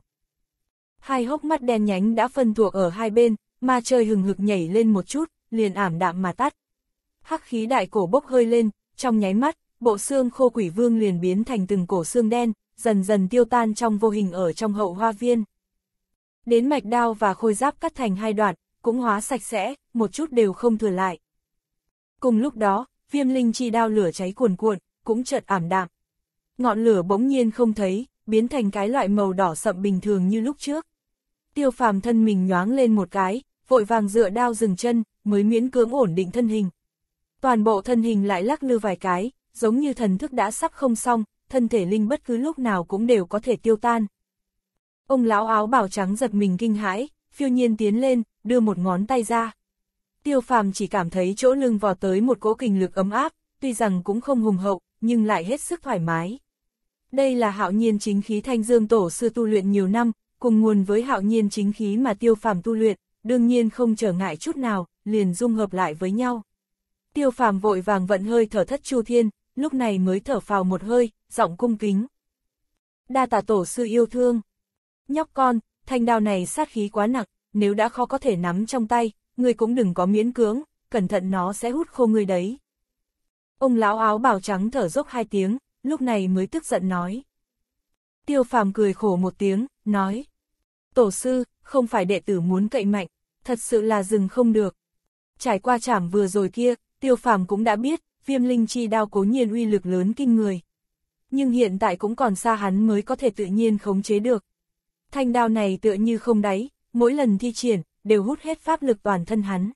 Hai hốc mắt đen nhánh đã phân thuộc ở hai bên, ma chơi hừng hực nhảy lên một chút, liền ảm đạm mà tắt. Hắc khí đại cổ bốc hơi lên, trong nháy mắt, bộ xương khô quỷ vương liền biến thành từng cổ xương đen, dần dần tiêu tan trong vô hình ở trong hậu hoa viên. Đến mạch đao và khôi giáp cắt thành hai đoạn, cũng hóa sạch sẽ, một chút đều không thừa lại. Cùng lúc đó, viêm linh chi đao lửa cháy cuồn cuộn, cũng chợt ảm đạm. Ngọn lửa bỗng nhiên không thấy, biến thành cái loại màu đỏ sậm bình thường như lúc trước. Tiêu phàm thân mình nhoáng lên một cái, vội vàng dựa đao dừng chân, mới miễn cưỡng ổn định thân hình. Toàn bộ thân hình lại lắc lư vài cái, giống như thần thức đã sắp không xong, thân thể linh bất cứ lúc nào cũng đều có thể tiêu tan. Ông lão áo bảo trắng giật mình kinh hãi, phiêu nhiên tiến lên, đưa một ngón tay ra. Tiêu phàm chỉ cảm thấy chỗ lưng vò tới một cỗ kình lực ấm áp, tuy rằng cũng không hùng hậu, nhưng lại hết sức thoải mái. Đây là hạo nhiên chính khí thanh dương tổ sư tu luyện nhiều năm, cùng nguồn với hạo nhiên chính khí mà tiêu phàm tu luyện, đương nhiên không trở ngại chút nào, liền dung hợp lại với nhau. Tiêu phàm vội vàng vận hơi thở thất chu thiên, lúc này mới thở phào một hơi, giọng cung kính. Đa tả tổ sư yêu thương. Nhóc con, thanh đao này sát khí quá nặng, nếu đã khó có thể nắm trong tay, người cũng đừng có miễn cưỡng, cẩn thận nó sẽ hút khô người đấy. Ông lão áo bào trắng thở dốc hai tiếng, lúc này mới tức giận nói. Tiêu phàm cười khổ một tiếng, nói. Tổ sư, không phải đệ tử muốn cậy mạnh, thật sự là dừng không được. Trải qua chảm vừa rồi kia, tiêu phàm cũng đã biết, viêm linh chi đao cố nhiên uy lực lớn kinh người. Nhưng hiện tại cũng còn xa hắn mới có thể tự nhiên khống chế được. Thanh đao này tựa như không đáy, mỗi lần thi triển, đều hút hết pháp lực toàn thân hắn.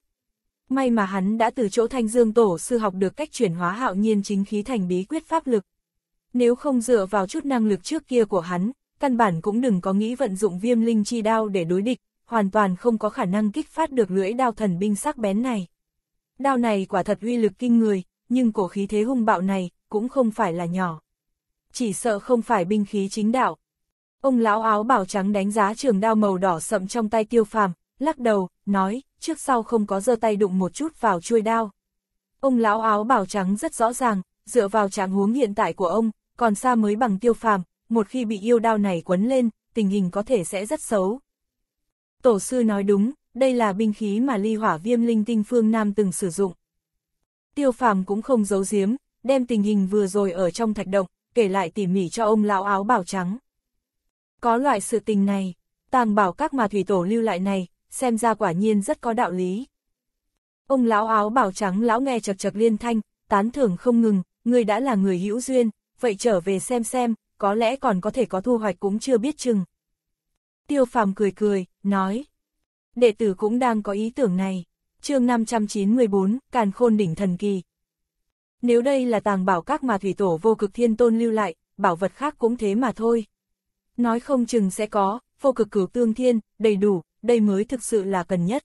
May mà hắn đã từ chỗ thanh dương tổ sư học được cách chuyển hóa hạo nhiên chính khí thành bí quyết pháp lực. Nếu không dựa vào chút năng lực trước kia của hắn, căn bản cũng đừng có nghĩ vận dụng viêm linh chi đao để đối địch, hoàn toàn không có khả năng kích phát được lưỡi đao thần binh sắc bén này. Đao này quả thật uy lực kinh người, nhưng cổ khí thế hung bạo này cũng không phải là nhỏ. Chỉ sợ không phải binh khí chính đạo. Ông lão áo bảo trắng đánh giá trường đao màu đỏ sậm trong tay tiêu phàm, lắc đầu, nói, trước sau không có giơ tay đụng một chút vào chuôi đao. Ông lão áo bảo trắng rất rõ ràng, dựa vào trạng huống hiện tại của ông, còn xa mới bằng tiêu phàm, một khi bị yêu đao này quấn lên, tình hình có thể sẽ rất xấu. Tổ sư nói đúng, đây là binh khí mà ly hỏa viêm linh tinh phương Nam từng sử dụng. Tiêu phàm cũng không giấu giếm, đem tình hình vừa rồi ở trong thạch động, kể lại tỉ mỉ cho ông lão áo bảo trắng. Có loại sự tình này, tàng bảo các mà thủy tổ lưu lại này, xem ra quả nhiên rất có đạo lý. Ông lão áo bảo trắng lão nghe chật chật liên thanh, tán thưởng không ngừng, người đã là người hữu duyên, vậy trở về xem xem, có lẽ còn có thể có thu hoạch cũng chưa biết chừng tiêu phàm cười cười, nói. Đệ tử cũng đang có ý tưởng này. chương 594, Càn Khôn Đỉnh Thần Kỳ. Nếu đây là tàng bảo các mà thủy tổ vô cực thiên tôn lưu lại, bảo vật khác cũng thế mà thôi. Nói không chừng sẽ có, vô cực cửu tương thiên, đầy đủ, đây mới thực sự là cần nhất.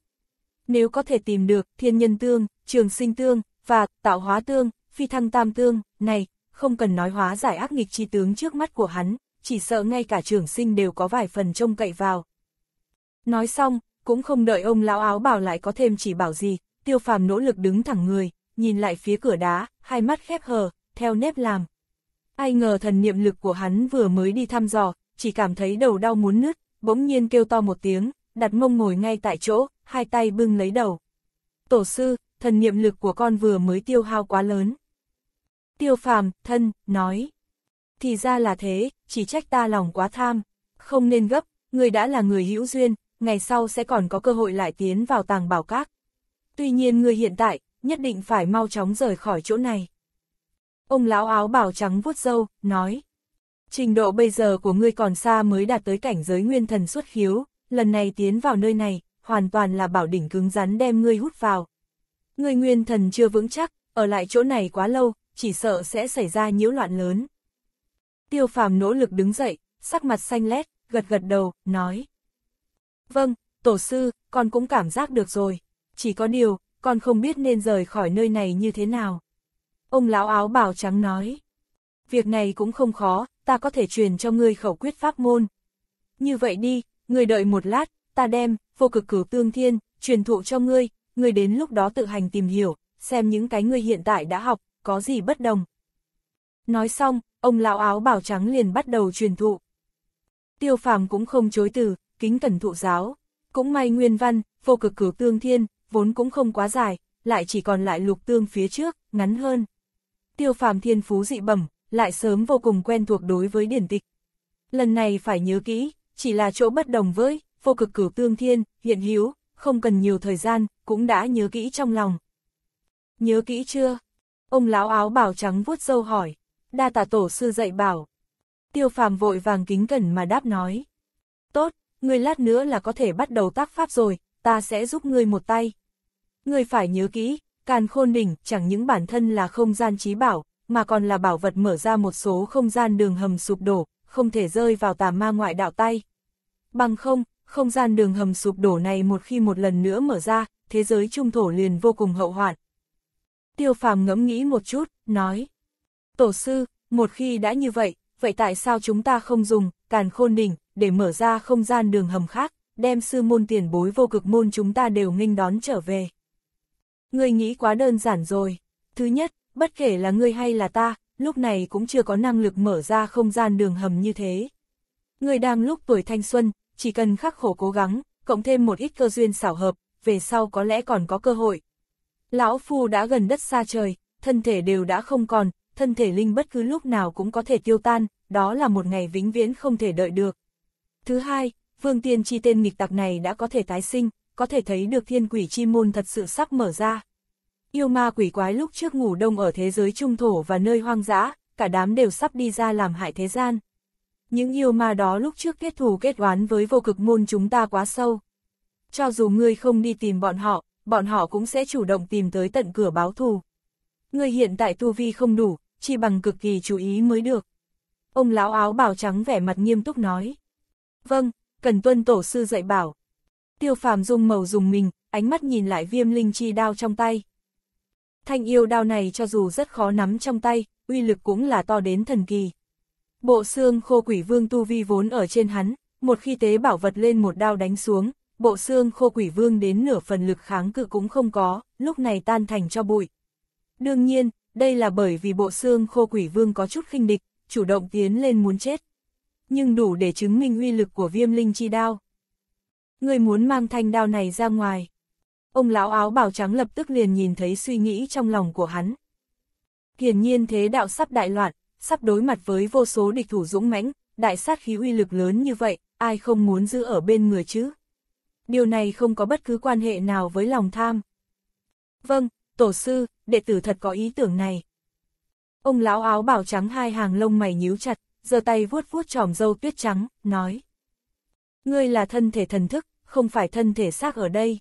Nếu có thể tìm được thiên nhân tương, trường sinh tương, và tạo hóa tương, phi thăng tam tương, này, không cần nói hóa giải ác nghịch chi tướng trước mắt của hắn, chỉ sợ ngay cả trưởng sinh đều có vài phần trông cậy vào. Nói xong, cũng không đợi ông lão áo bảo lại có thêm chỉ bảo gì, tiêu phàm nỗ lực đứng thẳng người, nhìn lại phía cửa đá, hai mắt khép hờ, theo nếp làm. Ai ngờ thần niệm lực của hắn vừa mới đi thăm dò, chỉ cảm thấy đầu đau muốn nứt, bỗng nhiên kêu to một tiếng, đặt mông ngồi ngay tại chỗ, hai tay bưng lấy đầu. Tổ sư, thần niệm lực của con vừa mới tiêu hao quá lớn. Tiêu phàm, thân, nói thì ra là thế, chỉ trách ta lòng quá tham, không nên gấp, người đã là người hữu duyên, ngày sau sẽ còn có cơ hội lại tiến vào tàng bảo các. Tuy nhiên người hiện tại, nhất định phải mau chóng rời khỏi chỗ này. Ông lão áo bảo trắng vuốt râu, nói. Trình độ bây giờ của ngươi còn xa mới đạt tới cảnh giới nguyên thần xuất khiếu, lần này tiến vào nơi này, hoàn toàn là bảo đỉnh cứng rắn đem ngươi hút vào. Ngươi nguyên thần chưa vững chắc, ở lại chỗ này quá lâu, chỉ sợ sẽ xảy ra nhiễu loạn lớn. Tiêu phàm nỗ lực đứng dậy, sắc mặt xanh lét, gật gật đầu, nói. Vâng, tổ sư, con cũng cảm giác được rồi. Chỉ có điều, con không biết nên rời khỏi nơi này như thế nào. Ông lão áo bào trắng nói. Việc này cũng không khó, ta có thể truyền cho ngươi khẩu quyết pháp môn. Như vậy đi, ngươi đợi một lát, ta đem, vô cực cửu tương thiên, truyền thụ cho ngươi, ngươi đến lúc đó tự hành tìm hiểu, xem những cái ngươi hiện tại đã học, có gì bất đồng. Nói xong, ông lão áo bảo trắng liền bắt đầu truyền thụ. Tiêu phàm cũng không chối từ, kính cẩn thụ giáo. Cũng may nguyên văn, vô cực cửu tương thiên, vốn cũng không quá dài, lại chỉ còn lại lục tương phía trước, ngắn hơn. Tiêu phàm thiên phú dị bẩm, lại sớm vô cùng quen thuộc đối với điển tịch. Lần này phải nhớ kỹ, chỉ là chỗ bất đồng với, vô cực cửu tương thiên, hiện hữu, không cần nhiều thời gian, cũng đã nhớ kỹ trong lòng. Nhớ kỹ chưa? Ông lão áo bảo trắng vuốt dâu hỏi đa tạ tổ sư dạy bảo. Tiêu phàm vội vàng kính cẩn mà đáp nói. Tốt, ngươi lát nữa là có thể bắt đầu tác pháp rồi, ta sẽ giúp ngươi một tay. Ngươi phải nhớ kỹ, càn khôn đỉnh chẳng những bản thân là không gian trí bảo, mà còn là bảo vật mở ra một số không gian đường hầm sụp đổ, không thể rơi vào tà ma ngoại đạo tay. Bằng không, không gian đường hầm sụp đổ này một khi một lần nữa mở ra, thế giới trung thổ liền vô cùng hậu hoạn. Tiêu phàm ngẫm nghĩ một chút, nói. Tổ sư, một khi đã như vậy, vậy tại sao chúng ta không dùng càn khôn đỉnh để mở ra không gian đường hầm khác, đem sư môn tiền bối vô cực môn chúng ta đều nghênh đón trở về? Ngươi nghĩ quá đơn giản rồi. Thứ nhất, bất kể là ngươi hay là ta, lúc này cũng chưa có năng lực mở ra không gian đường hầm như thế. Ngươi đang lúc tuổi thanh xuân, chỉ cần khắc khổ cố gắng, cộng thêm một ít cơ duyên xảo hợp, về sau có lẽ còn có cơ hội. Lão Phu đã gần đất xa trời, thân thể đều đã không còn, thân thể linh bất cứ lúc nào cũng có thể tiêu tan, đó là một ngày vĩnh viễn không thể đợi được. Thứ hai, vương tiên chi tên nghịch tặc này đã có thể tái sinh, có thể thấy được thiên quỷ chi môn thật sự sắp mở ra. Yêu ma quỷ quái lúc trước ngủ đông ở thế giới trung thổ và nơi hoang dã, cả đám đều sắp đi ra làm hại thế gian. Những yêu ma đó lúc trước kết thù kết oán với vô cực môn chúng ta quá sâu. Cho dù ngươi không đi tìm bọn họ, bọn họ cũng sẽ chủ động tìm tới tận cửa báo thù. Ngươi hiện tại tu vi không đủ, chi bằng cực kỳ chú ý mới được. Ông lão áo bào trắng vẻ mặt nghiêm túc nói. Vâng, cần tuân tổ sư dạy bảo. Tiêu phàm dung màu dùng mình, ánh mắt nhìn lại viêm linh chi đao trong tay. Thanh yêu đao này cho dù rất khó nắm trong tay, uy lực cũng là to đến thần kỳ. Bộ xương khô quỷ vương tu vi vốn ở trên hắn, một khi tế bảo vật lên một đao đánh xuống, bộ xương khô quỷ vương đến nửa phần lực kháng cự cũng không có, lúc này tan thành cho bụi. Đương nhiên, đây là bởi vì bộ xương khô quỷ vương có chút khinh địch, chủ động tiến lên muốn chết. Nhưng đủ để chứng minh uy lực của viêm linh chi đao. Người muốn mang thanh đao này ra ngoài. Ông lão áo bào trắng lập tức liền nhìn thấy suy nghĩ trong lòng của hắn. Hiển nhiên thế đạo sắp đại loạn, sắp đối mặt với vô số địch thủ dũng mãnh, đại sát khí uy lực lớn như vậy, ai không muốn giữ ở bên người chứ? Điều này không có bất cứ quan hệ nào với lòng tham. Vâng, tổ sư, đệ tử thật có ý tưởng này. Ông lão áo bảo trắng hai hàng lông mày nhíu chặt, giơ tay vuốt vuốt tròm dâu tuyết trắng, nói. Ngươi là thân thể thần thức, không phải thân thể xác ở đây.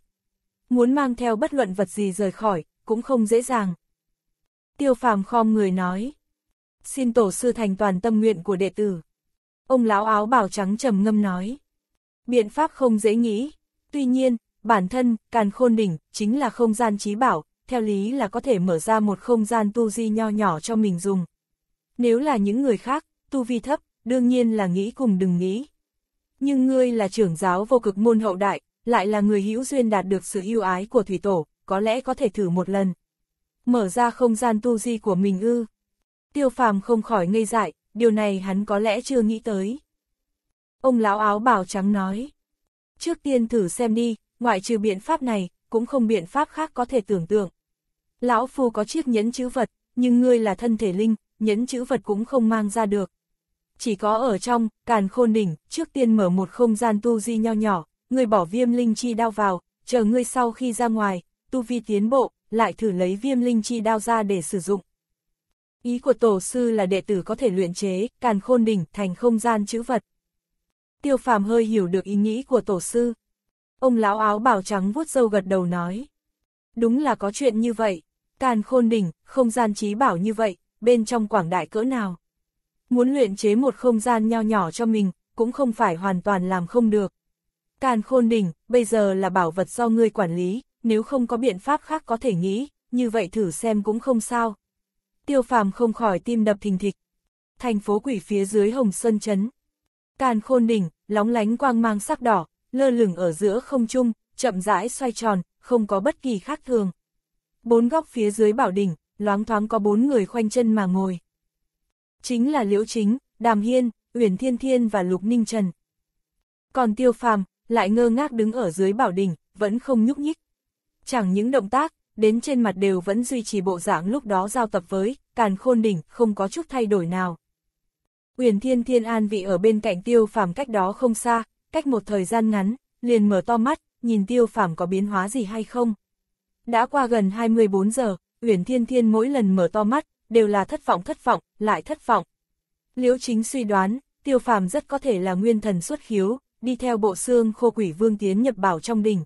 Muốn mang theo bất luận vật gì rời khỏi, cũng không dễ dàng. Tiêu phàm khom người nói. Xin tổ sư thành toàn tâm nguyện của đệ tử. Ông lão áo bảo trắng trầm ngâm nói. Biện pháp không dễ nghĩ. Tuy nhiên, bản thân, càn khôn đỉnh, chính là không gian trí bảo, theo lý là có thể mở ra một không gian tu di nho nhỏ cho mình dùng. Nếu là những người khác, tu vi thấp, đương nhiên là nghĩ cùng đừng nghĩ. Nhưng ngươi là trưởng giáo vô cực môn hậu đại, lại là người hữu duyên đạt được sự yêu ái của thủy tổ, có lẽ có thể thử một lần. Mở ra không gian tu di của mình ư. Tiêu phàm không khỏi ngây dại, điều này hắn có lẽ chưa nghĩ tới. Ông lão áo bào trắng nói. Trước tiên thử xem đi, ngoại trừ biện pháp này, cũng không biện pháp khác có thể tưởng tượng lão phu có chiếc nhẫn chữ vật, nhưng ngươi là thân thể linh, nhẫn chữ vật cũng không mang ra được. Chỉ có ở trong, càn khôn đỉnh, trước tiên mở một không gian tu di nho nhỏ, ngươi bỏ viêm linh chi đao vào, chờ ngươi sau khi ra ngoài, tu vi tiến bộ, lại thử lấy viêm linh chi đao ra để sử dụng. Ý của tổ sư là đệ tử có thể luyện chế, càn khôn đỉnh thành không gian chữ vật. Tiêu phàm hơi hiểu được ý nghĩ của tổ sư. Ông lão áo bào trắng vuốt râu gật đầu nói. Đúng là có chuyện như vậy. Càn khôn đỉnh, không gian trí bảo như vậy, bên trong quảng đại cỡ nào. Muốn luyện chế một không gian nho nhỏ cho mình, cũng không phải hoàn toàn làm không được. Càn khôn đỉnh, bây giờ là bảo vật do ngươi quản lý, nếu không có biện pháp khác có thể nghĩ, như vậy thử xem cũng không sao. Tiêu phàm không khỏi tim đập thình thịch. Thành phố quỷ phía dưới hồng sơn chấn. Càn khôn đỉnh, lóng lánh quang mang sắc đỏ, lơ lửng ở giữa không trung, chậm rãi xoay tròn, không có bất kỳ khác thường bốn góc phía dưới bảo đỉnh, loáng thoáng có bốn người khoanh chân mà ngồi. Chính là Liễu Chính, Đàm Hiên, Uyển Thiên Thiên và Lục Ninh Trần. Còn Tiêu Phàm lại ngơ ngác đứng ở dưới bảo đỉnh, vẫn không nhúc nhích. Chẳng những động tác, đến trên mặt đều vẫn duy trì bộ dạng lúc đó giao tập với, càn khôn đỉnh, không có chút thay đổi nào. Uyển Thiên Thiên an vị ở bên cạnh Tiêu Phàm cách đó không xa, cách một thời gian ngắn, liền mở to mắt, nhìn Tiêu Phàm có biến hóa gì hay không. Đã qua gần 24 giờ, Uyển Thiên Thiên mỗi lần mở to mắt, đều là thất vọng thất vọng, lại thất vọng. Liễu chính suy đoán, tiêu phàm rất có thể là nguyên thần xuất khiếu, đi theo bộ xương khô quỷ vương tiến nhập bảo trong đỉnh.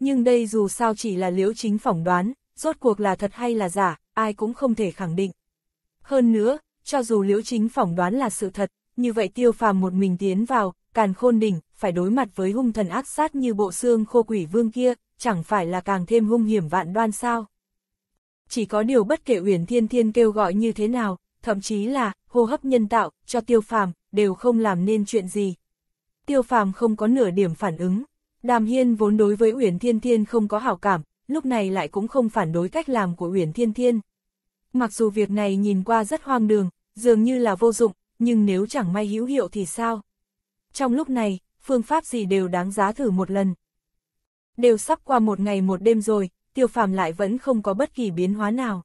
Nhưng đây dù sao chỉ là liễu chính phỏng đoán, rốt cuộc là thật hay là giả, ai cũng không thể khẳng định. Hơn nữa, cho dù liễu chính phỏng đoán là sự thật, như vậy tiêu phàm một mình tiến vào, càn khôn đỉnh, phải đối mặt với hung thần ác sát như bộ xương khô quỷ vương kia, chẳng phải là càng thêm hung hiểm vạn đoan sao. Chỉ có điều bất kể Uyển Thiên Thiên kêu gọi như thế nào, thậm chí là hô hấp nhân tạo cho Tiêu Phàm đều không làm nên chuyện gì. Tiêu Phàm không có nửa điểm phản ứng. Đàm Hiên vốn đối với Uyển Thiên Thiên không có hảo cảm, lúc này lại cũng không phản đối cách làm của Uyển Thiên Thiên. Mặc dù việc này nhìn qua rất hoang đường, dường như là vô dụng, nhưng nếu chẳng may hữu hiệu thì sao? Trong lúc này, phương pháp gì đều đáng giá thử một lần đều sắp qua một ngày một đêm rồi, tiêu phàm lại vẫn không có bất kỳ biến hóa nào.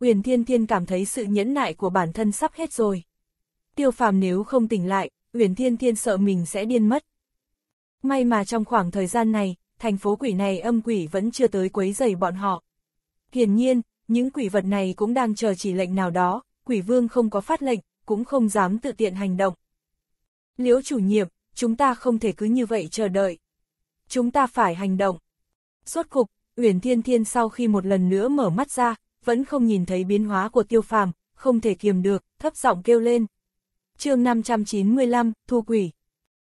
Uyển Thiên Thiên cảm thấy sự nhẫn nại của bản thân sắp hết rồi. Tiêu phàm nếu không tỉnh lại, Uyển Thiên Thiên sợ mình sẽ điên mất. May mà trong khoảng thời gian này, thành phố quỷ này âm quỷ vẫn chưa tới quấy rầy bọn họ. Hiển nhiên, những quỷ vật này cũng đang chờ chỉ lệnh nào đó, quỷ vương không có phát lệnh, cũng không dám tự tiện hành động. Liễu chủ nhiệm, chúng ta không thể cứ như vậy chờ đợi chúng ta phải hành động. Suốt cục, Uyển Thiên Thiên sau khi một lần nữa mở mắt ra, vẫn không nhìn thấy biến hóa của tiêu phàm, không thể kiềm được, thấp giọng kêu lên. chương 595, Thu Quỷ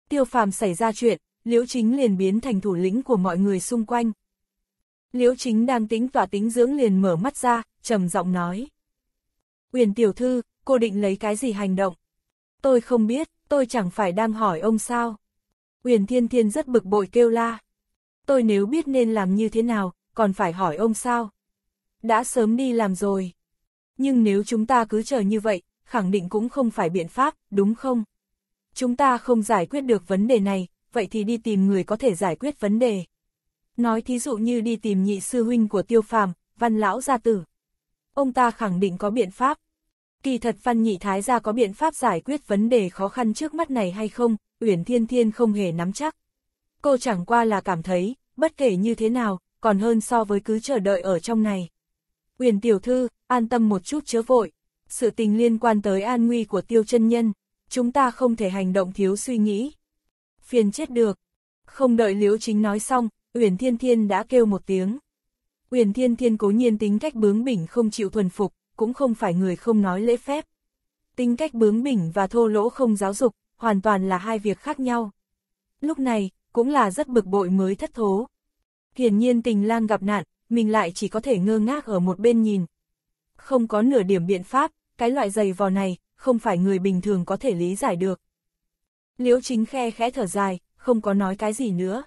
Tiêu phàm xảy ra chuyện, Liễu Chính liền biến thành thủ lĩnh của mọi người xung quanh. Liễu Chính đang tính tỏa tính dưỡng liền mở mắt ra, trầm giọng nói. Uyển tiểu thư, cô định lấy cái gì hành động? Tôi không biết, tôi chẳng phải đang hỏi ông sao. Uyển Thiên Thiên rất bực bội kêu la. Tôi nếu biết nên làm như thế nào, còn phải hỏi ông sao? Đã sớm đi làm rồi. Nhưng nếu chúng ta cứ chờ như vậy, khẳng định cũng không phải biện pháp, đúng không? Chúng ta không giải quyết được vấn đề này, vậy thì đi tìm người có thể giải quyết vấn đề. Nói thí dụ như đi tìm nhị sư huynh của tiêu phàm, văn lão gia tử. Ông ta khẳng định có biện pháp. Kỳ thật Phan Nhị Thái gia có biện pháp giải quyết vấn đề khó khăn trước mắt này hay không, Uyển Thiên Thiên không hề nắm chắc. Cô chẳng qua là cảm thấy, bất kể như thế nào, còn hơn so với cứ chờ đợi ở trong này. Uyển tiểu thư, an tâm một chút chớ vội. Sự tình liên quan tới an nguy của tiêu chân nhân, chúng ta không thể hành động thiếu suy nghĩ. Phiền chết được. Không đợi Liễu Chính nói xong, Uyển Thiên Thiên đã kêu một tiếng. Uyển Thiên Thiên cố nhiên tính cách bướng bỉnh không chịu thuần phục, cũng không phải người không nói lễ phép. Tính cách bướng bỉnh và thô lỗ không giáo dục, hoàn toàn là hai việc khác nhau. Lúc này, cũng là rất bực bội mới thất thố. Hiển nhiên tình lang gặp nạn, mình lại chỉ có thể ngơ ngác ở một bên nhìn. Không có nửa điểm biện pháp, cái loại giày vò này, không phải người bình thường có thể lý giải được. Liễu chính khe khẽ thở dài, không có nói cái gì nữa.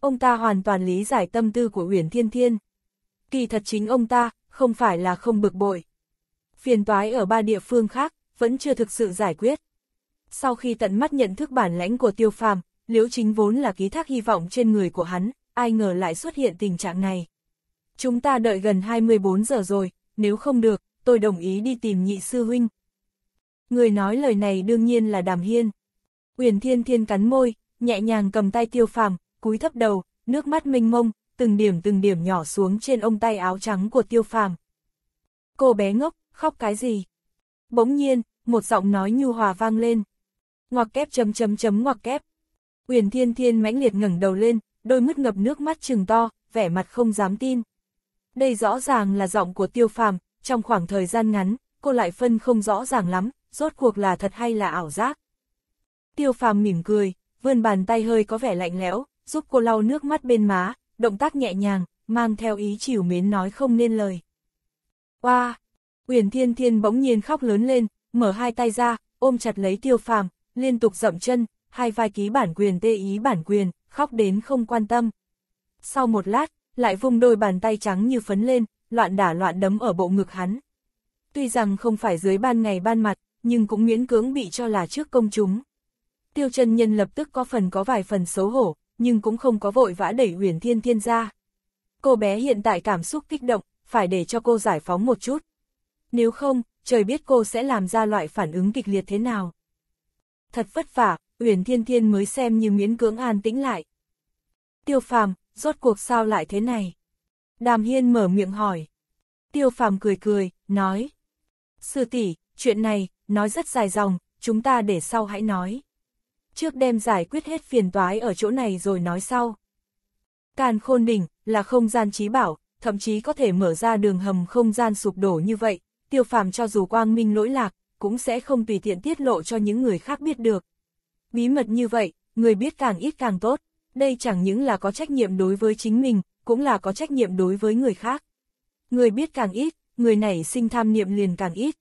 Ông ta hoàn toàn lý giải tâm tư của Uyển Thiên Thiên. Kỳ thật chính ông ta, không phải là không bực bội. Phiền toái ở ba địa phương khác, vẫn chưa thực sự giải quyết. Sau khi tận mắt nhận thức bản lãnh của tiêu phàm, liễu chính vốn là ký thác hy vọng trên người của hắn, ai ngờ lại xuất hiện tình trạng này. Chúng ta đợi gần 24 giờ rồi, nếu không được, tôi đồng ý đi tìm nhị sư huynh. Người nói lời này đương nhiên là đàm hiên. Quyền thiên thiên cắn môi, nhẹ nhàng cầm tay tiêu phàm, cúi thấp đầu, nước mắt mênh mông, từng điểm từng điểm nhỏ xuống trên ông tay áo trắng của tiêu phàm. Cô bé ngốc, khóc cái gì? Bỗng nhiên, một giọng nói nhu hòa vang lên. Ngoặc kép chấm chấm chấm ngoặc kép. Uyển Thiên Thiên mãnh liệt ngẩng đầu lên, đôi mắt ngập nước mắt trừng to, vẻ mặt không dám tin. Đây rõ ràng là giọng của tiêu phàm, trong khoảng thời gian ngắn, cô lại phân không rõ ràng lắm, rốt cuộc là thật hay là ảo giác. Tiêu phàm mỉm cười, vươn bàn tay hơi có vẻ lạnh lẽo, giúp cô lau nước mắt bên má, động tác nhẹ nhàng, mang theo ý chiều mến nói không nên lời. Qua Wow. Uyển Thiên Thiên bỗng nhiên khóc lớn lên, mở hai tay ra, ôm chặt lấy tiêu phàm, liên tục dậm chân, hai vai ký bản quyền tê ý bản quyền, khóc đến không quan tâm. Sau một lát, lại vung đôi bàn tay trắng như phấn lên, loạn đả loạn đấm ở bộ ngực hắn. Tuy rằng không phải dưới ban ngày ban mặt, nhưng cũng miễn cưỡng bị cho là trước công chúng. Tiêu chân nhân lập tức có phần có vài phần xấu hổ, nhưng cũng không có vội vã đẩy huyền thiên thiên ra. Cô bé hiện tại cảm xúc kích động, phải để cho cô giải phóng một chút. Nếu không, trời biết cô sẽ làm ra loại phản ứng kịch liệt thế nào. Thật vất vả, Huyền Thiên Thiên mới xem như miễn cưỡng an tĩnh lại. Tiêu Phàm, rốt cuộc sao lại thế này? Đàm Hiên mở miệng hỏi. Tiêu Phàm cười cười, nói. Sư tỷ, chuyện này, nói rất dài dòng, chúng ta để sau hãy nói trước đem giải quyết hết phiền toái ở chỗ này rồi nói sau. Càn khôn đỉnh là không gian trí bảo, thậm chí có thể mở ra đường hầm không gian sụp đổ như vậy, tiêu phàm cho dù quang minh lỗi lạc, cũng sẽ không tùy tiện tiết lộ cho những người khác biết được. Bí mật như vậy, người biết càng ít càng tốt, đây chẳng những là có trách nhiệm đối với chính mình, cũng là có trách nhiệm đối với người khác. Người biết càng ít, người này sinh tham niệm liền càng ít.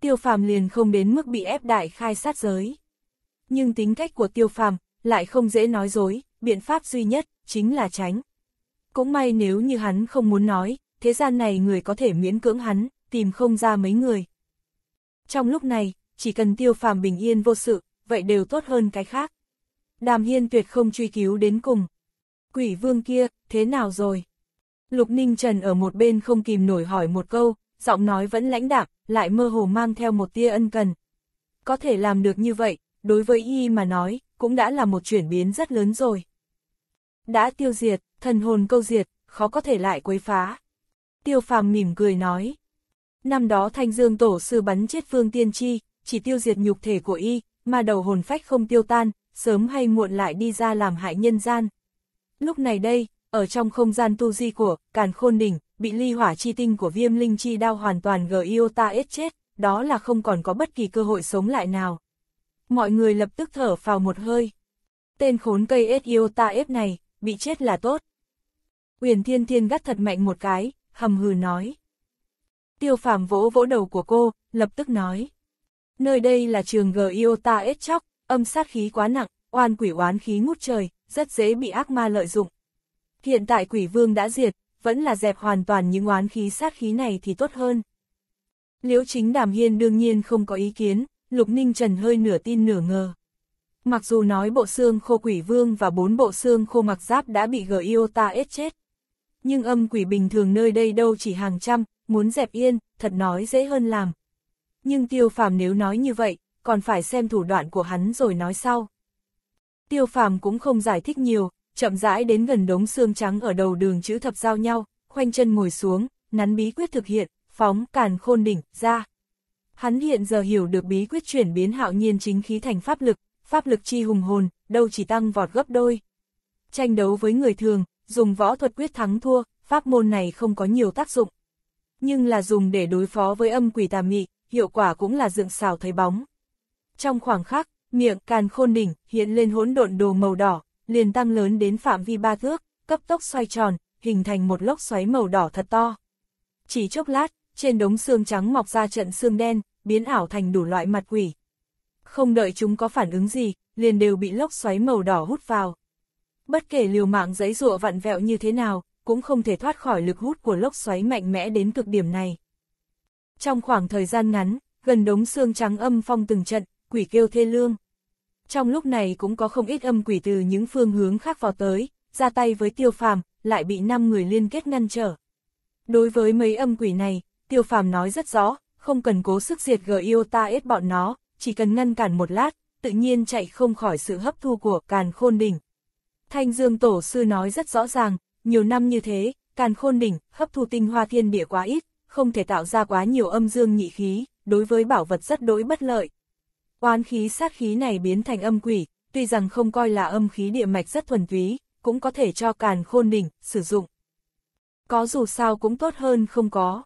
Tiêu phàm liền không đến mức bị ép đại khai sát giới nhưng tính cách của tiêu phàm, lại không dễ nói dối, biện pháp duy nhất, chính là tránh. Cũng may nếu như hắn không muốn nói, thế gian này người có thể miễn cưỡng hắn, tìm không ra mấy người. Trong lúc này, chỉ cần tiêu phàm bình yên vô sự, vậy đều tốt hơn cái khác. Đàm hiên tuyệt không truy cứu đến cùng. Quỷ vương kia, thế nào rồi? Lục Ninh Trần ở một bên không kìm nổi hỏi một câu, giọng nói vẫn lãnh đạm, lại mơ hồ mang theo một tia ân cần. Có thể làm được như vậy, đối với y mà nói, cũng đã là một chuyển biến rất lớn rồi. Đã tiêu diệt, thần hồn câu diệt, khó có thể lại quấy phá. Tiêu phàm mỉm cười nói. Năm đó Thanh Dương Tổ sư bắn chết Phương Tiên Tri, chỉ tiêu diệt nhục thể của y, mà đầu hồn phách không tiêu tan, sớm hay muộn lại đi ra làm hại nhân gian. Lúc này đây, ở trong không gian tu di của Càn Khôn Đỉnh, bị ly hỏa chi tinh của viêm linh chi đao hoàn toàn gờ yêu ta ết chết, đó là không còn có bất kỳ cơ hội sống lại nào mọi người lập tức thở vào một hơi. Tên khốn cây s i ta ép này, bị chết là tốt. Uyển Thiên Thiên gắt thật mạnh một cái, hầm hừ nói. Tiêu phàm vỗ vỗ đầu của cô, lập tức nói. Nơi đây là trường g i ta ép chóc, âm sát khí quá nặng, oan quỷ oán khí ngút trời, rất dễ bị ác ma lợi dụng. Hiện tại quỷ vương đã diệt, vẫn là dẹp hoàn toàn những oán khí sát khí này thì tốt hơn. Liễu chính đàm hiên đương nhiên không có ý kiến, Lục Ninh Trần hơi nửa tin nửa ngờ. Mặc dù nói bộ xương khô quỷ vương và bốn bộ xương khô mặc giáp đã bị Giota ết chết. Nhưng âm quỷ bình thường nơi đây đâu chỉ hàng trăm, muốn dẹp yên, thật nói dễ hơn làm. Nhưng tiêu phàm nếu nói như vậy, còn phải xem thủ đoạn của hắn rồi nói sau. Tiêu phàm cũng không giải thích nhiều, chậm rãi đến gần đống xương trắng ở đầu đường chữ thập giao nhau, khoanh chân ngồi xuống, nắn bí quyết thực hiện, phóng càn khôn đỉnh ra. Hắn hiện giờ hiểu được bí quyết chuyển biến hạo nhiên chính khí thành pháp lực, pháp lực chi hùng hồn, đâu chỉ tăng vọt gấp đôi. Tranh đấu với người thường, dùng võ thuật quyết thắng thua, pháp môn này không có nhiều tác dụng. Nhưng là dùng để đối phó với âm quỷ tà mị, hiệu quả cũng là dựng xào thấy bóng. Trong khoảng khắc, miệng càn khôn đỉnh hiện lên hỗn độn đồ màu đỏ, liền tăng lớn đến phạm vi ba thước, cấp tốc xoay tròn, hình thành một lốc xoáy màu đỏ thật to. Chỉ chốc lát, trên đống xương trắng mọc ra trận xương đen, biến ảo thành đủ loại mặt quỷ. Không đợi chúng có phản ứng gì, liền đều bị lốc xoáy màu đỏ hút vào. Bất kể liều mạng giấy rụa vặn vẹo như thế nào, cũng không thể thoát khỏi lực hút của lốc xoáy mạnh mẽ đến cực điểm này. Trong khoảng thời gian ngắn, gần đống xương trắng âm phong từng trận, quỷ kêu thê lương. Trong lúc này cũng có không ít âm quỷ từ những phương hướng khác vào tới, ra tay với tiêu phàm, lại bị 5 người liên kết ngăn trở. Đối với mấy âm quỷ này, Tiêu phàm nói rất rõ, không cần cố sức diệt gờ yêu ta ết bọn nó, chỉ cần ngăn cản một lát, tự nhiên chạy không khỏi sự hấp thu của càn khôn đỉnh. Thanh Dương Tổ Sư nói rất rõ ràng, nhiều năm như thế, càn khôn đỉnh, hấp thu tinh hoa thiên địa quá ít, không thể tạo ra quá nhiều âm dương nhị khí, đối với bảo vật rất đối bất lợi. Oán khí sát khí này biến thành âm quỷ, tuy rằng không coi là âm khí địa mạch rất thuần túy, cũng có thể cho càn khôn đỉnh, sử dụng. Có dù sao cũng tốt hơn không có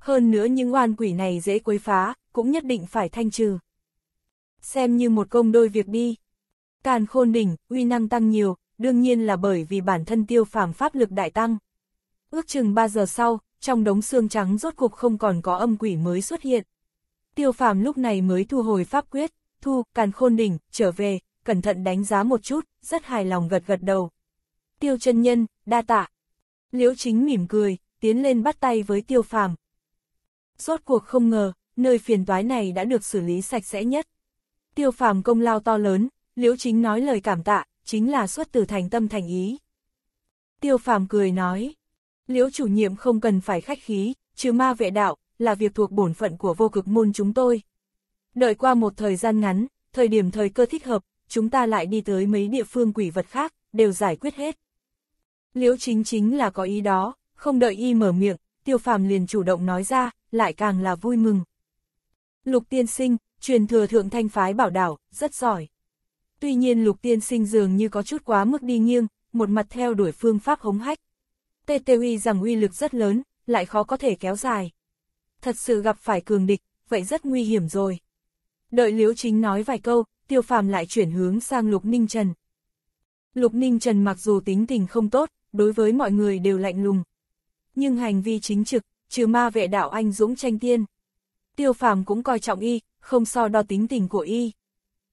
hơn nữa những oan quỷ này dễ quấy phá, cũng nhất định phải thanh trừ. Xem như một công đôi việc đi. Càn khôn đỉnh, uy năng tăng nhiều, đương nhiên là bởi vì bản thân tiêu phàm pháp lực đại tăng. Ước chừng 3 giờ sau, trong đống xương trắng rốt cục không còn có âm quỷ mới xuất hiện. Tiêu phàm lúc này mới thu hồi pháp quyết, thu, càn khôn đỉnh, trở về, cẩn thận đánh giá một chút, rất hài lòng gật gật đầu. Tiêu chân nhân, đa tạ. Liễu chính mỉm cười, tiến lên bắt tay với tiêu phàm, Rốt cuộc không ngờ, nơi phiền toái này đã được xử lý sạch sẽ nhất. Tiêu phàm công lao to lớn, Liễu Chính nói lời cảm tạ, chính là xuất từ thành tâm thành ý. Tiêu phàm cười nói, Liễu chủ nhiệm không cần phải khách khí, trừ ma vệ đạo, là việc thuộc bổn phận của vô cực môn chúng tôi. Đợi qua một thời gian ngắn, thời điểm thời cơ thích hợp, chúng ta lại đi tới mấy địa phương quỷ vật khác, đều giải quyết hết. Liễu chính chính là có ý đó, không đợi y mở miệng, tiêu phàm liền chủ động nói ra, lại càng là vui mừng. Lục tiên sinh, truyền thừa thượng thanh phái bảo đảo, rất giỏi. Tuy nhiên lục tiên sinh dường như có chút quá mức đi nghiêng, một mặt theo đuổi phương pháp hống hách. TTUI rằng uy lực rất lớn, lại khó có thể kéo dài. Thật sự gặp phải cường địch, vậy rất nguy hiểm rồi. Đợi Liễu Chính nói vài câu, Tiêu Phàm lại chuyển hướng sang Lục Ninh Trần. Lục Ninh Trần mặc dù tính tình không tốt, đối với mọi người đều lạnh lùng. Nhưng hành vi chính trực, trừ ma vệ đạo anh dũng tranh tiên. Tiêu phàm cũng coi trọng y, không so đo tính tình của y.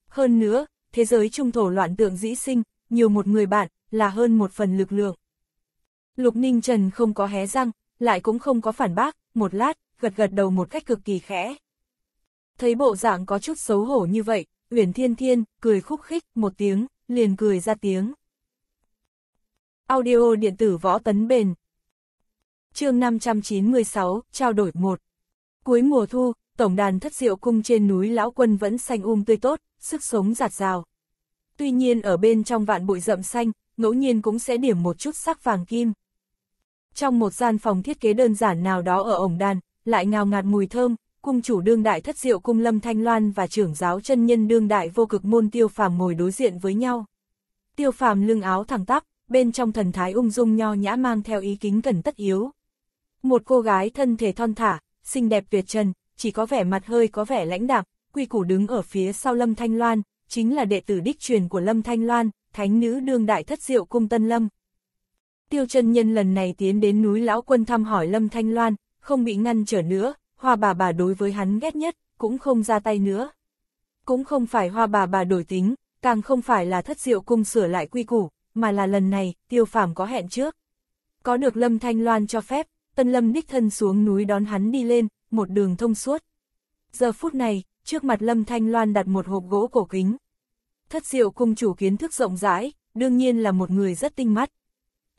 Hơn nữa, thế giới trung thổ loạn tượng dĩ sinh, nhiều một người bạn, là hơn một phần lực lượng. Lục Ninh Trần không có hé răng, lại cũng không có phản bác, một lát, gật gật đầu một cách cực kỳ khẽ. Thấy bộ dạng có chút xấu hổ như vậy, Uyển Thiên Thiên cười khúc khích một tiếng, liền cười ra tiếng. Audio điện tử võ tấn bền, chương 596, trao đổi 1. Cuối mùa thu, tổng đàn thất diệu cung trên núi Lão Quân vẫn xanh um tươi tốt, sức sống giạt rào. Tuy nhiên ở bên trong vạn bụi rậm xanh, ngẫu nhiên cũng sẽ điểm một chút sắc vàng kim. Trong một gian phòng thiết kế đơn giản nào đó ở ổng đàn, lại ngào ngạt mùi thơm, cung chủ đương đại thất diệu cung Lâm Thanh Loan và trưởng giáo chân nhân đương đại vô cực môn tiêu phàm ngồi đối diện với nhau. Tiêu phàm lưng áo thẳng tắp, bên trong thần thái ung dung nho nhã mang theo ý kính cần tất yếu. Một cô gái thân thể thon thả, xinh đẹp tuyệt trần, chỉ có vẻ mặt hơi có vẻ lãnh đạm, quy củ đứng ở phía sau Lâm Thanh Loan, chính là đệ tử đích truyền của Lâm Thanh Loan, thánh nữ đương đại thất diệu cung Tân Lâm. Tiêu chân nhân lần này tiến đến núi Lão Quân thăm hỏi Lâm Thanh Loan, không bị ngăn trở nữa, hoa bà bà đối với hắn ghét nhất, cũng không ra tay nữa. Cũng không phải hoa bà bà đổi tính, càng không phải là thất diệu cung sửa lại quy củ, mà là lần này, tiêu phàm có hẹn trước. Có được Lâm Thanh Loan cho phép, Tân Lâm ních thân xuống núi đón hắn đi lên, một đường thông suốt. Giờ phút này, trước mặt Lâm Thanh Loan đặt một hộp gỗ cổ kính. Thất diệu cung chủ kiến thức rộng rãi, đương nhiên là một người rất tinh mắt.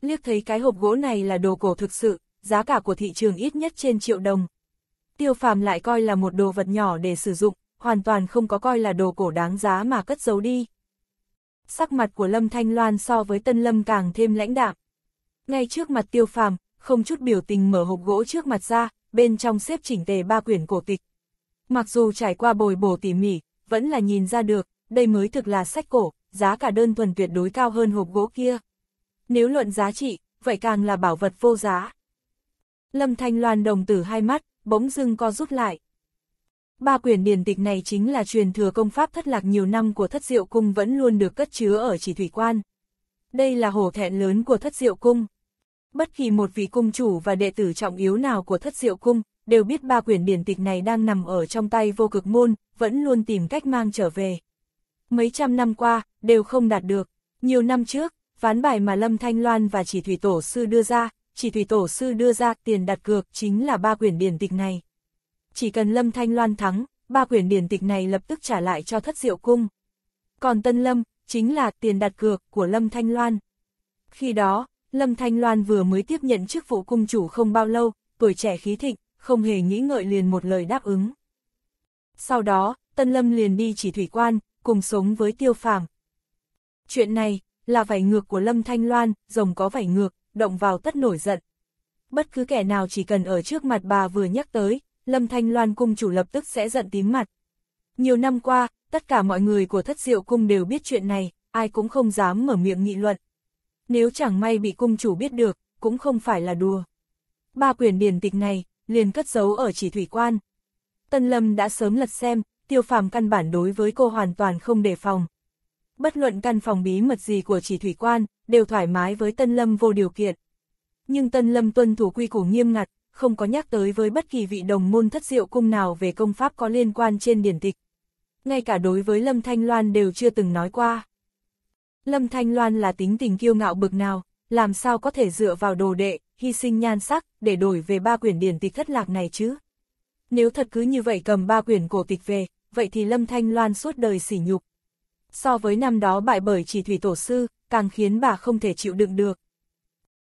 Liếc thấy cái hộp gỗ này là đồ cổ thực sự, giá cả của thị trường ít nhất trên triệu đồng. Tiêu phàm lại coi là một đồ vật nhỏ để sử dụng, hoàn toàn không có coi là đồ cổ đáng giá mà cất giấu đi. Sắc mặt của Lâm Thanh Loan so với Tân Lâm càng thêm lãnh đạm. Ngay trước mặt tiêu phàm, không chút biểu tình mở hộp gỗ trước mặt ra, bên trong xếp chỉnh tề ba quyển cổ tịch. Mặc dù trải qua bồi bổ tỉ mỉ, vẫn là nhìn ra được, đây mới thực là sách cổ, giá cả đơn thuần tuyệt đối cao hơn hộp gỗ kia. Nếu luận giá trị, vậy càng là bảo vật vô giá. Lâm Thanh Loan đồng tử hai mắt, bỗng dưng co rút lại. Ba quyển điển tịch này chính là truyền thừa công pháp thất lạc nhiều năm của thất diệu cung vẫn luôn được cất chứa ở chỉ thủy quan. Đây là hổ thẹn lớn của thất diệu cung. Bất kỳ một vị cung chủ và đệ tử trọng yếu nào của thất diệu cung, đều biết ba quyển điển tịch này đang nằm ở trong tay vô cực môn, vẫn luôn tìm cách mang trở về. Mấy trăm năm qua, đều không đạt được. Nhiều năm trước, ván bài mà Lâm Thanh Loan và chỉ thủy tổ sư đưa ra, chỉ thủy tổ sư đưa ra tiền đặt cược chính là ba quyển điển tịch này. Chỉ cần Lâm Thanh Loan thắng, ba quyển điển tịch này lập tức trả lại cho thất diệu cung. Còn Tân Lâm, chính là tiền đặt cược của Lâm Thanh Loan. Khi đó, Lâm Thanh Loan vừa mới tiếp nhận chức vụ cung chủ không bao lâu, tuổi trẻ khí thịnh, không hề nghĩ ngợi liền một lời đáp ứng. Sau đó, Tân Lâm liền đi chỉ thủy quan, cùng sống với tiêu phàm. Chuyện này, là vảy ngược của Lâm Thanh Loan, rồng có vảy ngược, động vào tất nổi giận. Bất cứ kẻ nào chỉ cần ở trước mặt bà vừa nhắc tới, Lâm Thanh Loan cung chủ lập tức sẽ giận tím mặt. Nhiều năm qua, tất cả mọi người của thất diệu cung đều biết chuyện này, ai cũng không dám mở miệng nghị luận nếu chẳng may bị cung chủ biết được, cũng không phải là đùa. Ba quyển điển tịch này, liền cất giấu ở chỉ thủy quan. Tân Lâm đã sớm lật xem, tiêu phàm căn bản đối với cô hoàn toàn không đề phòng. Bất luận căn phòng bí mật gì của chỉ thủy quan, đều thoải mái với Tân Lâm vô điều kiện. Nhưng Tân Lâm tuân thủ quy củ nghiêm ngặt, không có nhắc tới với bất kỳ vị đồng môn thất diệu cung nào về công pháp có liên quan trên điển tịch. Ngay cả đối với Lâm Thanh Loan đều chưa từng nói qua. Lâm Thanh Loan là tính tình kiêu ngạo bực nào, làm sao có thể dựa vào đồ đệ, hy sinh nhan sắc, để đổi về ba quyển điển tịch thất lạc này chứ? Nếu thật cứ như vậy cầm ba quyển cổ tịch về, vậy thì Lâm Thanh Loan suốt đời sỉ nhục. So với năm đó bại bởi chỉ thủy tổ sư, càng khiến bà không thể chịu đựng được.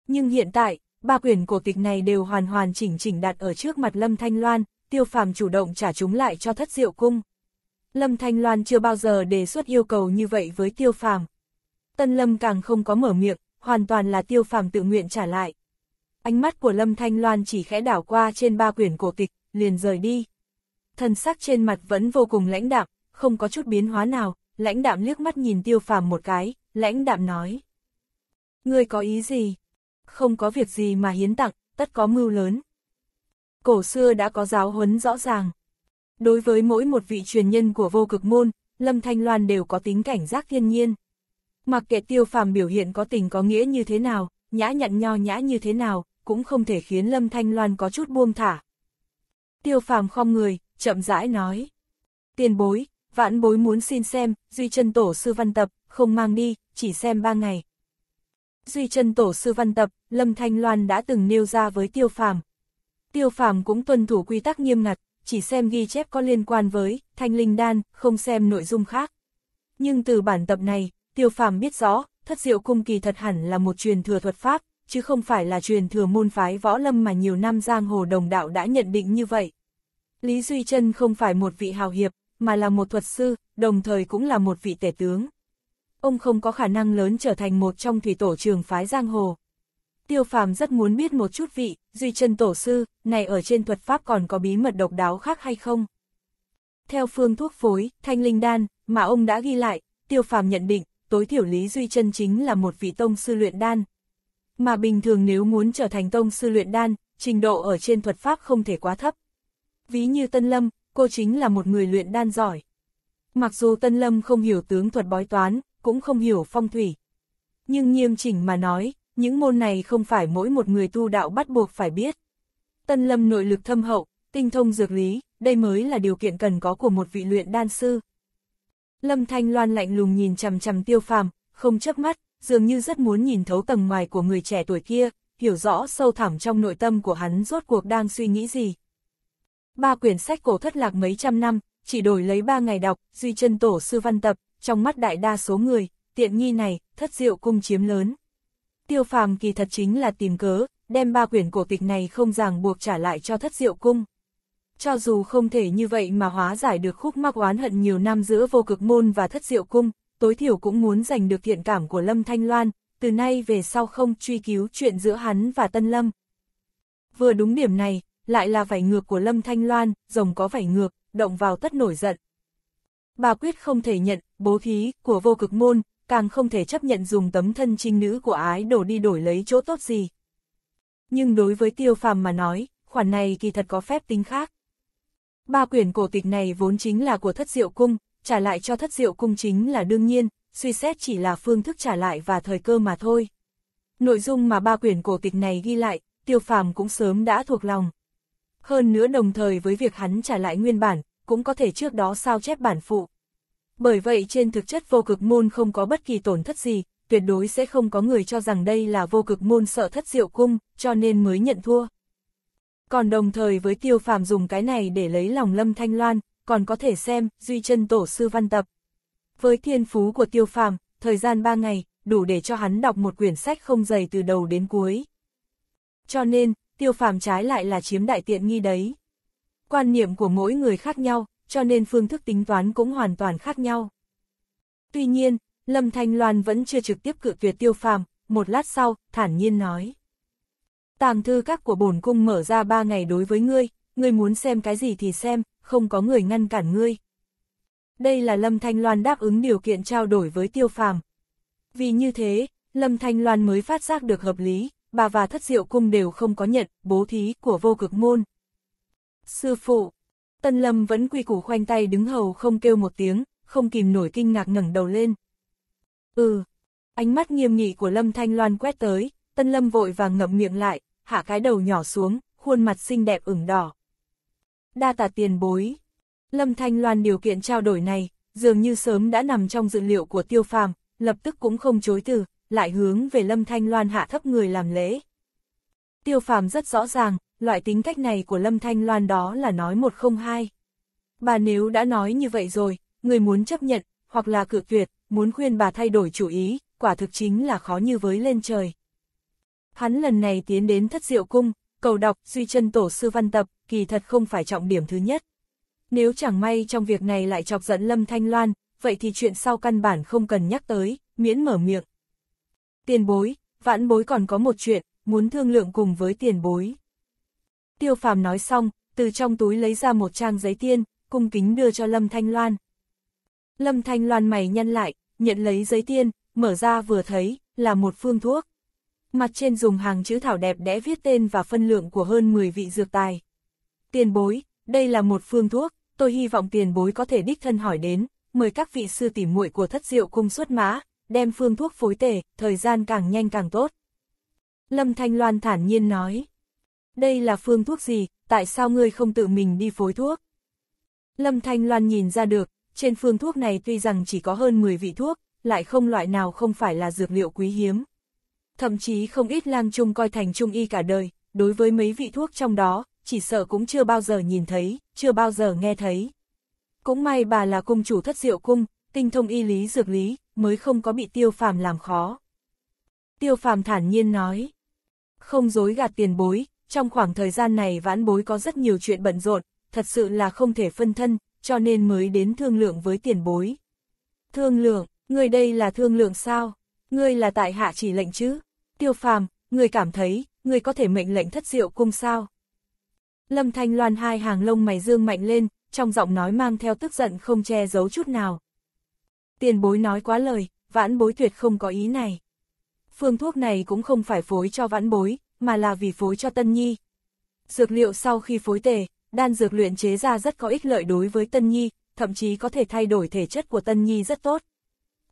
Nhưng hiện tại, ba quyển cổ tịch này đều hoàn hoàn chỉnh chỉnh đặt ở trước mặt Lâm Thanh Loan, tiêu phàm chủ động trả chúng lại cho thất diệu cung. Lâm Thanh Loan chưa bao giờ đề xuất yêu cầu như vậy với tiêu phàm, Tân Lâm càng không có mở miệng, hoàn toàn là tiêu phàm tự nguyện trả lại. Ánh mắt của Lâm Thanh Loan chỉ khẽ đảo qua trên ba quyển cổ tịch, liền rời đi. Thần sắc trên mặt vẫn vô cùng lãnh đạm, không có chút biến hóa nào, lãnh đạm liếc mắt nhìn tiêu phàm một cái, lãnh đạm nói. Ngươi có ý gì? Không có việc gì mà hiến tặng, tất có mưu lớn. Cổ xưa đã có giáo huấn rõ ràng. Đối với mỗi một vị truyền nhân của vô cực môn, Lâm Thanh Loan đều có tính cảnh giác thiên nhiên. Mặc kệ tiêu phàm biểu hiện có tình có nghĩa như thế nào, nhã nhặn nho nhã như thế nào, cũng không thể khiến Lâm Thanh Loan có chút buông thả. Tiêu phàm không người, chậm rãi nói. Tiền bối, vãn bối muốn xin xem, duy chân tổ sư văn tập, không mang đi, chỉ xem ba ngày. Duy chân tổ sư văn tập, Lâm Thanh Loan đã từng nêu ra với tiêu phàm. Tiêu phàm cũng tuân thủ quy tắc nghiêm ngặt, chỉ xem ghi chép có liên quan với, thanh linh đan, không xem nội dung khác. Nhưng từ bản tập này, Tiêu phàm biết rõ, thất diệu cung kỳ thật hẳn là một truyền thừa thuật pháp, chứ không phải là truyền thừa môn phái võ lâm mà nhiều năm giang hồ đồng đạo đã nhận định như vậy. Lý Duy Trân không phải một vị hào hiệp, mà là một thuật sư, đồng thời cũng là một vị tể tướng. Ông không có khả năng lớn trở thành một trong thủy tổ trường phái giang hồ. Tiêu phàm rất muốn biết một chút vị, Duy Trân tổ sư, này ở trên thuật pháp còn có bí mật độc đáo khác hay không? Theo phương thuốc phối, thanh linh đan, mà ông đã ghi lại, tiêu phàm nhận định, tối thiểu Lý Duy chân chính là một vị tông sư luyện đan. Mà bình thường nếu muốn trở thành tông sư luyện đan, trình độ ở trên thuật pháp không thể quá thấp. Ví như Tân Lâm, cô chính là một người luyện đan giỏi. Mặc dù Tân Lâm không hiểu tướng thuật bói toán, cũng không hiểu phong thủy. Nhưng nghiêm chỉnh mà nói, những môn này không phải mỗi một người tu đạo bắt buộc phải biết. Tân Lâm nội lực thâm hậu, tinh thông dược lý, đây mới là điều kiện cần có của một vị luyện đan sư. Lâm Thanh Loan lạnh lùng nhìn chằm chằm tiêu phàm, không chớp mắt, dường như rất muốn nhìn thấu tầng ngoài của người trẻ tuổi kia, hiểu rõ sâu thẳm trong nội tâm của hắn rốt cuộc đang suy nghĩ gì. Ba quyển sách cổ thất lạc mấy trăm năm, chỉ đổi lấy ba ngày đọc, duy chân tổ sư văn tập, trong mắt đại đa số người, tiện nghi này, thất diệu cung chiếm lớn. Tiêu phàm kỳ thật chính là tìm cớ, đem ba quyển cổ tịch này không ràng buộc trả lại cho thất diệu cung cho dù không thể như vậy mà hóa giải được khúc mắc oán hận nhiều năm giữa vô cực môn và thất diệu cung, tối thiểu cũng muốn giành được thiện cảm của Lâm Thanh Loan, từ nay về sau không truy cứu chuyện giữa hắn và Tân Lâm. Vừa đúng điểm này, lại là vảy ngược của Lâm Thanh Loan, rồng có vảy ngược, động vào tất nổi giận. Bà quyết không thể nhận, bố thí, của vô cực môn, càng không thể chấp nhận dùng tấm thân trinh nữ của ái đổ đi đổi lấy chỗ tốt gì. Nhưng đối với tiêu phàm mà nói, khoản này kỳ thật có phép tính khác. Ba quyển cổ tịch này vốn chính là của thất diệu cung, trả lại cho thất diệu cung chính là đương nhiên, suy xét chỉ là phương thức trả lại và thời cơ mà thôi. Nội dung mà ba quyển cổ tịch này ghi lại, tiêu phàm cũng sớm đã thuộc lòng. Hơn nữa đồng thời với việc hắn trả lại nguyên bản, cũng có thể trước đó sao chép bản phụ. Bởi vậy trên thực chất vô cực môn không có bất kỳ tổn thất gì, tuyệt đối sẽ không có người cho rằng đây là vô cực môn sợ thất diệu cung, cho nên mới nhận thua còn đồng thời với tiêu phàm dùng cái này để lấy lòng Lâm Thanh Loan, còn có thể xem, duy chân tổ sư văn tập. Với thiên phú của tiêu phàm, thời gian 3 ngày, đủ để cho hắn đọc một quyển sách không dày từ đầu đến cuối. Cho nên, tiêu phàm trái lại là chiếm đại tiện nghi đấy. Quan niệm của mỗi người khác nhau, cho nên phương thức tính toán cũng hoàn toàn khác nhau. Tuy nhiên, Lâm Thanh Loan vẫn chưa trực tiếp cự tuyệt tiêu phàm, một lát sau, thản nhiên nói tàng thư các của bổn cung mở ra ba ngày đối với ngươi, ngươi muốn xem cái gì thì xem, không có người ngăn cản ngươi. Đây là Lâm Thanh Loan đáp ứng điều kiện trao đổi với tiêu phàm. Vì như thế, Lâm Thanh Loan mới phát giác được hợp lý, bà và thất diệu cung đều không có nhận bố thí của vô cực môn. Sư phụ, Tân Lâm vẫn quy củ khoanh tay đứng hầu không kêu một tiếng, không kìm nổi kinh ngạc ngẩng đầu lên. Ừ, ánh mắt nghiêm nghị của Lâm Thanh Loan quét tới, Tân Lâm vội vàng ngậm miệng lại, hạ cái đầu nhỏ xuống, khuôn mặt xinh đẹp ửng đỏ. Đa tạ tiền bối. Lâm Thanh Loan điều kiện trao đổi này, dường như sớm đã nằm trong dự liệu của tiêu phàm, lập tức cũng không chối từ, lại hướng về Lâm Thanh Loan hạ thấp người làm lễ. Tiêu phàm rất rõ ràng, loại tính cách này của Lâm Thanh Loan đó là nói một không hai. Bà nếu đã nói như vậy rồi, người muốn chấp nhận, hoặc là cự tuyệt, muốn khuyên bà thay đổi chủ ý, quả thực chính là khó như với lên trời. Hắn lần này tiến đến thất diệu cung, cầu đọc, duy chân tổ sư văn tập, kỳ thật không phải trọng điểm thứ nhất. Nếu chẳng may trong việc này lại chọc giận Lâm Thanh Loan, vậy thì chuyện sau căn bản không cần nhắc tới, miễn mở miệng. Tiền bối, vãn bối còn có một chuyện, muốn thương lượng cùng với tiền bối. Tiêu phàm nói xong, từ trong túi lấy ra một trang giấy tiên, cung kính đưa cho Lâm Thanh Loan. Lâm Thanh Loan mày nhăn lại, nhận lấy giấy tiên, mở ra vừa thấy, là một phương thuốc mặt trên dùng hàng chữ thảo đẹp đẽ viết tên và phân lượng của hơn 10 vị dược tài. Tiền bối, đây là một phương thuốc, tôi hy vọng tiền bối có thể đích thân hỏi đến, mời các vị sư tỉ muội của thất diệu cung xuất mã, đem phương thuốc phối tể, thời gian càng nhanh càng tốt. Lâm Thanh Loan thản nhiên nói, đây là phương thuốc gì, tại sao ngươi không tự mình đi phối thuốc? Lâm Thanh Loan nhìn ra được, trên phương thuốc này tuy rằng chỉ có hơn 10 vị thuốc, lại không loại nào không phải là dược liệu quý hiếm thậm chí không ít lang trung coi thành trung y cả đời, đối với mấy vị thuốc trong đó, chỉ sợ cũng chưa bao giờ nhìn thấy, chưa bao giờ nghe thấy. Cũng may bà là cung chủ thất diệu cung, tinh thông y lý dược lý, mới không có bị tiêu phàm làm khó. Tiêu phàm thản nhiên nói, không dối gạt tiền bối, trong khoảng thời gian này vãn bối có rất nhiều chuyện bận rộn, thật sự là không thể phân thân, cho nên mới đến thương lượng với tiền bối. Thương lượng, người đây là thương lượng sao? Ngươi là tại hạ chỉ lệnh chứ? tiêu phàm, người cảm thấy, người có thể mệnh lệnh thất diệu cung sao. Lâm Thanh Loan hai hàng lông mày dương mạnh lên, trong giọng nói mang theo tức giận không che giấu chút nào. Tiền bối nói quá lời, vãn bối tuyệt không có ý này. Phương thuốc này cũng không phải phối cho vãn bối, mà là vì phối cho Tân Nhi. Dược liệu sau khi phối tề, đan dược luyện chế ra rất có ích lợi đối với Tân Nhi, thậm chí có thể thay đổi thể chất của Tân Nhi rất tốt.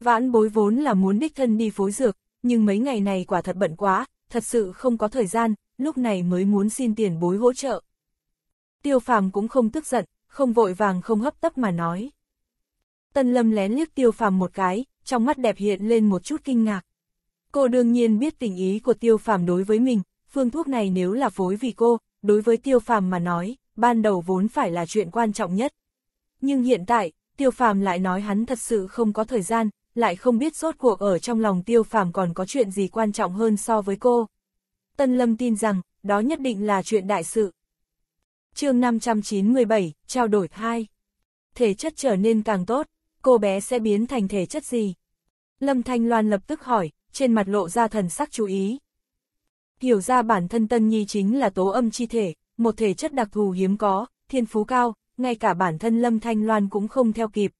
Vãn bối vốn là muốn đích thân đi phối dược, nhưng mấy ngày này quả thật bận quá, thật sự không có thời gian, lúc này mới muốn xin tiền bối hỗ trợ. Tiêu phàm cũng không tức giận, không vội vàng không hấp tấp mà nói. Tân lâm lén liếc tiêu phàm một cái, trong mắt đẹp hiện lên một chút kinh ngạc. Cô đương nhiên biết tình ý của tiêu phàm đối với mình, phương thuốc này nếu là phối vì cô, đối với tiêu phàm mà nói, ban đầu vốn phải là chuyện quan trọng nhất. Nhưng hiện tại, tiêu phàm lại nói hắn thật sự không có thời gian, lại không biết rốt cuộc ở trong lòng tiêu phàm còn có chuyện gì quan trọng hơn so với cô. Tân Lâm tin rằng, đó nhất định là chuyện đại sự. chương 597, trao đổi 2. Thể chất trở nên càng tốt, cô bé sẽ biến thành thể chất gì? Lâm Thanh Loan lập tức hỏi, trên mặt lộ ra thần sắc chú ý. Hiểu ra bản thân Tân Nhi chính là tố âm chi thể, một thể chất đặc thù hiếm có, thiên phú cao, ngay cả bản thân Lâm Thanh Loan cũng không theo kịp.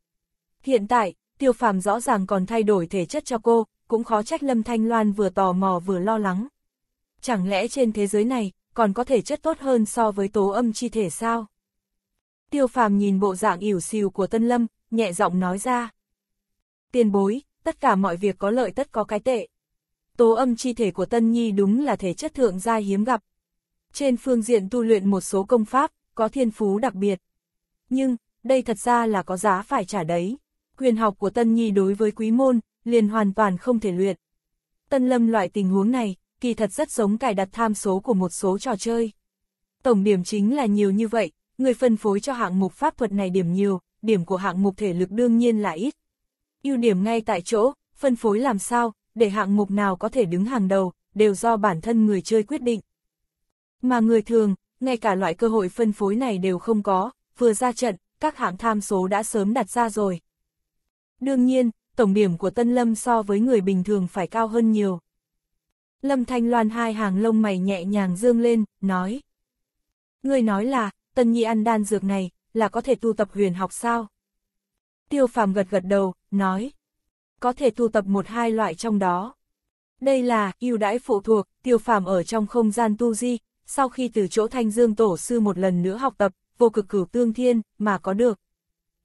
Hiện tại, tiêu phàm rõ ràng còn thay đổi thể chất cho cô, cũng khó trách Lâm Thanh Loan vừa tò mò vừa lo lắng. Chẳng lẽ trên thế giới này, còn có thể chất tốt hơn so với tố âm chi thể sao? Tiêu phàm nhìn bộ dạng ỉu xìu của Tân Lâm, nhẹ giọng nói ra. Tiền bối, tất cả mọi việc có lợi tất có cái tệ. Tố âm chi thể của Tân Nhi đúng là thể chất thượng gia hiếm gặp. Trên phương diện tu luyện một số công pháp, có thiên phú đặc biệt. Nhưng, đây thật ra là có giá phải trả đấy quyền học của Tân Nhi đối với quý môn, liền hoàn toàn không thể luyện. Tân Lâm loại tình huống này, kỳ thật rất giống cài đặt tham số của một số trò chơi. Tổng điểm chính là nhiều như vậy, người phân phối cho hạng mục pháp thuật này điểm nhiều, điểm của hạng mục thể lực đương nhiên là ít. ưu điểm ngay tại chỗ, phân phối làm sao, để hạng mục nào có thể đứng hàng đầu, đều do bản thân người chơi quyết định. Mà người thường, ngay cả loại cơ hội phân phối này đều không có, vừa ra trận, các hạng tham số đã sớm đặt ra rồi. Đương nhiên, tổng điểm của Tân Lâm so với người bình thường phải cao hơn nhiều. Lâm Thanh Loan hai hàng lông mày nhẹ nhàng dương lên, nói. Người nói là, Tân Nhi ăn đan dược này, là có thể tu tập huyền học sao? Tiêu phàm gật gật đầu, nói. Có thể tu tập một hai loại trong đó. Đây là, ưu đãi phụ thuộc, tiêu phàm ở trong không gian tu di, sau khi từ chỗ thanh dương tổ sư một lần nữa học tập, vô cực cửu tương thiên, mà có được.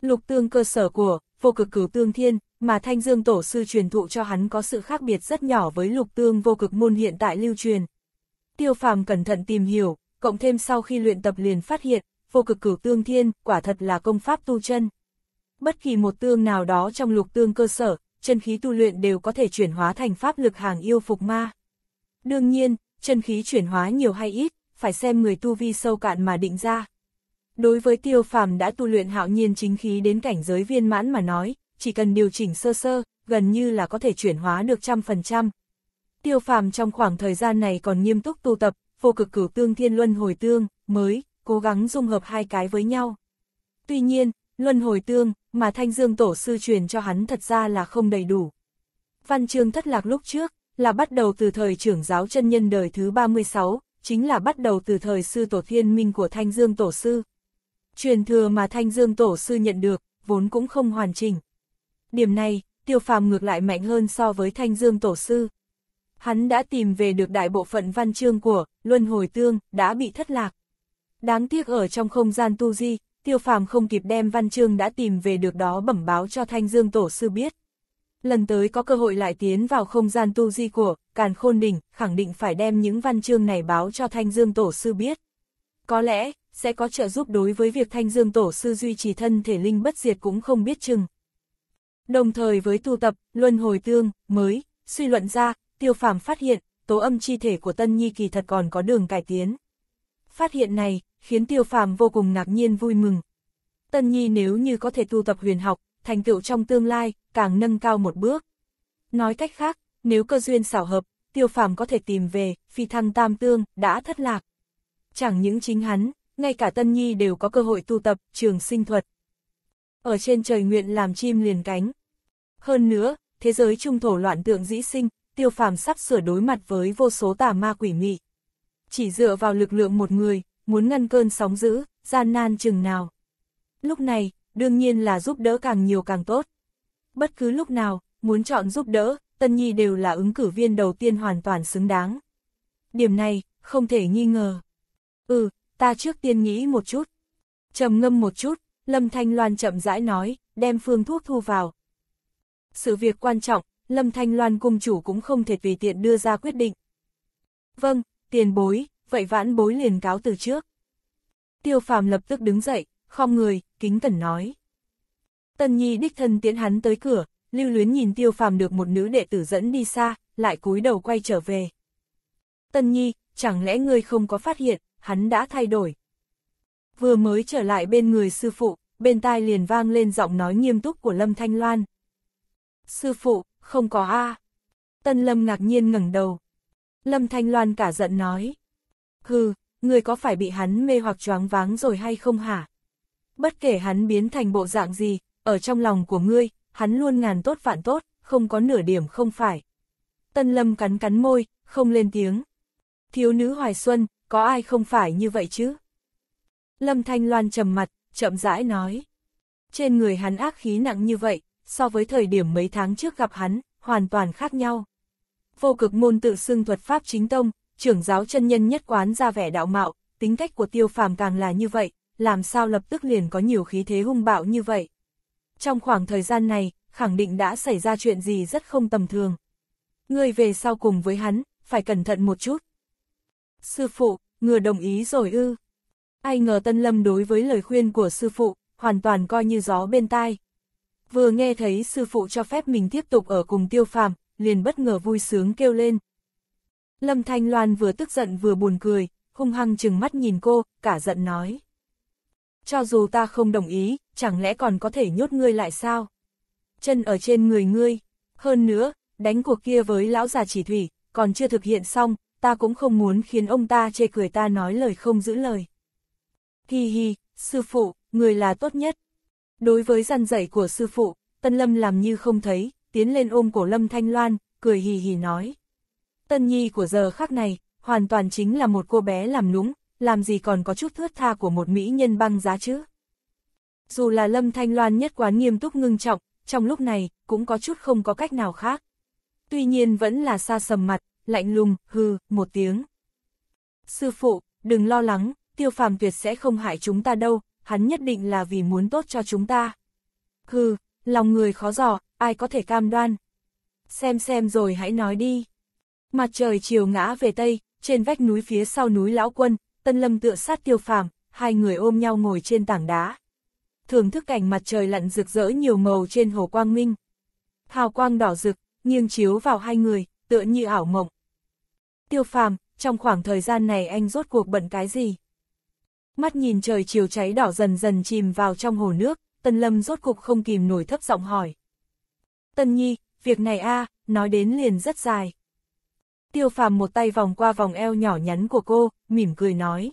Lục tương cơ sở của, vô cực cửu tương thiên, mà Thanh Dương Tổ sư truyền thụ cho hắn có sự khác biệt rất nhỏ với lục tương vô cực môn hiện tại lưu truyền. Tiêu phàm cẩn thận tìm hiểu, cộng thêm sau khi luyện tập liền phát hiện, vô cực cửu tương thiên quả thật là công pháp tu chân. Bất kỳ một tương nào đó trong lục tương cơ sở, chân khí tu luyện đều có thể chuyển hóa thành pháp lực hàng yêu phục ma. Đương nhiên, chân khí chuyển hóa nhiều hay ít, phải xem người tu vi sâu cạn mà định ra. Đối với tiêu phàm đã tu luyện hạo nhiên chính khí đến cảnh giới viên mãn mà nói, chỉ cần điều chỉnh sơ sơ, gần như là có thể chuyển hóa được trăm phần trăm. Tiêu phàm trong khoảng thời gian này còn nghiêm túc tu tập, vô cực cửu tương thiên luân hồi tương, mới, cố gắng dung hợp hai cái với nhau. Tuy nhiên, luân hồi tương, mà thanh dương tổ sư truyền cho hắn thật ra là không đầy đủ. Văn chương thất lạc lúc trước, là bắt đầu từ thời trưởng giáo chân nhân đời thứ 36, chính là bắt đầu từ thời sư tổ thiên minh của thanh dương tổ sư. Truyền thừa mà Thanh Dương Tổ sư nhận được, vốn cũng không hoàn chỉnh. Điểm này, tiêu phàm ngược lại mạnh hơn so với Thanh Dương Tổ sư. Hắn đã tìm về được đại bộ phận văn chương của Luân Hồi Tương, đã bị thất lạc. Đáng tiếc ở trong không gian tu di, tiêu phàm không kịp đem văn chương đã tìm về được đó bẩm báo cho Thanh Dương Tổ sư biết. Lần tới có cơ hội lại tiến vào không gian tu di của Càn Khôn Đỉnh, khẳng định phải đem những văn chương này báo cho Thanh Dương Tổ sư biết. Có lẽ, sẽ có trợ giúp đối với việc Thanh Dương Tổ Sư duy trì thân thể linh bất diệt cũng không biết chừng. Đồng thời với tu tập, luân hồi tương, mới, suy luận ra, tiêu phàm phát hiện, tố âm chi thể của Tân Nhi kỳ thật còn có đường cải tiến. Phát hiện này, khiến tiêu phàm vô cùng ngạc nhiên vui mừng. Tân Nhi nếu như có thể tu tập huyền học, thành tựu trong tương lai, càng nâng cao một bước. Nói cách khác, nếu cơ duyên xảo hợp, tiêu phàm có thể tìm về, phi thăng tam tương, đã thất lạc. Chẳng những chính hắn, ngay cả Tân Nhi đều có cơ hội tu tập trường sinh thuật. Ở trên trời nguyện làm chim liền cánh. Hơn nữa, thế giới trung thổ loạn tượng dĩ sinh, tiêu phàm sắp sửa đối mặt với vô số tà ma quỷ mị. Chỉ dựa vào lực lượng một người, muốn ngăn cơn sóng dữ, gian nan chừng nào. Lúc này, đương nhiên là giúp đỡ càng nhiều càng tốt. Bất cứ lúc nào, muốn chọn giúp đỡ, Tân Nhi đều là ứng cử viên đầu tiên hoàn toàn xứng đáng. Điểm này, không thể nghi ngờ. Ừ, ta trước tiên nghĩ một chút. trầm ngâm một chút, Lâm Thanh Loan chậm rãi nói, đem phương thuốc thu vào. Sự việc quan trọng, Lâm Thanh Loan cung chủ cũng không thể tùy tiện đưa ra quyết định. Vâng, tiền bối, vậy vãn bối liền cáo từ trước. Tiêu phàm lập tức đứng dậy, khom người, kính cẩn nói. Tân Nhi đích thân tiễn hắn tới cửa, lưu luyến nhìn tiêu phàm được một nữ đệ tử dẫn đi xa, lại cúi đầu quay trở về. Tân Nhi, chẳng lẽ ngươi không có phát hiện, hắn đã thay đổi. Vừa mới trở lại bên người sư phụ, bên tai liền vang lên giọng nói nghiêm túc của Lâm Thanh Loan. Sư phụ, không có A. Tân Lâm ngạc nhiên ngẩng đầu. Lâm Thanh Loan cả giận nói. Hừ, người có phải bị hắn mê hoặc choáng váng rồi hay không hả? Bất kể hắn biến thành bộ dạng gì, ở trong lòng của ngươi, hắn luôn ngàn tốt vạn tốt, không có nửa điểm không phải. Tân Lâm cắn cắn môi, không lên tiếng. Thiếu nữ Hoài Xuân, có ai không phải như vậy chứ? Lâm Thanh Loan trầm mặt, chậm rãi nói. Trên người hắn ác khí nặng như vậy, so với thời điểm mấy tháng trước gặp hắn, hoàn toàn khác nhau. Vô cực môn tự xưng thuật pháp chính tông, trưởng giáo chân nhân nhất quán ra vẻ đạo mạo, tính cách của tiêu phàm càng là như vậy, làm sao lập tức liền có nhiều khí thế hung bạo như vậy. Trong khoảng thời gian này, khẳng định đã xảy ra chuyện gì rất không tầm thường. Người về sau cùng với hắn, phải cẩn thận một chút. Sư phụ, ngừa đồng ý rồi ư. Ai ngờ Tân Lâm đối với lời khuyên của sư phụ, hoàn toàn coi như gió bên tai. Vừa nghe thấy sư phụ cho phép mình tiếp tục ở cùng tiêu phàm, liền bất ngờ vui sướng kêu lên. Lâm Thanh Loan vừa tức giận vừa buồn cười, hung hăng chừng mắt nhìn cô, cả giận nói. Cho dù ta không đồng ý, chẳng lẽ còn có thể nhốt ngươi lại sao? Chân ở trên người ngươi, hơn nữa, đánh cuộc kia với lão già chỉ thủy, còn chưa thực hiện xong, ta cũng không muốn khiến ông ta chê cười ta nói lời không giữ lời. Hi hi, sư phụ, người là tốt nhất. Đối với răn dạy của sư phụ, Tân Lâm làm như không thấy, tiến lên ôm cổ Lâm Thanh Loan, cười hì hì nói. Tân Nhi của giờ khác này, hoàn toàn chính là một cô bé làm núng, làm gì còn có chút thướt tha của một mỹ nhân băng giá chứ. Dù là Lâm Thanh Loan nhất quán nghiêm túc ngưng trọng, trong lúc này, cũng có chút không có cách nào khác. Tuy nhiên vẫn là xa sầm mặt, lạnh lùng, hư, một tiếng. Sư phụ, đừng lo lắng, tiêu phàm tuyệt sẽ không hại chúng ta đâu, hắn nhất định là vì muốn tốt cho chúng ta. Hư, lòng người khó dò, ai có thể cam đoan. Xem xem rồi hãy nói đi. Mặt trời chiều ngã về Tây, trên vách núi phía sau núi Lão Quân, Tân Lâm tựa sát tiêu phàm, hai người ôm nhau ngồi trên tảng đá. Thưởng thức cảnh mặt trời lặn rực rỡ nhiều màu trên hồ Quang Minh. Hào quang đỏ rực, nghiêng chiếu vào hai người, tựa như ảo mộng. Tiêu phàm, trong khoảng thời gian này anh rốt cuộc bận cái gì? Mắt nhìn trời chiều cháy đỏ dần dần chìm vào trong hồ nước, Tân Lâm rốt cục không kìm nổi thấp giọng hỏi. Tân Nhi, việc này a nói đến liền rất dài. Tiêu phàm một tay vòng qua vòng eo nhỏ nhắn của cô, mỉm cười nói.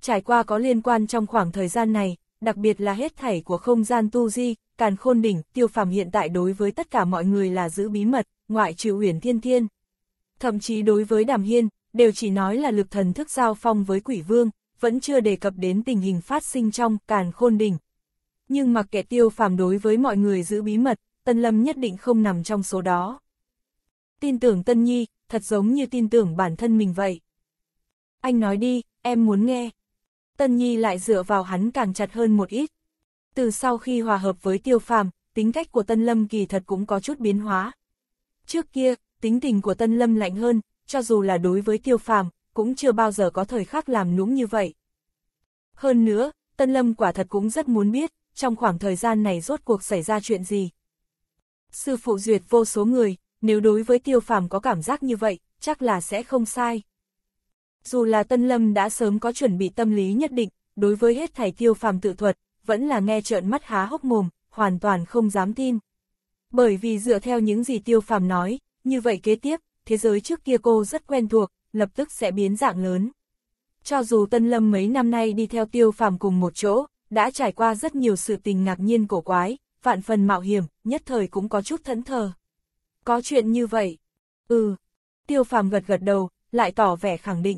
Trải qua có liên quan trong khoảng thời gian này, đặc biệt là hết thảy của không gian tu di, càn khôn đỉnh, tiêu phàm hiện tại đối với tất cả mọi người là giữ bí mật, ngoại trừ huyền thiên thiên. Thậm chí đối với đàm hiên, đều chỉ nói là lực thần thức giao phong với quỷ vương, vẫn chưa đề cập đến tình hình phát sinh trong càn khôn đỉnh. Nhưng mặc kệ tiêu phàm đối với mọi người giữ bí mật, Tân Lâm nhất định không nằm trong số đó. Tin tưởng Tân Nhi, thật giống như tin tưởng bản thân mình vậy. Anh nói đi, em muốn nghe. Tân Nhi lại dựa vào hắn càng chặt hơn một ít. Từ sau khi hòa hợp với tiêu phàm, tính cách của Tân Lâm kỳ thật cũng có chút biến hóa. Trước kia, tính tình của Tân Lâm lạnh hơn, cho dù là đối với tiêu phàm, cũng chưa bao giờ có thời khắc làm nũng như vậy. Hơn nữa, Tân Lâm quả thật cũng rất muốn biết, trong khoảng thời gian này rốt cuộc xảy ra chuyện gì. Sư phụ duyệt vô số người, nếu đối với tiêu phàm có cảm giác như vậy, chắc là sẽ không sai dù là Tân Lâm đã sớm có chuẩn bị tâm lý nhất định, đối với hết thảy tiêu phàm tự thuật, vẫn là nghe trợn mắt há hốc mồm, hoàn toàn không dám tin. Bởi vì dựa theo những gì tiêu phàm nói, như vậy kế tiếp, thế giới trước kia cô rất quen thuộc, lập tức sẽ biến dạng lớn. Cho dù Tân Lâm mấy năm nay đi theo tiêu phàm cùng một chỗ, đã trải qua rất nhiều sự tình ngạc nhiên cổ quái, vạn phần mạo hiểm, nhất thời cũng có chút thẫn thờ. Có chuyện như vậy? Ừ. Tiêu phàm gật gật đầu, lại tỏ vẻ khẳng định.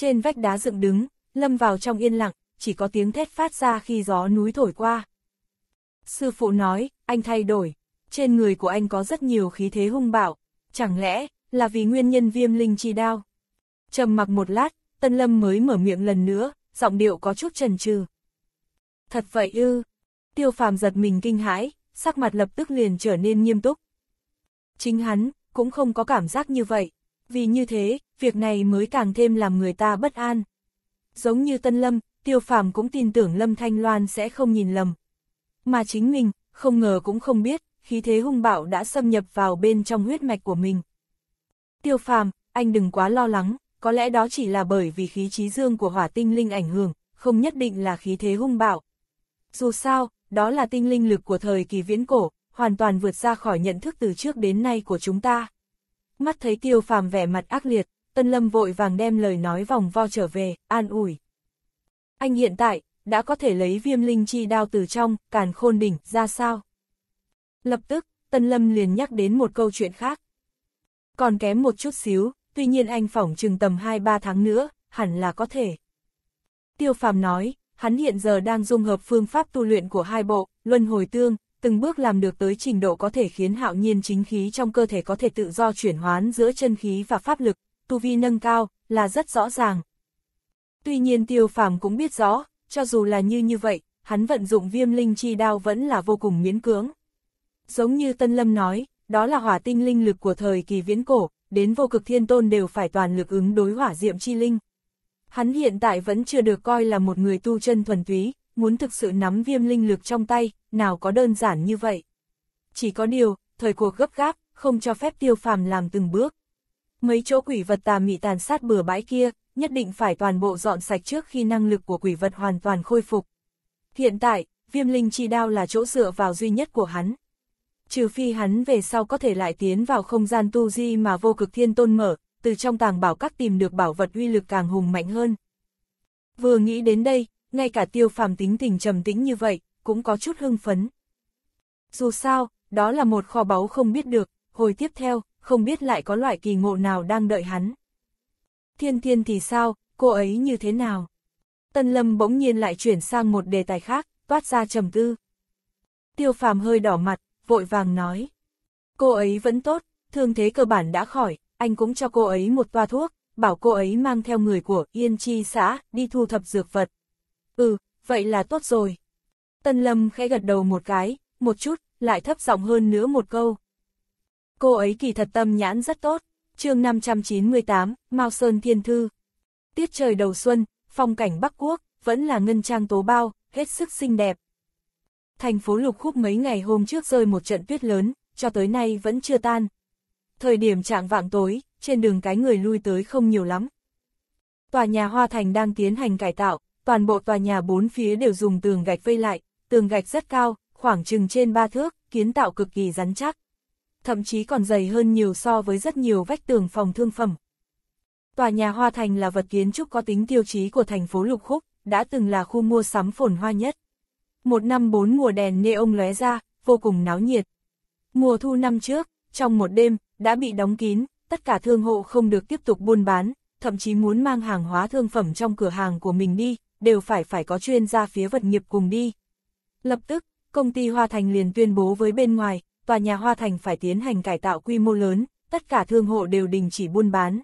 Trên vách đá dựng đứng, lâm vào trong yên lặng, chỉ có tiếng thét phát ra khi gió núi thổi qua. Sư phụ nói, anh thay đổi, trên người của anh có rất nhiều khí thế hung bạo, chẳng lẽ là vì nguyên nhân viêm linh chi đao? Trầm mặc một lát, Tân Lâm mới mở miệng lần nữa, giọng điệu có chút trần trừ. Thật vậy ư? Tiêu Phàm giật mình kinh hãi, sắc mặt lập tức liền trở nên nghiêm túc. Chính hắn cũng không có cảm giác như vậy vì như thế, việc này mới càng thêm làm người ta bất an. Giống như Tân Lâm, Tiêu Phàm cũng tin tưởng Lâm Thanh Loan sẽ không nhìn lầm. Mà chính mình, không ngờ cũng không biết, khí thế hung bạo đã xâm nhập vào bên trong huyết mạch của mình. Tiêu Phàm, anh đừng quá lo lắng, có lẽ đó chỉ là bởi vì khí trí dương của hỏa tinh linh ảnh hưởng, không nhất định là khí thế hung bạo. Dù sao, đó là tinh linh lực của thời kỳ viễn cổ, hoàn toàn vượt ra khỏi nhận thức từ trước đến nay của chúng ta mắt thấy tiêu phàm vẻ mặt ác liệt, Tân Lâm vội vàng đem lời nói vòng vo trở về, an ủi. Anh hiện tại, đã có thể lấy viêm linh chi đao từ trong, càn khôn đỉnh, ra sao? Lập tức, Tân Lâm liền nhắc đến một câu chuyện khác. Còn kém một chút xíu, tuy nhiên anh phỏng chừng tầm 2-3 tháng nữa, hẳn là có thể. Tiêu phàm nói, hắn hiện giờ đang dung hợp phương pháp tu luyện của hai bộ, luân hồi tương, từng bước làm được tới trình độ có thể khiến hạo nhiên chính khí trong cơ thể có thể tự do chuyển hoán giữa chân khí và pháp lực, tu vi nâng cao, là rất rõ ràng. Tuy nhiên tiêu phàm cũng biết rõ, cho dù là như như vậy, hắn vận dụng viêm linh chi đao vẫn là vô cùng miễn cưỡng. Giống như Tân Lâm nói, đó là hỏa tinh linh lực của thời kỳ viễn cổ, đến vô cực thiên tôn đều phải toàn lực ứng đối hỏa diệm chi linh. Hắn hiện tại vẫn chưa được coi là một người tu chân thuần túy, muốn thực sự nắm viêm linh lực trong tay, nào có đơn giản như vậy. Chỉ có điều, thời cuộc gấp gáp, không cho phép tiêu phàm làm từng bước. Mấy chỗ quỷ vật tà mị tàn sát bừa bãi kia, nhất định phải toàn bộ dọn sạch trước khi năng lực của quỷ vật hoàn toàn khôi phục. Hiện tại, viêm linh chi đao là chỗ dựa vào duy nhất của hắn. Trừ phi hắn về sau có thể lại tiến vào không gian tu di mà vô cực thiên tôn mở, từ trong tàng bảo các tìm được bảo vật uy lực càng hùng mạnh hơn. Vừa nghĩ đến đây, ngay cả tiêu phàm tính tình trầm tĩnh như vậy, cũng có chút hưng phấn. Dù sao, đó là một kho báu không biết được, hồi tiếp theo, không biết lại có loại kỳ ngộ nào đang đợi hắn. Thiên thiên thì sao, cô ấy như thế nào? Tân lâm bỗng nhiên lại chuyển sang một đề tài khác, toát ra trầm tư. Tiêu phàm hơi đỏ mặt, vội vàng nói. Cô ấy vẫn tốt, thương thế cơ bản đã khỏi, anh cũng cho cô ấy một toa thuốc, bảo cô ấy mang theo người của Yên Chi xã, đi thu thập dược vật. Ừ, vậy là tốt rồi. Tân Lâm khẽ gật đầu một cái, một chút, lại thấp giọng hơn nữa một câu. Cô ấy kỳ thật tâm nhãn rất tốt, chương 598, Mao Sơn Thiên Thư. Tiết trời đầu xuân, phong cảnh Bắc Quốc, vẫn là ngân trang tố bao, hết sức xinh đẹp. Thành phố Lục Khúc mấy ngày hôm trước rơi một trận tuyết lớn, cho tới nay vẫn chưa tan. Thời điểm trạng vạng tối, trên đường cái người lui tới không nhiều lắm. Tòa nhà Hoa Thành đang tiến hành cải tạo, toàn bộ tòa nhà bốn phía đều dùng tường gạch vây lại, tường gạch rất cao, khoảng chừng trên ba thước, kiến tạo cực kỳ rắn chắc. Thậm chí còn dày hơn nhiều so với rất nhiều vách tường phòng thương phẩm. Tòa nhà Hoa Thành là vật kiến trúc có tính tiêu chí của thành phố Lục Khúc, đã từng là khu mua sắm phồn hoa nhất. Một năm bốn mùa đèn neon lóe ra, vô cùng náo nhiệt. Mùa thu năm trước, trong một đêm, đã bị đóng kín, tất cả thương hộ không được tiếp tục buôn bán, thậm chí muốn mang hàng hóa thương phẩm trong cửa hàng của mình đi, đều phải phải có chuyên gia phía vật nghiệp cùng đi. Lập tức, công ty Hoa Thành liền tuyên bố với bên ngoài, tòa nhà Hoa Thành phải tiến hành cải tạo quy mô lớn, tất cả thương hộ đều đình chỉ buôn bán.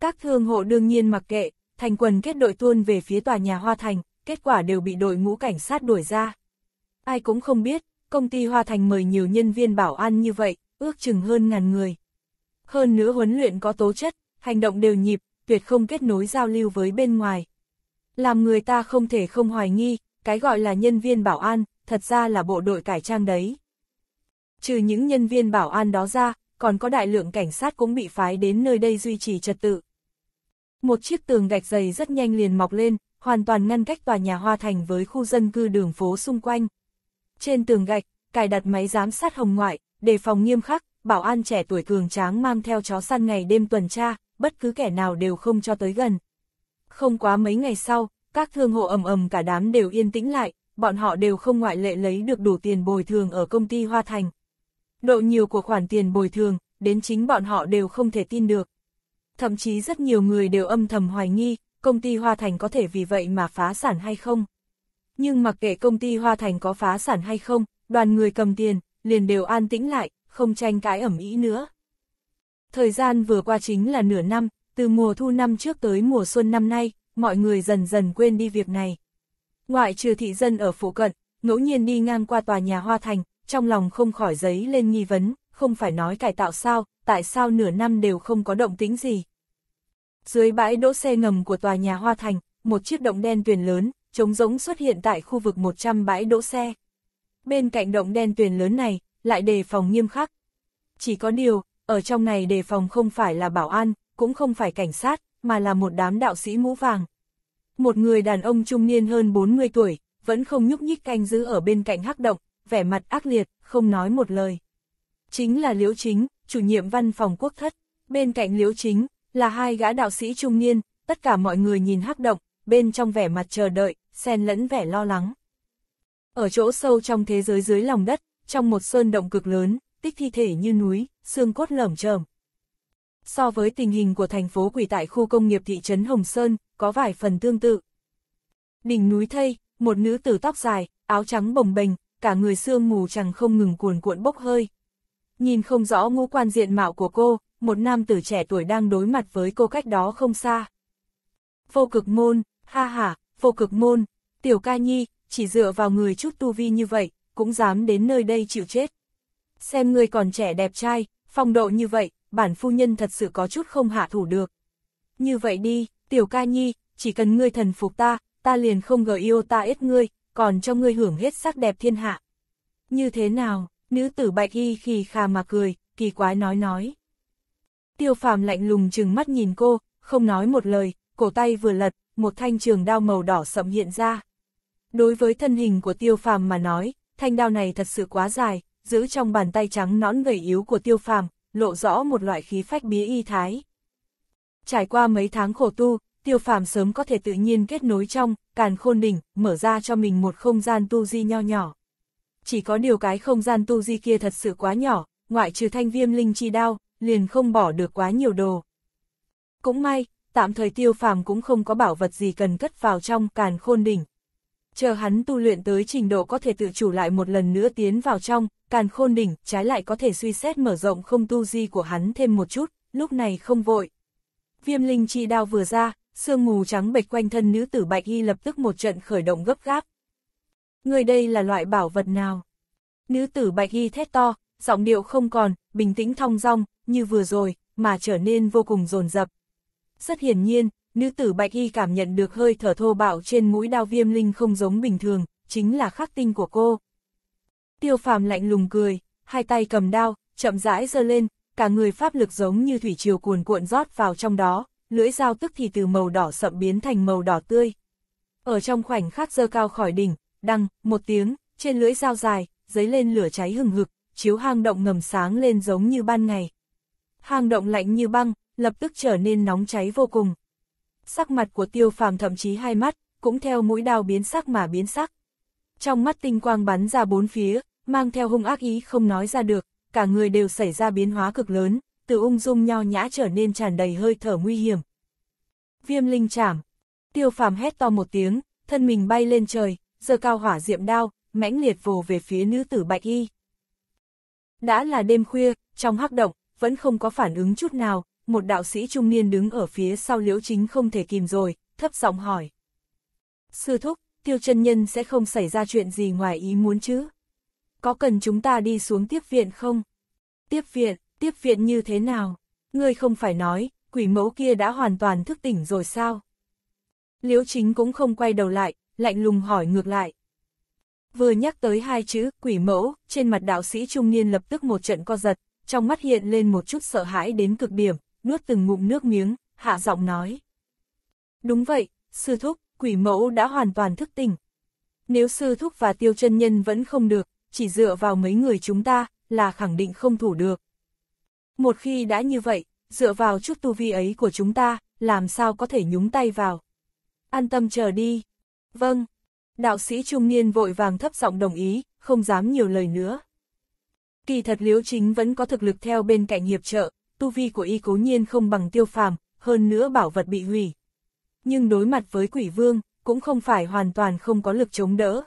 Các thương hộ đương nhiên mặc kệ, thành quần kết đội tuôn về phía tòa nhà Hoa Thành, kết quả đều bị đội ngũ cảnh sát đuổi ra. Ai cũng không biết, công ty Hoa Thành mời nhiều nhân viên bảo an như vậy, ước chừng hơn ngàn người. Hơn nữa huấn luyện có tố chất, hành động đều nhịp, tuyệt không kết nối giao lưu với bên ngoài làm người ta không thể không hoài nghi, cái gọi là nhân viên bảo an, thật ra là bộ đội cải trang đấy. Trừ những nhân viên bảo an đó ra, còn có đại lượng cảnh sát cũng bị phái đến nơi đây duy trì trật tự. Một chiếc tường gạch dày rất nhanh liền mọc lên, hoàn toàn ngăn cách tòa nhà Hoa Thành với khu dân cư đường phố xung quanh. Trên tường gạch, cài đặt máy giám sát hồng ngoại, đề phòng nghiêm khắc, bảo an trẻ tuổi cường tráng mang theo chó săn ngày đêm tuần tra, bất cứ kẻ nào đều không cho tới gần. Không quá mấy ngày sau, các thương hộ ầm ầm cả đám đều yên tĩnh lại, bọn họ đều không ngoại lệ lấy được đủ tiền bồi thường ở công ty Hoa Thành. Độ nhiều của khoản tiền bồi thường, đến chính bọn họ đều không thể tin được. Thậm chí rất nhiều người đều âm thầm hoài nghi, công ty Hoa Thành có thể vì vậy mà phá sản hay không. Nhưng mặc kệ công ty Hoa Thành có phá sản hay không, đoàn người cầm tiền, liền đều an tĩnh lại, không tranh cãi ẩm ý nữa. Thời gian vừa qua chính là nửa năm, từ mùa thu năm trước tới mùa xuân năm nay, mọi người dần dần quên đi việc này. Ngoại trừ thị dân ở phụ cận, ngẫu nhiên đi ngang qua tòa nhà Hoa Thành, trong lòng không khỏi giấy lên nghi vấn, không phải nói cải tạo sao, tại sao nửa năm đều không có động tính gì. Dưới bãi đỗ xe ngầm của tòa nhà Hoa Thành, một chiếc động đen tuyền lớn, trống rỗng xuất hiện tại khu vực 100 bãi đỗ xe. Bên cạnh động đen tuyền lớn này, lại đề phòng nghiêm khắc. Chỉ có điều, ở trong này đề phòng không phải là bảo an, cũng không phải cảnh sát, mà là một đám đạo sĩ mũ vàng. Một người đàn ông trung niên hơn 40 tuổi, vẫn không nhúc nhích canh giữ ở bên cạnh hắc động, vẻ mặt ác liệt, không nói một lời. Chính là Liễu Chính, chủ nhiệm văn phòng quốc thất. Bên cạnh Liễu Chính, là hai gã đạo sĩ trung niên, tất cả mọi người nhìn hắc động, bên trong vẻ mặt chờ đợi, xen lẫn vẻ lo lắng. Ở chỗ sâu trong thế giới dưới lòng đất, trong một sơn động cực lớn, tích thi thể như núi, xương cốt lởm chởm, so với tình hình của thành phố quỷ tại khu công nghiệp thị trấn Hồng Sơn, có vài phần tương tự. Đỉnh núi thây, một nữ tử tóc dài, áo trắng bồng bềnh, cả người sương mù chẳng không ngừng cuồn cuộn bốc hơi. Nhìn không rõ ngũ quan diện mạo của cô, một nam tử trẻ tuổi đang đối mặt với cô cách đó không xa. Vô cực môn, ha ha, vô cực môn, tiểu ca nhi, chỉ dựa vào người chút tu vi như vậy, cũng dám đến nơi đây chịu chết. Xem người còn trẻ đẹp trai, phong độ như vậy, bản phu nhân thật sự có chút không hạ thủ được. Như vậy đi, tiểu ca nhi, chỉ cần ngươi thần phục ta, ta liền không gờ yêu ta ít ngươi, còn cho ngươi hưởng hết sắc đẹp thiên hạ. Như thế nào, nữ tử bạch y khi khà mà cười, kỳ quái nói nói. Tiêu phàm lạnh lùng chừng mắt nhìn cô, không nói một lời, cổ tay vừa lật, một thanh trường đao màu đỏ sậm hiện ra. Đối với thân hình của tiêu phàm mà nói, thanh đao này thật sự quá dài, giữ trong bàn tay trắng nõn gầy yếu của tiêu phàm, lộ rõ một loại khí phách bí y thái. Trải qua mấy tháng khổ tu, tiêu phàm sớm có thể tự nhiên kết nối trong, càn khôn đỉnh, mở ra cho mình một không gian tu di nho nhỏ. Chỉ có điều cái không gian tu di kia thật sự quá nhỏ, ngoại trừ thanh viêm linh chi đao, liền không bỏ được quá nhiều đồ. Cũng may, tạm thời tiêu phàm cũng không có bảo vật gì cần cất vào trong càn khôn đỉnh chờ hắn tu luyện tới trình độ có thể tự chủ lại một lần nữa tiến vào trong, càn khôn đỉnh, trái lại có thể suy xét mở rộng không tu di của hắn thêm một chút, lúc này không vội. Viêm linh chi đao vừa ra, sương mù trắng bệch quanh thân nữ tử bạch y lập tức một trận khởi động gấp gáp. Người đây là loại bảo vật nào? Nữ tử bạch y thét to, giọng điệu không còn, bình tĩnh thong dong như vừa rồi, mà trở nên vô cùng rồn rập. Rất hiển nhiên, nữ tử bạch y cảm nhận được hơi thở thô bạo trên mũi đao viêm linh không giống bình thường, chính là khắc tinh của cô. Tiêu phàm lạnh lùng cười, hai tay cầm đao, chậm rãi giơ lên, cả người pháp lực giống như thủy triều cuồn cuộn rót vào trong đó, lưỡi dao tức thì từ màu đỏ sậm biến thành màu đỏ tươi. Ở trong khoảnh khắc dơ cao khỏi đỉnh, đăng, một tiếng, trên lưỡi dao dài, dấy lên lửa cháy hừng hực, chiếu hang động ngầm sáng lên giống như ban ngày. Hang động lạnh như băng, lập tức trở nên nóng cháy vô cùng sắc mặt của tiêu phàm thậm chí hai mắt, cũng theo mũi đao biến sắc mà biến sắc. Trong mắt tinh quang bắn ra bốn phía, mang theo hung ác ý không nói ra được, cả người đều xảy ra biến hóa cực lớn, từ ung dung nho nhã trở nên tràn đầy hơi thở nguy hiểm. Viêm linh chảm, tiêu phàm hét to một tiếng, thân mình bay lên trời, giờ cao hỏa diệm đao, mãnh liệt vồ về phía nữ tử bạch y. Đã là đêm khuya, trong hắc động, vẫn không có phản ứng chút nào, một đạo sĩ trung niên đứng ở phía sau liễu chính không thể kìm rồi, thấp giọng hỏi. Sư thúc, tiêu chân nhân sẽ không xảy ra chuyện gì ngoài ý muốn chứ? Có cần chúng ta đi xuống tiếp viện không? Tiếp viện, tiếp viện như thế nào? Ngươi không phải nói, quỷ mẫu kia đã hoàn toàn thức tỉnh rồi sao? Liễu chính cũng không quay đầu lại, lạnh lùng hỏi ngược lại. Vừa nhắc tới hai chữ quỷ mẫu, trên mặt đạo sĩ trung niên lập tức một trận co giật, trong mắt hiện lên một chút sợ hãi đến cực điểm, nuốt từng ngụm nước miếng, hạ giọng nói. Đúng vậy, sư thúc, quỷ mẫu đã hoàn toàn thức tỉnh. Nếu sư thúc và tiêu chân nhân vẫn không được, chỉ dựa vào mấy người chúng ta là khẳng định không thủ được. Một khi đã như vậy, dựa vào chút tu vi ấy của chúng ta, làm sao có thể nhúng tay vào. An tâm chờ đi. Vâng. Đạo sĩ trung niên vội vàng thấp giọng đồng ý, không dám nhiều lời nữa. Kỳ thật liếu Chính vẫn có thực lực theo bên cạnh hiệp trợ, tu vi của y cố nhiên không bằng tiêu phàm, hơn nữa bảo vật bị hủy. Nhưng đối mặt với quỷ vương, cũng không phải hoàn toàn không có lực chống đỡ.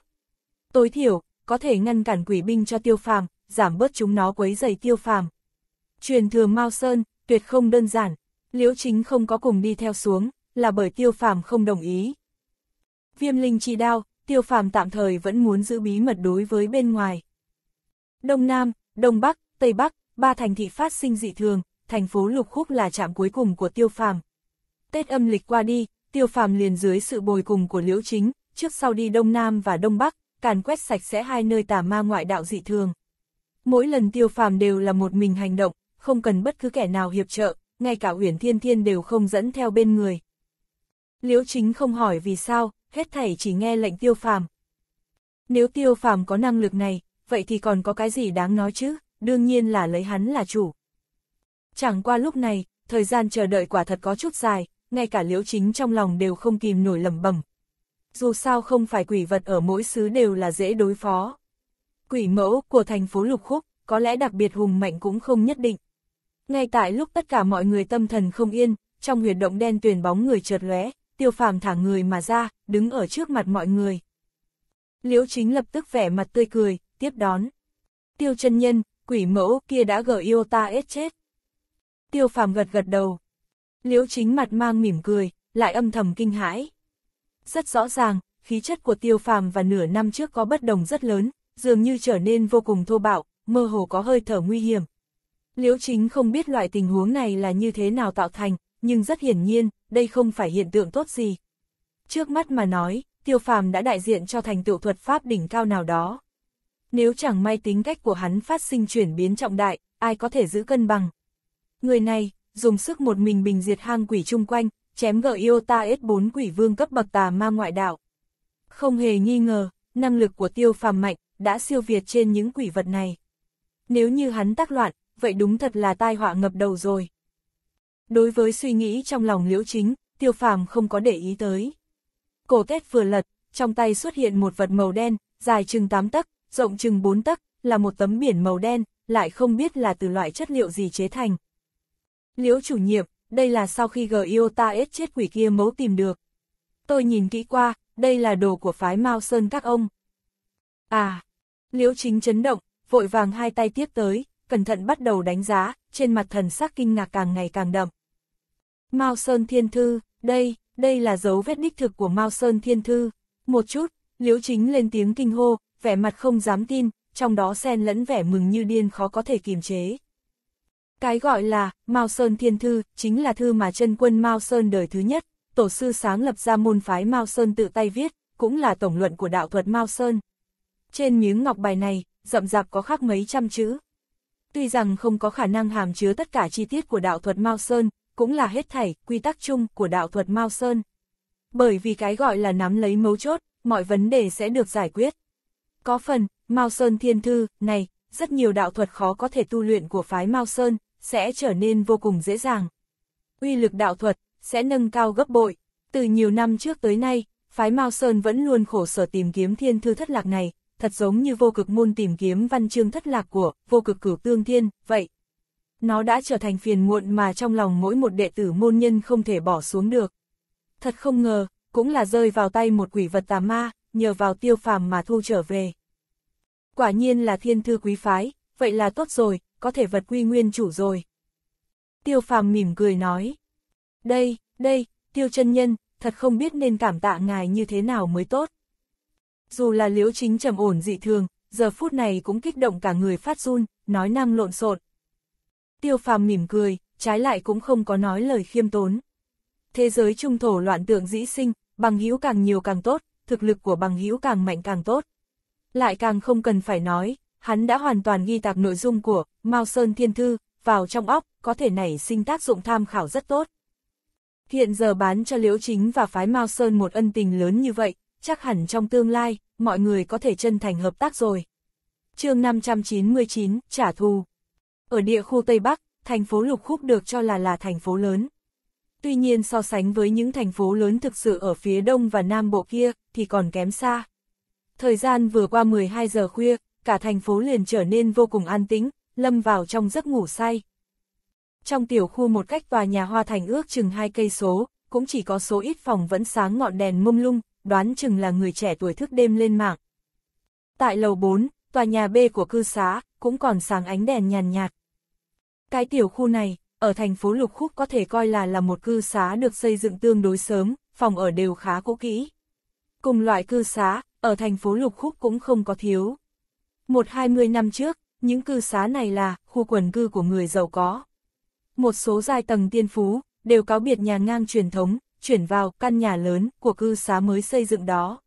Tối thiểu, có thể ngăn cản quỷ binh cho tiêu phàm, giảm bớt chúng nó quấy dày tiêu phàm. Truyền thừa Mao Sơn, tuyệt không đơn giản, liễu chính không có cùng đi theo xuống, là bởi tiêu phàm không đồng ý. Viêm linh chi đao, tiêu phàm tạm thời vẫn muốn giữ bí mật đối với bên ngoài. Đông Nam, Đông Bắc, Tây Bắc, ba thành thị phát sinh dị thường, thành phố Lục Khúc là trạm cuối cùng của Tiêu Phàm. Tết âm lịch qua đi, Tiêu Phàm liền dưới sự bồi cùng của Liễu Chính, trước sau đi Đông Nam và Đông Bắc, càn quét sạch sẽ hai nơi tà ma ngoại đạo dị thường. Mỗi lần Tiêu Phàm đều là một mình hành động, không cần bất cứ kẻ nào hiệp trợ, ngay cả Uyển Thiên Thiên đều không dẫn theo bên người. Liễu Chính không hỏi vì sao, hết thảy chỉ nghe lệnh Tiêu Phàm. Nếu Tiêu Phàm có năng lực này, vậy thì còn có cái gì đáng nói chứ, đương nhiên là lấy hắn là chủ. Chẳng qua lúc này, thời gian chờ đợi quả thật có chút dài, ngay cả liễu chính trong lòng đều không kìm nổi lầm bẩm Dù sao không phải quỷ vật ở mỗi xứ đều là dễ đối phó. Quỷ mẫu của thành phố Lục Khúc, có lẽ đặc biệt hùng mạnh cũng không nhất định. Ngay tại lúc tất cả mọi người tâm thần không yên, trong huyệt động đen tuyền bóng người chợt lóe, tiêu phàm thả người mà ra, đứng ở trước mặt mọi người. Liễu chính lập tức vẻ mặt tươi cười, tiếp đón. Tiêu chân nhân, quỷ mẫu kia đã gở yêu ta ết chết tiêu phàm gật gật đầu. Liễu chính mặt mang mỉm cười, lại âm thầm kinh hãi. Rất rõ ràng, khí chất của tiêu phàm và nửa năm trước có bất đồng rất lớn, dường như trở nên vô cùng thô bạo, mơ hồ có hơi thở nguy hiểm. Liễu chính không biết loại tình huống này là như thế nào tạo thành, nhưng rất hiển nhiên, đây không phải hiện tượng tốt gì. Trước mắt mà nói, tiêu phàm đã đại diện cho thành tựu thuật pháp đỉnh cao nào đó. Nếu chẳng may tính cách của hắn phát sinh chuyển biến trọng đại, ai có thể giữ cân bằng. Người này, dùng sức một mình bình diệt hang quỷ chung quanh, chém gỡ yêu ta S4 quỷ vương cấp bậc tà ma ngoại đạo. Không hề nghi ngờ, năng lực của tiêu phàm mạnh, đã siêu việt trên những quỷ vật này. Nếu như hắn tác loạn, vậy đúng thật là tai họa ngập đầu rồi. Đối với suy nghĩ trong lòng liễu chính, tiêu phàm không có để ý tới. Cổ tét vừa lật, trong tay xuất hiện một vật màu đen, dài chừng 8 tấc, rộng chừng 4 tấc, là một tấm biển màu đen, lại không biết là từ loại chất liệu gì chế thành, Liễu chủ nhiệm, đây là sau khi g i ết chết quỷ kia mấu tìm được. Tôi nhìn kỹ qua, đây là đồ của phái Mao Sơn các ông. À, Liễu chính chấn động, vội vàng hai tay tiếp tới, cẩn thận bắt đầu đánh giá, trên mặt thần sắc kinh ngạc càng ngày càng đậm. Mao Sơn Thiên Thư, đây, đây là dấu vết đích thực của Mao Sơn Thiên Thư. Một chút, Liễu Chính lên tiếng kinh hô, vẻ mặt không dám tin, trong đó xen lẫn vẻ mừng như điên khó có thể kiềm chế. Cái gọi là Mao Sơn Thiên Thư chính là thư mà chân quân Mao Sơn đời thứ nhất, tổ sư sáng lập ra môn phái Mao Sơn tự tay viết, cũng là tổng luận của đạo thuật Mao Sơn. Trên miếng ngọc bài này, rậm rạp có khắc mấy trăm chữ. Tuy rằng không có khả năng hàm chứa tất cả chi tiết của đạo thuật Mao Sơn, cũng là hết thảy quy tắc chung của đạo thuật Mao Sơn. Bởi vì cái gọi là nắm lấy mấu chốt, mọi vấn đề sẽ được giải quyết. Có phần, Mao Sơn Thiên Thư, này, rất nhiều đạo thuật khó có thể tu luyện của phái Mao Sơn, sẽ trở nên vô cùng dễ dàng. Uy lực đạo thuật sẽ nâng cao gấp bội. Từ nhiều năm trước tới nay, phái Mao Sơn vẫn luôn khổ sở tìm kiếm thiên thư thất lạc này, thật giống như vô cực môn tìm kiếm văn chương thất lạc của vô cực cửu tương thiên, vậy. Nó đã trở thành phiền muộn mà trong lòng mỗi một đệ tử môn nhân không thể bỏ xuống được. Thật không ngờ, cũng là rơi vào tay một quỷ vật tà ma, nhờ vào tiêu phàm mà thu trở về. Quả nhiên là thiên thư quý phái, vậy là tốt rồi, có thể vật quy nguyên chủ rồi. Tiêu phàm mỉm cười nói. Đây, đây, tiêu chân nhân, thật không biết nên cảm tạ ngài như thế nào mới tốt. Dù là liễu chính trầm ổn dị thường, giờ phút này cũng kích động cả người phát run, nói năng lộn xộn. Tiêu phàm mỉm cười, trái lại cũng không có nói lời khiêm tốn. Thế giới trung thổ loạn tượng dĩ sinh, bằng hữu càng nhiều càng tốt, thực lực của bằng hữu càng mạnh càng tốt. Lại càng không cần phải nói, hắn đã hoàn toàn ghi tạc nội dung của Mao Sơn Thiên Thư vào trong óc, có thể nảy sinh tác dụng tham khảo rất tốt. Hiện giờ bán cho Liễu Chính và phái Mao Sơn một ân tình lớn như vậy, chắc hẳn trong tương lai, mọi người có thể chân thành hợp tác rồi. chương 599, Trả Thù Ở địa khu Tây Bắc, thành phố Lục Khúc được cho là là thành phố lớn. Tuy nhiên so sánh với những thành phố lớn thực sự ở phía đông và nam bộ kia, thì còn kém xa. Thời gian vừa qua 12 giờ khuya, cả thành phố liền trở nên vô cùng an tĩnh, lâm vào trong giấc ngủ say. Trong tiểu khu một cách tòa nhà Hoa Thành ước chừng hai cây số, cũng chỉ có số ít phòng vẫn sáng ngọn đèn mông lung, đoán chừng là người trẻ tuổi thức đêm lên mạng. Tại lầu 4, tòa nhà B của cư xá, cũng còn sáng ánh đèn nhàn nhạt. Cái tiểu khu này, ở thành phố Lục Khúc có thể coi là là một cư xá được xây dựng tương đối sớm, phòng ở đều khá cũ kỹ. Cùng loại cư xá, ở thành phố Lục Khúc cũng không có thiếu. Một hai mươi năm trước, những cư xá này là khu quần cư của người giàu có. Một số giai tầng tiên phú, đều cáo biệt nhà ngang truyền thống, chuyển vào căn nhà lớn của cư xá mới xây dựng đó.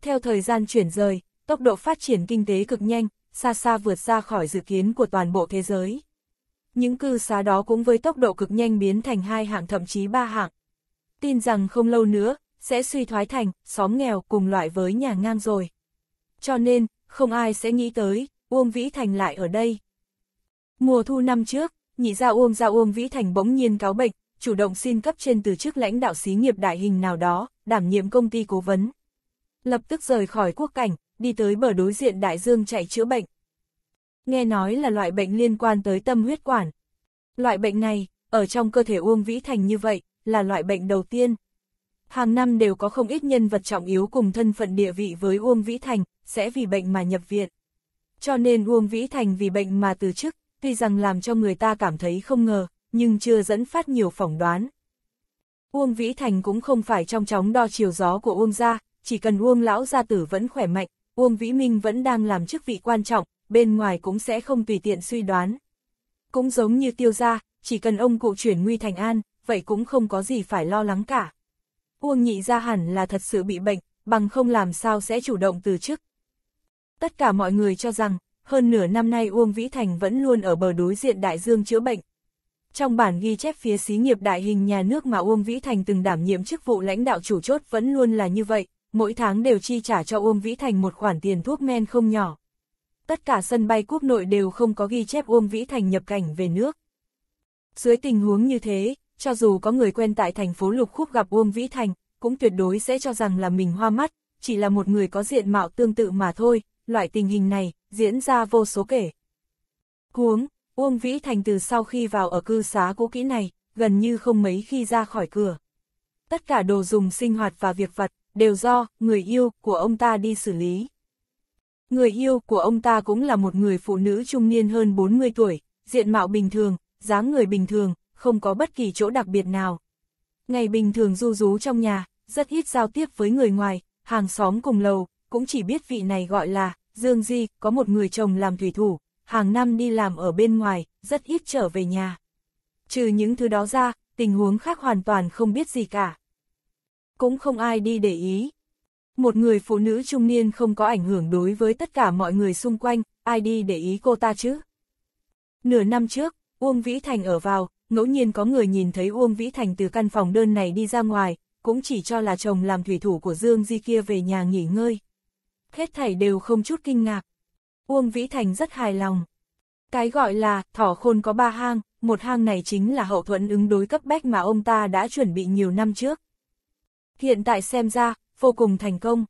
Theo thời gian chuyển rời, tốc độ phát triển kinh tế cực nhanh, xa xa vượt ra khỏi dự kiến của toàn bộ thế giới. Những cư xá đó cũng với tốc độ cực nhanh biến thành hai hạng thậm chí ba hạng. Tin rằng không lâu nữa, sẽ suy thoái thành, xóm nghèo cùng loại với nhà ngang rồi. Cho nên, không ai sẽ nghĩ tới, Uông Vĩ Thành lại ở đây. Mùa thu năm trước, nhị gia Uông gia Uông Vĩ Thành bỗng nhiên cáo bệnh, chủ động xin cấp trên từ chức lãnh đạo xí nghiệp đại hình nào đó, đảm nhiệm công ty cố vấn. Lập tức rời khỏi quốc cảnh, đi tới bờ đối diện đại dương chạy chữa bệnh. Nghe nói là loại bệnh liên quan tới tâm huyết quản. Loại bệnh này, ở trong cơ thể Uông Vĩ Thành như vậy, là loại bệnh đầu tiên. Hàng năm đều có không ít nhân vật trọng yếu cùng thân phận địa vị với Uông Vĩ Thành, sẽ vì bệnh mà nhập viện. Cho nên Uông Vĩ Thành vì bệnh mà từ chức, tuy rằng làm cho người ta cảm thấy không ngờ, nhưng chưa dẫn phát nhiều phỏng đoán. Uông Vĩ Thành cũng không phải trong chóng đo chiều gió của Uông gia, chỉ cần Uông lão gia tử vẫn khỏe mạnh, Uông Vĩ Minh vẫn đang làm chức vị quan trọng, bên ngoài cũng sẽ không tùy tiện suy đoán. Cũng giống như tiêu gia, chỉ cần ông cụ chuyển nguy thành an, vậy cũng không có gì phải lo lắng cả. Uông nhị gia hẳn là thật sự bị bệnh, bằng không làm sao sẽ chủ động từ chức, Tất cả mọi người cho rằng, hơn nửa năm nay Uông Vĩ Thành vẫn luôn ở bờ đối diện đại dương chữa bệnh. Trong bản ghi chép phía xí nghiệp đại hình nhà nước mà Uông Vĩ Thành từng đảm nhiệm chức vụ lãnh đạo chủ chốt vẫn luôn là như vậy, mỗi tháng đều chi trả cho Uông Vĩ Thành một khoản tiền thuốc men không nhỏ. Tất cả sân bay quốc nội đều không có ghi chép Uông Vĩ Thành nhập cảnh về nước. Dưới tình huống như thế, cho dù có người quen tại thành phố Lục Khúc gặp Uông Vĩ Thành, cũng tuyệt đối sẽ cho rằng là mình hoa mắt, chỉ là một người có diện mạo tương tự mà thôi, loại tình hình này diễn ra vô số kể. Huống, Uông Vĩ Thành từ sau khi vào ở cư xá cũ kỹ này, gần như không mấy khi ra khỏi cửa. Tất cả đồ dùng sinh hoạt và việc vật đều do người yêu của ông ta đi xử lý. Người yêu của ông ta cũng là một người phụ nữ trung niên hơn 40 tuổi, diện mạo bình thường, dáng người bình thường, không có bất kỳ chỗ đặc biệt nào. Ngày bình thường du rú trong nhà, rất ít giao tiếp với người ngoài, hàng xóm cùng lầu, cũng chỉ biết vị này gọi là Dương Di, có một người chồng làm thủy thủ, hàng năm đi làm ở bên ngoài, rất ít trở về nhà. Trừ những thứ đó ra, tình huống khác hoàn toàn không biết gì cả. Cũng không ai đi để ý. Một người phụ nữ trung niên không có ảnh hưởng đối với tất cả mọi người xung quanh, ai đi để ý cô ta chứ? Nửa năm trước, Uông Vĩ Thành ở vào, ngẫu nhiên có người nhìn thấy Uông Vĩ Thành từ căn phòng đơn này đi ra ngoài, cũng chỉ cho là chồng làm thủy thủ của Dương Di kia về nhà nghỉ ngơi, hết thảy đều không chút kinh ngạc. Uông Vĩ Thành rất hài lòng. Cái gọi là, thỏ khôn có ba hang, một hang này chính là hậu thuẫn ứng đối cấp bách mà ông ta đã chuẩn bị nhiều năm trước. Hiện tại xem ra, vô cùng thành công.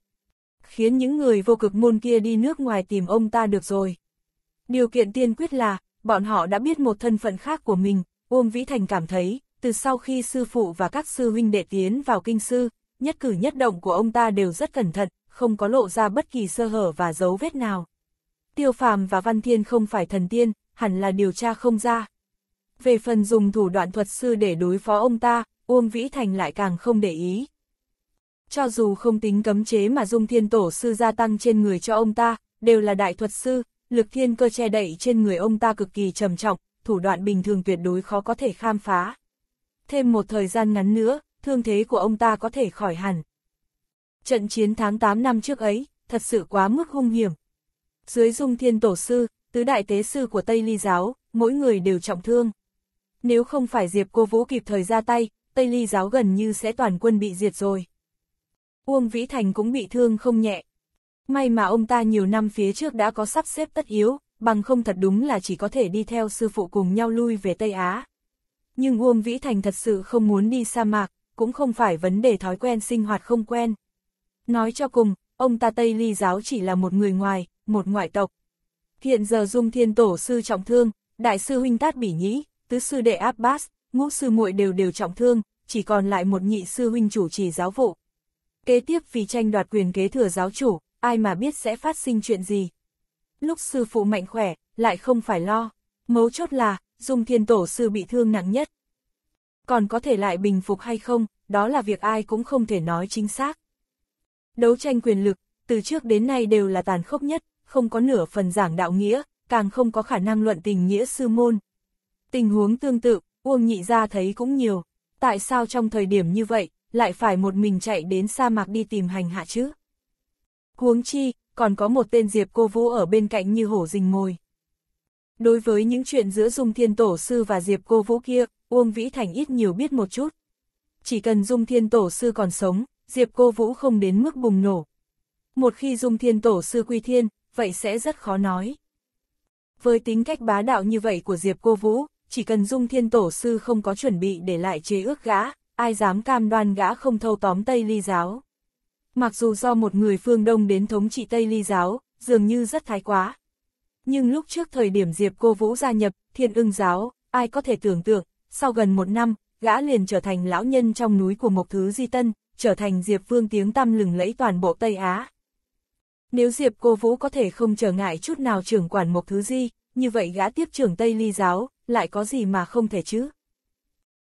Khiến những người vô cực môn kia đi nước ngoài tìm ông ta được rồi. Điều kiện tiên quyết là, bọn họ đã biết một thân phận khác của mình, Uông Vĩ Thành cảm thấy, từ sau khi sư phụ và các sư huynh đệ tiến vào kinh sư, nhất cử nhất động của ông ta đều rất cẩn thận, không có lộ ra bất kỳ sơ hở và dấu vết nào. Tiêu phàm và Văn Thiên không phải thần tiên, hẳn là điều tra không ra. Về phần dùng thủ đoạn thuật sư để đối phó ông ta, Uông Vĩ Thành lại càng không để ý. Cho dù không tính cấm chế mà Dung Thiên Tổ sư gia tăng trên người cho ông ta, đều là đại thuật sư, lực thiên cơ che đậy trên người ông ta cực kỳ trầm trọng, thủ đoạn bình thường tuyệt đối khó có thể khám phá. Thêm một thời gian ngắn nữa, thương thế của ông ta có thể khỏi hẳn trận chiến tháng 8 năm trước ấy, thật sự quá mức hung hiểm. Dưới dung thiên tổ sư, tứ đại tế sư của Tây Ly giáo, mỗi người đều trọng thương. Nếu không phải Diệp Cô Vũ kịp thời ra tay, Tây Ly giáo gần như sẽ toàn quân bị diệt rồi. Uông Vĩ Thành cũng bị thương không nhẹ. May mà ông ta nhiều năm phía trước đã có sắp xếp tất yếu, bằng không thật đúng là chỉ có thể đi theo sư phụ cùng nhau lui về Tây Á. Nhưng Uông Vĩ Thành thật sự không muốn đi sa mạc, cũng không phải vấn đề thói quen sinh hoạt không quen. Nói cho cùng, ông ta Tây Ly giáo chỉ là một người ngoài, một ngoại tộc. Hiện giờ Dung Thiên Tổ sư trọng thương, đại sư huynh Tát Bỉ Nhĩ, tứ sư đệ Áp Bát, ngũ sư muội đều đều trọng thương, chỉ còn lại một nhị sư huynh chủ trì giáo vụ. Kế tiếp vì tranh đoạt quyền kế thừa giáo chủ, ai mà biết sẽ phát sinh chuyện gì. Lúc sư phụ mạnh khỏe, lại không phải lo. Mấu chốt là, Dung Thiên Tổ sư bị thương nặng nhất. Còn có thể lại bình phục hay không, đó là việc ai cũng không thể nói chính xác. Đấu tranh quyền lực, từ trước đến nay đều là tàn khốc nhất, không có nửa phần giảng đạo nghĩa, càng không có khả năng luận tình nghĩa sư môn. Tình huống tương tự, Uông Nhị gia thấy cũng nhiều. Tại sao trong thời điểm như vậy, lại phải một mình chạy đến sa mạc đi tìm hành hạ chứ? Huống chi, còn có một tên Diệp Cô Vũ ở bên cạnh như hổ rình mồi. Đối với những chuyện giữa Dung Thiên Tổ Sư và Diệp Cô Vũ kia, Uông Vĩ Thành ít nhiều biết một chút. Chỉ cần Dung Thiên Tổ Sư còn sống, Diệp Cô Vũ không đến mức bùng nổ. Một khi Dung Thiên Tổ Sư Quy Thiên, vậy sẽ rất khó nói. Với tính cách bá đạo như vậy của Diệp Cô Vũ, chỉ cần Dung Thiên Tổ Sư không có chuẩn bị để lại chế ước gã, ai dám cam đoan gã không thâu tóm Tây Ly Giáo. Mặc dù do một người phương Đông đến thống trị Tây Ly Giáo, dường như rất thái quá. Nhưng lúc trước thời điểm Diệp Cô Vũ gia nhập, Thiên ưng Giáo, ai có thể tưởng tượng, sau gần một năm, gã liền trở thành lão nhân trong núi của một thứ di tân, trở thành Diệp Vương tiếng tăm lừng lẫy toàn bộ Tây Á. Nếu Diệp Cô Vũ có thể không trở ngại chút nào trưởng quản một thứ gì, như vậy gã tiếp trưởng Tây Ly Giáo, lại có gì mà không thể chứ?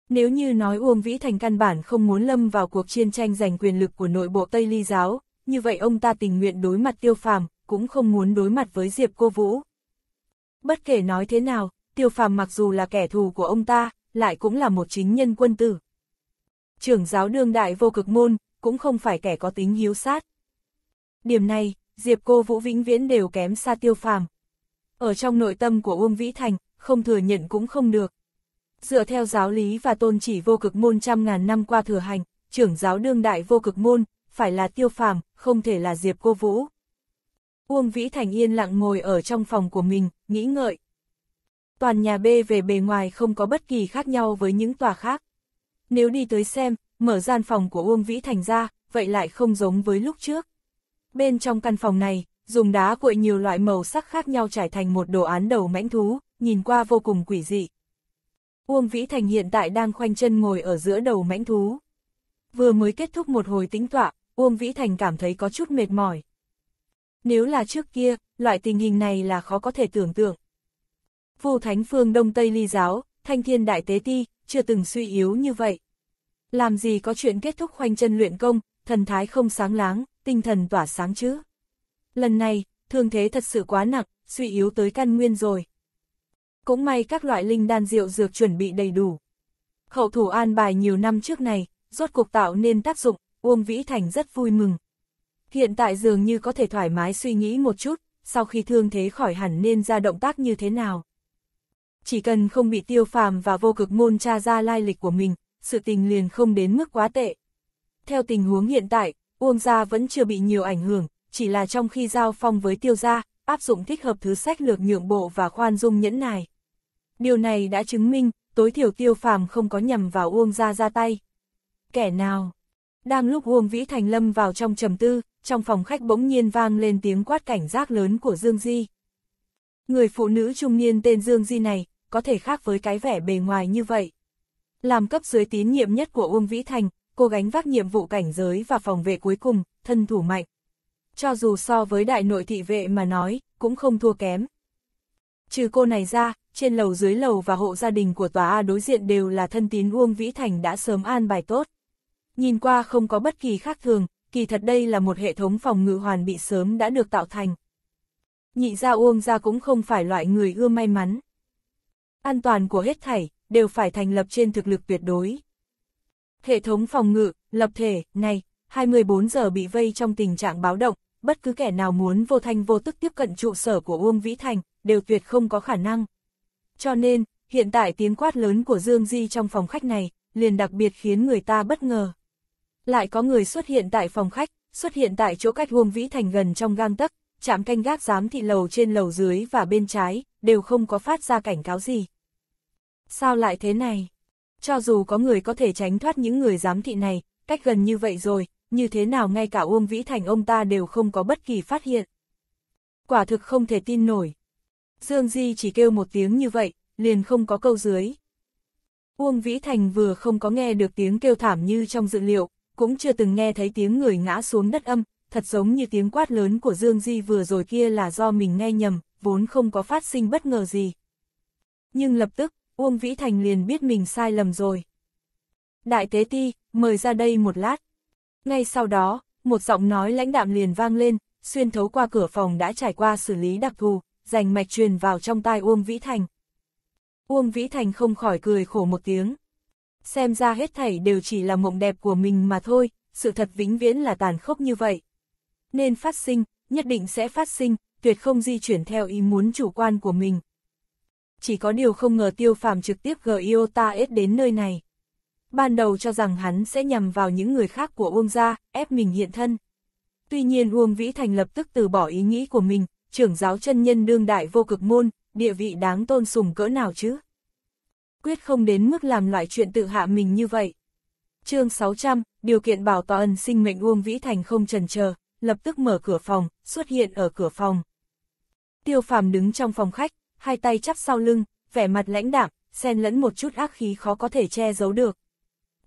Nếu như nói Uông Vĩ Thành căn bản không muốn lâm vào cuộc chiến tranh giành quyền lực của nội bộ Tây Ly Giáo, như vậy ông ta tình nguyện đối mặt tiêu phàm, cũng không muốn đối mặt với Diệp Cô Vũ. Bất kể nói thế nào, tiêu phàm mặc dù là kẻ thù của ông ta, lại cũng là một chính nhân quân tử, trưởng giáo đương đại vô cực môn, cũng không phải kẻ có tính hiếu sát. Điểm này, Diệp Cô Vũ vĩnh viễn đều kém xa tiêu phàm. Ở trong nội tâm của Uông Vĩ Thành, không thừa nhận cũng không được. Dựa theo giáo lý và tôn chỉ vô cực môn trăm ngàn năm qua thừa hành, trưởng giáo đương đại vô cực môn, phải là tiêu phàm, không thể là Diệp Cô Vũ. Uông Vĩ Thành yên lặng ngồi ở trong phòng của mình, nghĩ ngợi. Toàn nhà B về bề ngoài không có bất kỳ khác nhau với những tòa khác nếu đi tới xem, mở gian phòng của Uông Vĩ Thành ra, vậy lại không giống với lúc trước. Bên trong căn phòng này, dùng đá cuội nhiều loại màu sắc khác nhau trải thành một đồ án đầu mãnh thú, nhìn qua vô cùng quỷ dị. Uông Vĩ Thành hiện tại đang khoanh chân ngồi ở giữa đầu mãnh thú. Vừa mới kết thúc một hồi tĩnh tọa, Uông Vĩ Thành cảm thấy có chút mệt mỏi. Nếu là trước kia, loại tình hình này là khó có thể tưởng tượng. Vu Thánh Phương Đông Tây Ly Giáo, Thanh Thiên Đại Tế Ti, chưa từng suy yếu như vậy. Làm gì có chuyện kết thúc khoanh chân luyện công, thần thái không sáng láng, tinh thần tỏa sáng chứ. Lần này, thương thế thật sự quá nặng, suy yếu tới căn nguyên rồi. Cũng may các loại linh đan rượu dược chuẩn bị đầy đủ. Hậu thủ an bài nhiều năm trước này, rốt cuộc tạo nên tác dụng, Uông Vĩ Thành rất vui mừng. Hiện tại dường như có thể thoải mái suy nghĩ một chút, sau khi thương thế khỏi hẳn nên ra động tác như thế nào chỉ cần không bị tiêu phàm và vô cực môn tra ra lai lịch của mình, sự tình liền không đến mức quá tệ. Theo tình huống hiện tại, Uông Gia vẫn chưa bị nhiều ảnh hưởng, chỉ là trong khi giao phong với tiêu gia, áp dụng thích hợp thứ sách lược nhượng bộ và khoan dung nhẫn nài. Điều này đã chứng minh, tối thiểu tiêu phàm không có nhầm vào Uông Gia ra tay. Kẻ nào? Đang lúc Uông Vĩ Thành Lâm vào trong trầm tư, trong phòng khách bỗng nhiên vang lên tiếng quát cảnh giác lớn của Dương Di. Người phụ nữ trung niên tên Dương Di này, có thể khác với cái vẻ bề ngoài như vậy. Làm cấp dưới tín nhiệm nhất của Uông Vĩ Thành, cô gánh vác nhiệm vụ cảnh giới và phòng vệ cuối cùng, thân thủ mạnh. Cho dù so với đại nội thị vệ mà nói, cũng không thua kém. Trừ cô này ra, trên lầu dưới lầu và hộ gia đình của tòa A đối diện đều là thân tín Uông Vĩ Thành đã sớm an bài tốt. Nhìn qua không có bất kỳ khác thường, kỳ thật đây là một hệ thống phòng ngự hoàn bị sớm đã được tạo thành. Nhị gia Uông gia cũng không phải loại người ưa may mắn. An toàn của hết thảy, đều phải thành lập trên thực lực tuyệt đối. Hệ thống phòng ngự, lập thể, này, 24 giờ bị vây trong tình trạng báo động, bất cứ kẻ nào muốn vô thanh vô tức tiếp cận trụ sở của Uông Vĩ Thành, đều tuyệt không có khả năng. Cho nên, hiện tại tiếng quát lớn của Dương Di trong phòng khách này, liền đặc biệt khiến người ta bất ngờ. Lại có người xuất hiện tại phòng khách, xuất hiện tại chỗ cách Uông Vĩ Thành gần trong gang tấc, trạm canh gác giám thị lầu trên lầu dưới và bên trái, đều không có phát ra cảnh cáo gì. Sao lại thế này? Cho dù có người có thể tránh thoát những người giám thị này, cách gần như vậy rồi, như thế nào ngay cả Uông Vĩ Thành ông ta đều không có bất kỳ phát hiện. Quả thực không thể tin nổi. Dương Di chỉ kêu một tiếng như vậy, liền không có câu dưới. Uông Vĩ Thành vừa không có nghe được tiếng kêu thảm như trong dự liệu, cũng chưa từng nghe thấy tiếng người ngã xuống đất âm, thật giống như tiếng quát lớn của Dương Di vừa rồi kia là do mình nghe nhầm, vốn không có phát sinh bất ngờ gì. Nhưng lập tức, Uông Vĩ Thành liền biết mình sai lầm rồi. Đại Tế Ti, mời ra đây một lát. Ngay sau đó, một giọng nói lãnh đạm liền vang lên, xuyên thấu qua cửa phòng đã trải qua xử lý đặc thù, dành mạch truyền vào trong tai Uông Vĩ Thành. Uông Vĩ Thành không khỏi cười khổ một tiếng. Xem ra hết thảy đều chỉ là mộng đẹp của mình mà thôi, sự thật vĩnh viễn là tàn khốc như vậy nên phát sinh, nhất định sẽ phát sinh, tuyệt không di chuyển theo ý muốn chủ quan của mình. Chỉ có điều không ngờ tiêu phàm trực tiếp gờ Iota S đến nơi này. Ban đầu cho rằng hắn sẽ nhằm vào những người khác của Uông gia, ép mình hiện thân. Tuy nhiên Uông Vĩ Thành lập tức từ bỏ ý nghĩ của mình, trưởng giáo chân nhân đương đại vô cực môn, địa vị đáng tôn sùng cỡ nào chứ? Quyết không đến mức làm loại chuyện tự hạ mình như vậy. chương 600, điều kiện bảo toàn sinh mệnh Uông Vĩ Thành không trần chờ lập tức mở cửa phòng, xuất hiện ở cửa phòng. Tiêu phàm đứng trong phòng khách, hai tay chắp sau lưng, vẻ mặt lãnh đạm, xen lẫn một chút ác khí khó có thể che giấu được.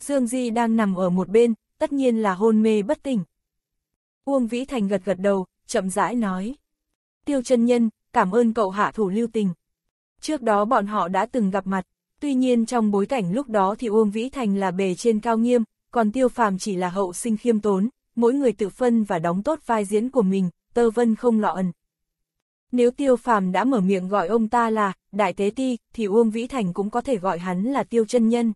Dương Di đang nằm ở một bên, tất nhiên là hôn mê bất tỉnh. Uông Vĩ Thành gật gật đầu, chậm rãi nói. Tiêu chân nhân, cảm ơn cậu hạ thủ lưu tình. Trước đó bọn họ đã từng gặp mặt, tuy nhiên trong bối cảnh lúc đó thì Uông Vĩ Thành là bề trên cao nghiêm, còn Tiêu Phàm chỉ là hậu sinh khiêm tốn, mỗi người tự phân và đóng tốt vai diễn của mình, tơ vân không lọ ẩn. Nếu tiêu phàm đã mở miệng gọi ông ta là Đại Tế Ti, thì Uông Vĩ Thành cũng có thể gọi hắn là Tiêu chân Nhân.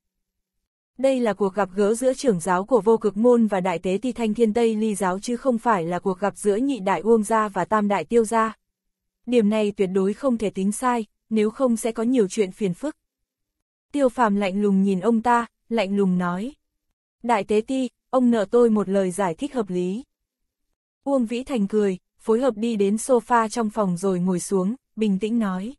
Đây là cuộc gặp gỡ giữa trưởng giáo của vô cực môn và Đại Tế Ti Thanh Thiên Tây ly giáo chứ không phải là cuộc gặp giữa nhị đại Uông Gia và tam đại Tiêu Gia. Điểm này tuyệt đối không thể tính sai, nếu không sẽ có nhiều chuyện phiền phức. Tiêu phàm lạnh lùng nhìn ông ta, lạnh lùng nói. Đại Tế Ti, ông nợ tôi một lời giải thích hợp lý. Uông Vĩ Thành cười, phối hợp đi đến sofa trong phòng rồi ngồi xuống, bình tĩnh nói.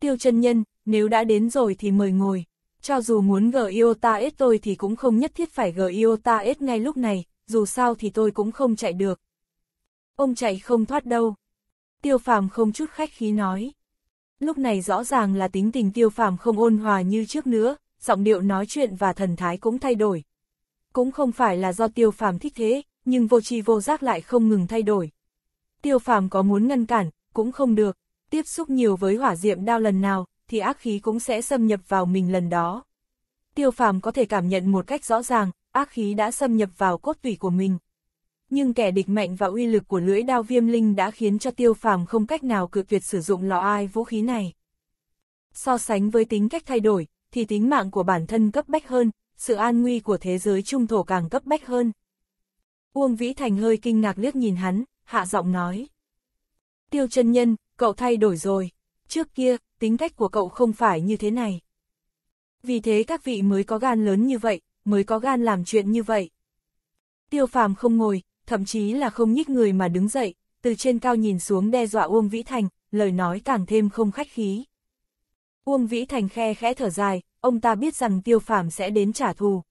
Tiêu chân nhân, nếu đã đến rồi thì mời ngồi, cho dù muốn gờ yêu ta ết tôi thì cũng không nhất thiết phải gờ yêu ta ết ngay lúc này, dù sao thì tôi cũng không chạy được. Ông chạy không thoát đâu. Tiêu phàm không chút khách khí nói. Lúc này rõ ràng là tính tình tiêu phàm không ôn hòa như trước nữa, giọng điệu nói chuyện và thần thái cũng thay đổi, cũng không phải là do tiêu phàm thích thế, nhưng vô tri vô giác lại không ngừng thay đổi. Tiêu phàm có muốn ngăn cản, cũng không được, tiếp xúc nhiều với hỏa diệm đao lần nào, thì ác khí cũng sẽ xâm nhập vào mình lần đó. Tiêu phàm có thể cảm nhận một cách rõ ràng, ác khí đã xâm nhập vào cốt tủy của mình. Nhưng kẻ địch mạnh và uy lực của lưỡi đao viêm linh đã khiến cho tiêu phàm không cách nào cự tuyệt sử dụng lò ai vũ khí này. So sánh với tính cách thay đổi, thì tính mạng của bản thân cấp bách hơn, sự an nguy của thế giới trung thổ càng cấp bách hơn. Uông Vĩ Thành hơi kinh ngạc liếc nhìn hắn, hạ giọng nói. Tiêu chân nhân, cậu thay đổi rồi. Trước kia, tính cách của cậu không phải như thế này. Vì thế các vị mới có gan lớn như vậy, mới có gan làm chuyện như vậy. Tiêu phàm không ngồi, thậm chí là không nhích người mà đứng dậy, từ trên cao nhìn xuống đe dọa Uông Vĩ Thành, lời nói càng thêm không khách khí. Uông Vĩ Thành khe khẽ thở dài, ông ta biết rằng tiêu phàm sẽ đến trả thù.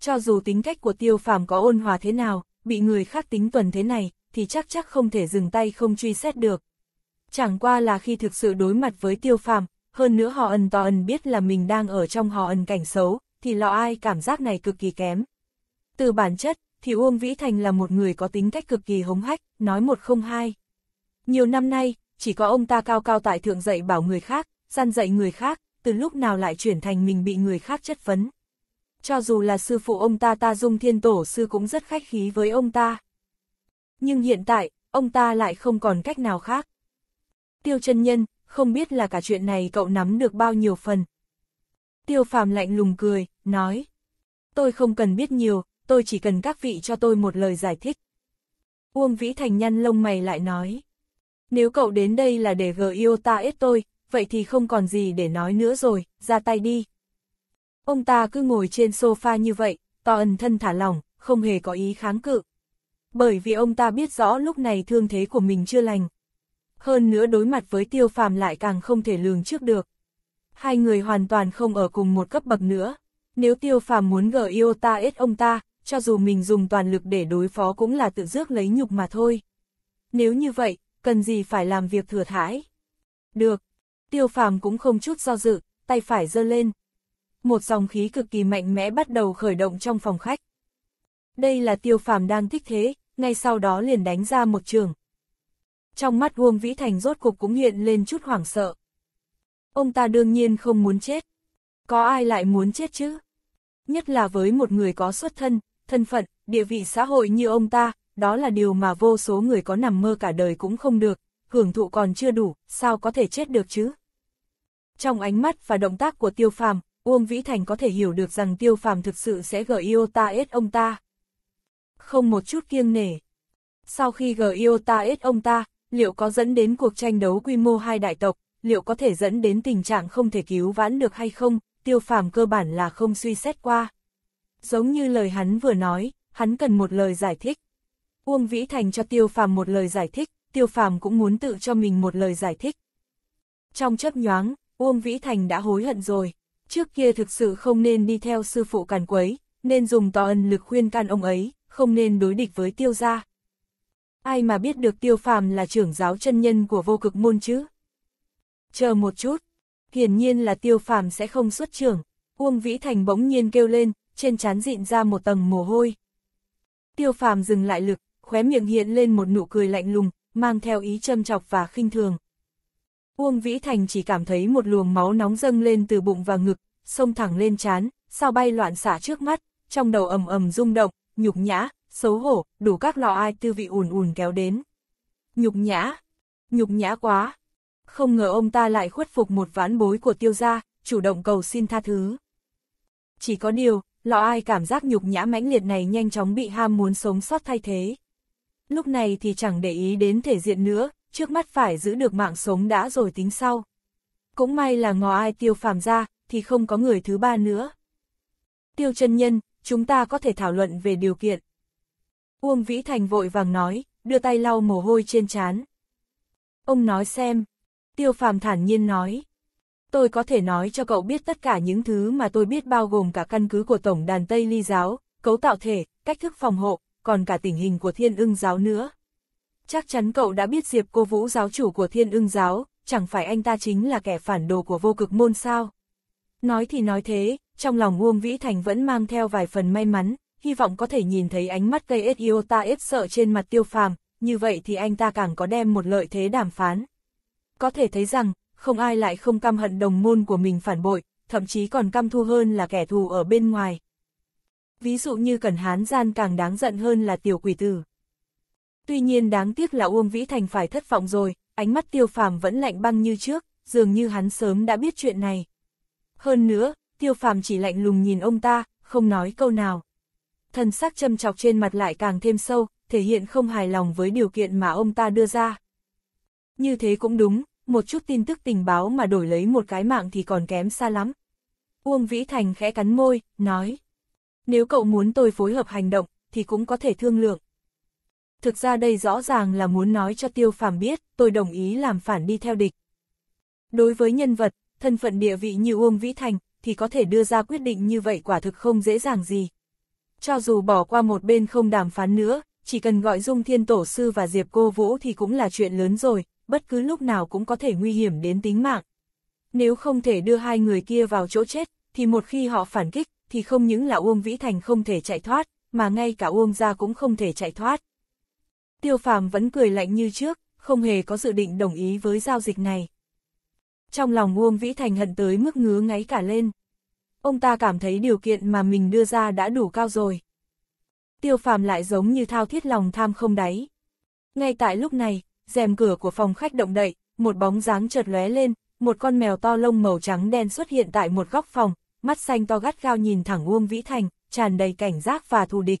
Cho dù tính cách của tiêu phàm có ôn hòa thế nào, bị người khác tính tuần thế này, thì chắc chắc không thể dừng tay không truy xét được. Chẳng qua là khi thực sự đối mặt với tiêu phàm, hơn nữa họ ẩn tò ẩn biết là mình đang ở trong họ ẩn cảnh xấu, thì lọ ai cảm giác này cực kỳ kém. Từ bản chất, thì Uông Vĩ Thành là một người có tính cách cực kỳ hống hách, nói một không hai. Nhiều năm nay, chỉ có ông ta cao cao tại thượng dạy bảo người khác, gian dạy người khác, từ lúc nào lại chuyển thành mình bị người khác chất vấn. Cho dù là sư phụ ông ta ta dung thiên tổ sư cũng rất khách khí với ông ta. Nhưng hiện tại, ông ta lại không còn cách nào khác. Tiêu chân nhân, không biết là cả chuyện này cậu nắm được bao nhiêu phần. Tiêu phàm lạnh lùng cười, nói. Tôi không cần biết nhiều, tôi chỉ cần các vị cho tôi một lời giải thích. Uông Vĩ Thành nhân lông mày lại nói. Nếu cậu đến đây là để gờ yêu ta ết tôi, vậy thì không còn gì để nói nữa rồi, ra tay đi. Ông ta cứ ngồi trên sofa như vậy, to ẩn thân thả lỏng, không hề có ý kháng cự. Bởi vì ông ta biết rõ lúc này thương thế của mình chưa lành. Hơn nữa đối mặt với tiêu phàm lại càng không thể lường trước được. Hai người hoàn toàn không ở cùng một cấp bậc nữa. Nếu tiêu phàm muốn gỡ yêu ta ết ông ta, cho dù mình dùng toàn lực để đối phó cũng là tự rước lấy nhục mà thôi. Nếu như vậy, cần gì phải làm việc thừa thãi? Được, Tiêu phàm cũng không chút do dự, tay phải giơ lên. Một dòng khí cực kỳ mạnh mẽ bắt đầu khởi động trong phòng khách. Đây là tiêu phàm đang thích thế, ngay sau đó liền đánh ra một trường. Trong mắt Uông Vĩ Thành rốt cục cũng hiện lên chút hoảng sợ. Ông ta đương nhiên không muốn chết. Có ai lại muốn chết chứ? Nhất là với một người có xuất thân, thân phận, địa vị xã hội như ông ta, đó là điều mà vô số người có nằm mơ cả đời cũng không được, hưởng thụ còn chưa đủ, sao có thể chết được chứ? Trong ánh mắt và động tác của Tiêu Phàm, Uông Vĩ Thành có thể hiểu được rằng Tiêu Phàm thực sự sẽ gờ Ta ết ông ta. Không một chút kiêng nể. Sau khi gờ Ta ết ông ta, liệu có dẫn đến cuộc tranh đấu quy mô hai đại tộc, liệu có thể dẫn đến tình trạng không thể cứu vãn được hay không, Tiêu Phàm cơ bản là không suy xét qua. Giống như lời hắn vừa nói, hắn cần một lời giải thích. Uông Vĩ Thành cho Tiêu Phàm một lời giải thích, tiêu phàm cũng muốn tự cho mình một lời giải thích. Trong chớp nhoáng, Uông Vĩ Thành đã hối hận rồi, trước kia thực sự không nên đi theo sư phụ càn quấy, nên dùng to ân lực khuyên can ông ấy, không nên đối địch với tiêu gia. Ai mà biết được tiêu phàm là trưởng giáo chân nhân của vô cực môn chứ? Chờ một chút, hiển nhiên là tiêu phàm sẽ không xuất trưởng, Uông Vĩ Thành bỗng nhiên kêu lên, trên trán dịn ra một tầng mồ hôi. Tiêu phàm dừng lại lực, khóe miệng hiện lên một nụ cười lạnh lùng, mang theo ý châm chọc và khinh thường. Uông Vĩ Thành chỉ cảm thấy một luồng máu nóng dâng lên từ bụng và ngực, xông thẳng lên chán, sao bay loạn xả trước mắt, trong đầu ầm ầm rung động, nhục nhã, xấu hổ, đủ các lọ ai tư vị ùn ùn kéo đến. Nhục nhã, nhục nhã quá. Không ngờ ông ta lại khuất phục một ván bối của tiêu gia, chủ động cầu xin tha thứ. Chỉ có điều, lọ ai cảm giác nhục nhã mãnh liệt này nhanh chóng bị ham muốn sống sót thay thế lúc này thì chẳng để ý đến thể diện nữa, trước mắt phải giữ được mạng sống đã rồi tính sau. Cũng may là ngò ai tiêu phàm ra, thì không có người thứ ba nữa. Tiêu chân nhân, chúng ta có thể thảo luận về điều kiện. Uông Vĩ Thành vội vàng nói, đưa tay lau mồ hôi trên trán. Ông nói xem. Tiêu phàm thản nhiên nói. Tôi có thể nói cho cậu biết tất cả những thứ mà tôi biết bao gồm cả căn cứ của Tổng đàn Tây Ly Giáo, cấu tạo thể, cách thức phòng hộ, còn cả tình hình của thiên ưng giáo nữa. Chắc chắn cậu đã biết Diệp Cô Vũ giáo chủ của thiên ưng giáo, chẳng phải anh ta chính là kẻ phản đồ của vô cực môn sao. Nói thì nói thế, trong lòng Uông Vĩ Thành vẫn mang theo vài phần may mắn, hy vọng có thể nhìn thấy ánh mắt cây ết yêu ta ết sợ trên mặt tiêu phàm, như vậy thì anh ta càng có đem một lợi thế đàm phán. Có thể thấy rằng, không ai lại không căm hận đồng môn của mình phản bội, thậm chí còn căm thu hơn là kẻ thù ở bên ngoài ví dụ như cần Hán Gian càng đáng giận hơn là tiểu quỷ tử. Tuy nhiên đáng tiếc là Uông Vĩ Thành phải thất vọng rồi, ánh mắt tiêu phàm vẫn lạnh băng như trước, dường như hắn sớm đã biết chuyện này. Hơn nữa, tiêu phàm chỉ lạnh lùng nhìn ông ta, không nói câu nào. Thần sắc châm chọc trên mặt lại càng thêm sâu, thể hiện không hài lòng với điều kiện mà ông ta đưa ra. Như thế cũng đúng, một chút tin tức tình báo mà đổi lấy một cái mạng thì còn kém xa lắm. Uông Vĩ Thành khẽ cắn môi, nói. Nếu cậu muốn tôi phối hợp hành động, thì cũng có thể thương lượng. Thực ra đây rõ ràng là muốn nói cho tiêu phàm biết, tôi đồng ý làm phản đi theo địch. Đối với nhân vật, thân phận địa vị như Uông Vĩ Thành, thì có thể đưa ra quyết định như vậy quả thực không dễ dàng gì. Cho dù bỏ qua một bên không đàm phán nữa, chỉ cần gọi Dung Thiên Tổ Sư và Diệp Cô Vũ thì cũng là chuyện lớn rồi, bất cứ lúc nào cũng có thể nguy hiểm đến tính mạng. Nếu không thể đưa hai người kia vào chỗ chết, thì một khi họ phản kích, thì không những là Uông Vĩ Thành không thể chạy thoát, mà ngay cả Uông gia cũng không thể chạy thoát. Tiêu phàm vẫn cười lạnh như trước, không hề có dự định đồng ý với giao dịch này. Trong lòng Uông Vĩ Thành hận tới mức ngứa ngáy cả lên. Ông ta cảm thấy điều kiện mà mình đưa ra đã đủ cao rồi. Tiêu phàm lại giống như thao thiết lòng tham không đáy. Ngay tại lúc này, rèm cửa của phòng khách động đậy, một bóng dáng chợt lóe lên, một con mèo to lông màu trắng đen xuất hiện tại một góc phòng, mắt xanh to gắt gao nhìn thẳng Uông Vĩ Thành, tràn đầy cảnh giác và thù địch.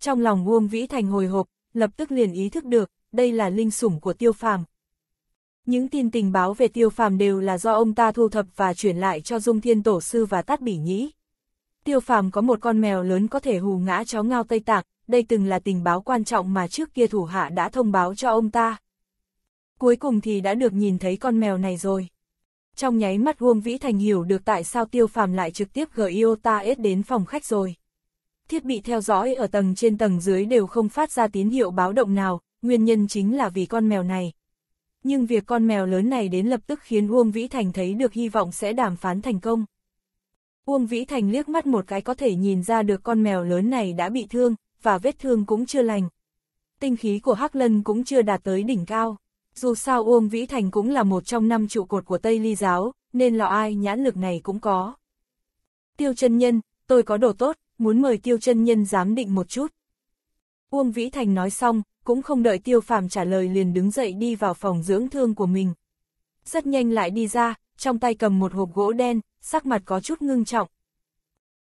Trong lòng Uông Vĩ Thành hồi hộp, lập tức liền ý thức được, đây là linh sủng của Tiêu Phàm. Những tin tình báo về Tiêu Phàm đều là do ông ta thu thập và chuyển lại cho Dung Thiên Tổ Sư và Tát Bỉ Nhĩ. Tiêu Phàm có một con mèo lớn có thể hù ngã chó ngao Tây Tạc, đây từng là tình báo quan trọng mà trước kia thủ hạ đã thông báo cho ông ta. Cuối cùng thì đã được nhìn thấy con mèo này rồi trong nháy mắt Uông Vĩ Thành hiểu được tại sao tiêu phàm lại trực tiếp gửi Iota S đến phòng khách rồi. Thiết bị theo dõi ở tầng trên tầng dưới đều không phát ra tín hiệu báo động nào, nguyên nhân chính là vì con mèo này. Nhưng việc con mèo lớn này đến lập tức khiến Uông Vĩ Thành thấy được hy vọng sẽ đàm phán thành công. Uông Vĩ Thành liếc mắt một cái có thể nhìn ra được con mèo lớn này đã bị thương, và vết thương cũng chưa lành. Tinh khí của Hắc Lân cũng chưa đạt tới đỉnh cao. Dù sao Uông Vĩ Thành cũng là một trong năm trụ cột của Tây Ly Giáo, nên lọ ai nhãn lực này cũng có. Tiêu chân nhân, tôi có đồ tốt, muốn mời tiêu chân nhân giám định một chút. Uông Vĩ Thành nói xong, cũng không đợi tiêu phàm trả lời liền đứng dậy đi vào phòng dưỡng thương của mình. Rất nhanh lại đi ra, trong tay cầm một hộp gỗ đen, sắc mặt có chút ngưng trọng.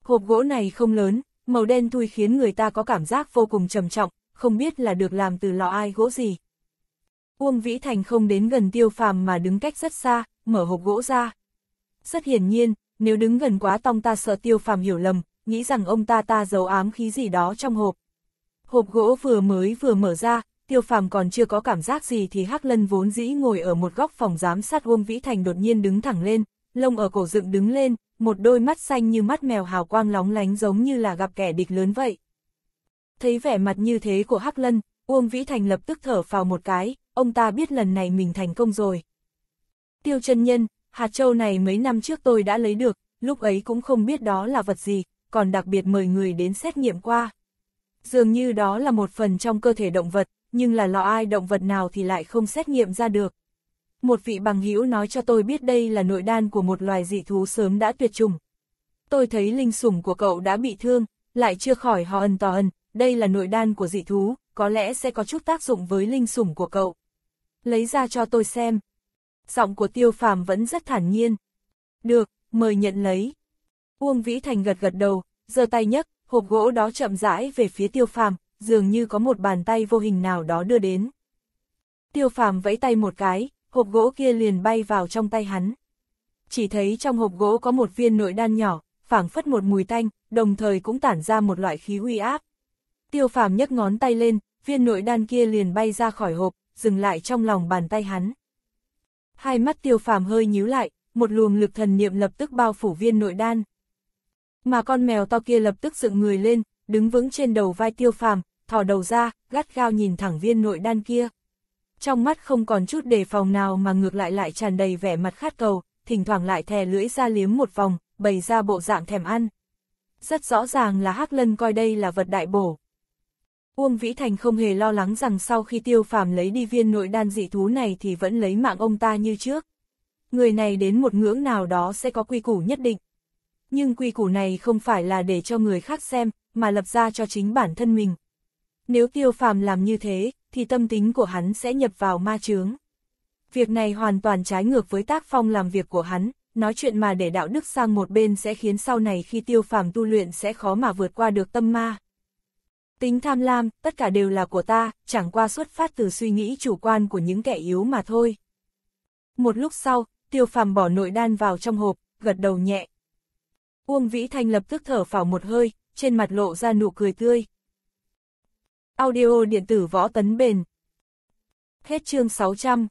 Hộp gỗ này không lớn, màu đen thui khiến người ta có cảm giác vô cùng trầm trọng, không biết là được làm từ lọ ai gỗ gì. Uông Vĩ Thành không đến gần tiêu phàm mà đứng cách rất xa, mở hộp gỗ ra. Rất hiển nhiên, nếu đứng gần quá tông ta sợ tiêu phàm hiểu lầm, nghĩ rằng ông ta ta giấu ám khí gì đó trong hộp. Hộp gỗ vừa mới vừa mở ra, tiêu phàm còn chưa có cảm giác gì thì Hắc Lân vốn dĩ ngồi ở một góc phòng giám sát Uông Vĩ Thành đột nhiên đứng thẳng lên, lông ở cổ dựng đứng lên, một đôi mắt xanh như mắt mèo hào quang lóng lánh giống như là gặp kẻ địch lớn vậy. Thấy vẻ mặt như thế của Hắc Lân, Uông Vĩ Thành lập tức thở vào một cái, ông ta biết lần này mình thành công rồi. Tiêu chân nhân, hạt châu này mấy năm trước tôi đã lấy được, lúc ấy cũng không biết đó là vật gì, còn đặc biệt mời người đến xét nghiệm qua. Dường như đó là một phần trong cơ thể động vật, nhưng là lọ ai động vật nào thì lại không xét nghiệm ra được. Một vị bằng hữu nói cho tôi biết đây là nội đan của một loài dị thú sớm đã tuyệt chủng. Tôi thấy linh sủng của cậu đã bị thương, lại chưa khỏi họ ẩn to ẩn, đây là nội đan của dị thú, có lẽ sẽ có chút tác dụng với linh sủng của cậu lấy ra cho tôi xem. Giọng của tiêu phàm vẫn rất thản nhiên. Được, mời nhận lấy. Uông Vĩ Thành gật gật đầu, giơ tay nhấc, hộp gỗ đó chậm rãi về phía tiêu phàm, dường như có một bàn tay vô hình nào đó đưa đến. Tiêu phàm vẫy tay một cái, hộp gỗ kia liền bay vào trong tay hắn. Chỉ thấy trong hộp gỗ có một viên nội đan nhỏ, phảng phất một mùi tanh, đồng thời cũng tản ra một loại khí uy áp. Tiêu phàm nhấc ngón tay lên, viên nội đan kia liền bay ra khỏi hộp, dừng lại trong lòng bàn tay hắn. Hai mắt tiêu phàm hơi nhíu lại, một luồng lực thần niệm lập tức bao phủ viên nội đan. Mà con mèo to kia lập tức dựng người lên, đứng vững trên đầu vai tiêu phàm, thỏ đầu ra, gắt gao nhìn thẳng viên nội đan kia. Trong mắt không còn chút đề phòng nào mà ngược lại lại tràn đầy vẻ mặt khát cầu, thỉnh thoảng lại thè lưỡi ra liếm một vòng, bày ra bộ dạng thèm ăn. Rất rõ ràng là Hắc Lân coi đây là vật đại bổ. Uông Vĩ Thành không hề lo lắng rằng sau khi tiêu phàm lấy đi viên nội đan dị thú này thì vẫn lấy mạng ông ta như trước. Người này đến một ngưỡng nào đó sẽ có quy củ nhất định. Nhưng quy củ này không phải là để cho người khác xem, mà lập ra cho chính bản thân mình. Nếu tiêu phàm làm như thế, thì tâm tính của hắn sẽ nhập vào ma chướng. Việc này hoàn toàn trái ngược với tác phong làm việc của hắn, nói chuyện mà để đạo đức sang một bên sẽ khiến sau này khi tiêu phàm tu luyện sẽ khó mà vượt qua được tâm ma. Tính tham lam, tất cả đều là của ta, chẳng qua xuất phát từ suy nghĩ chủ quan của những kẻ yếu mà thôi. Một lúc sau, tiêu phàm bỏ nội đan vào trong hộp, gật đầu nhẹ. Uông Vĩ Thanh lập tức thở phào một hơi, trên mặt lộ ra nụ cười tươi. Audio điện tử võ tấn bền. Hết chương 600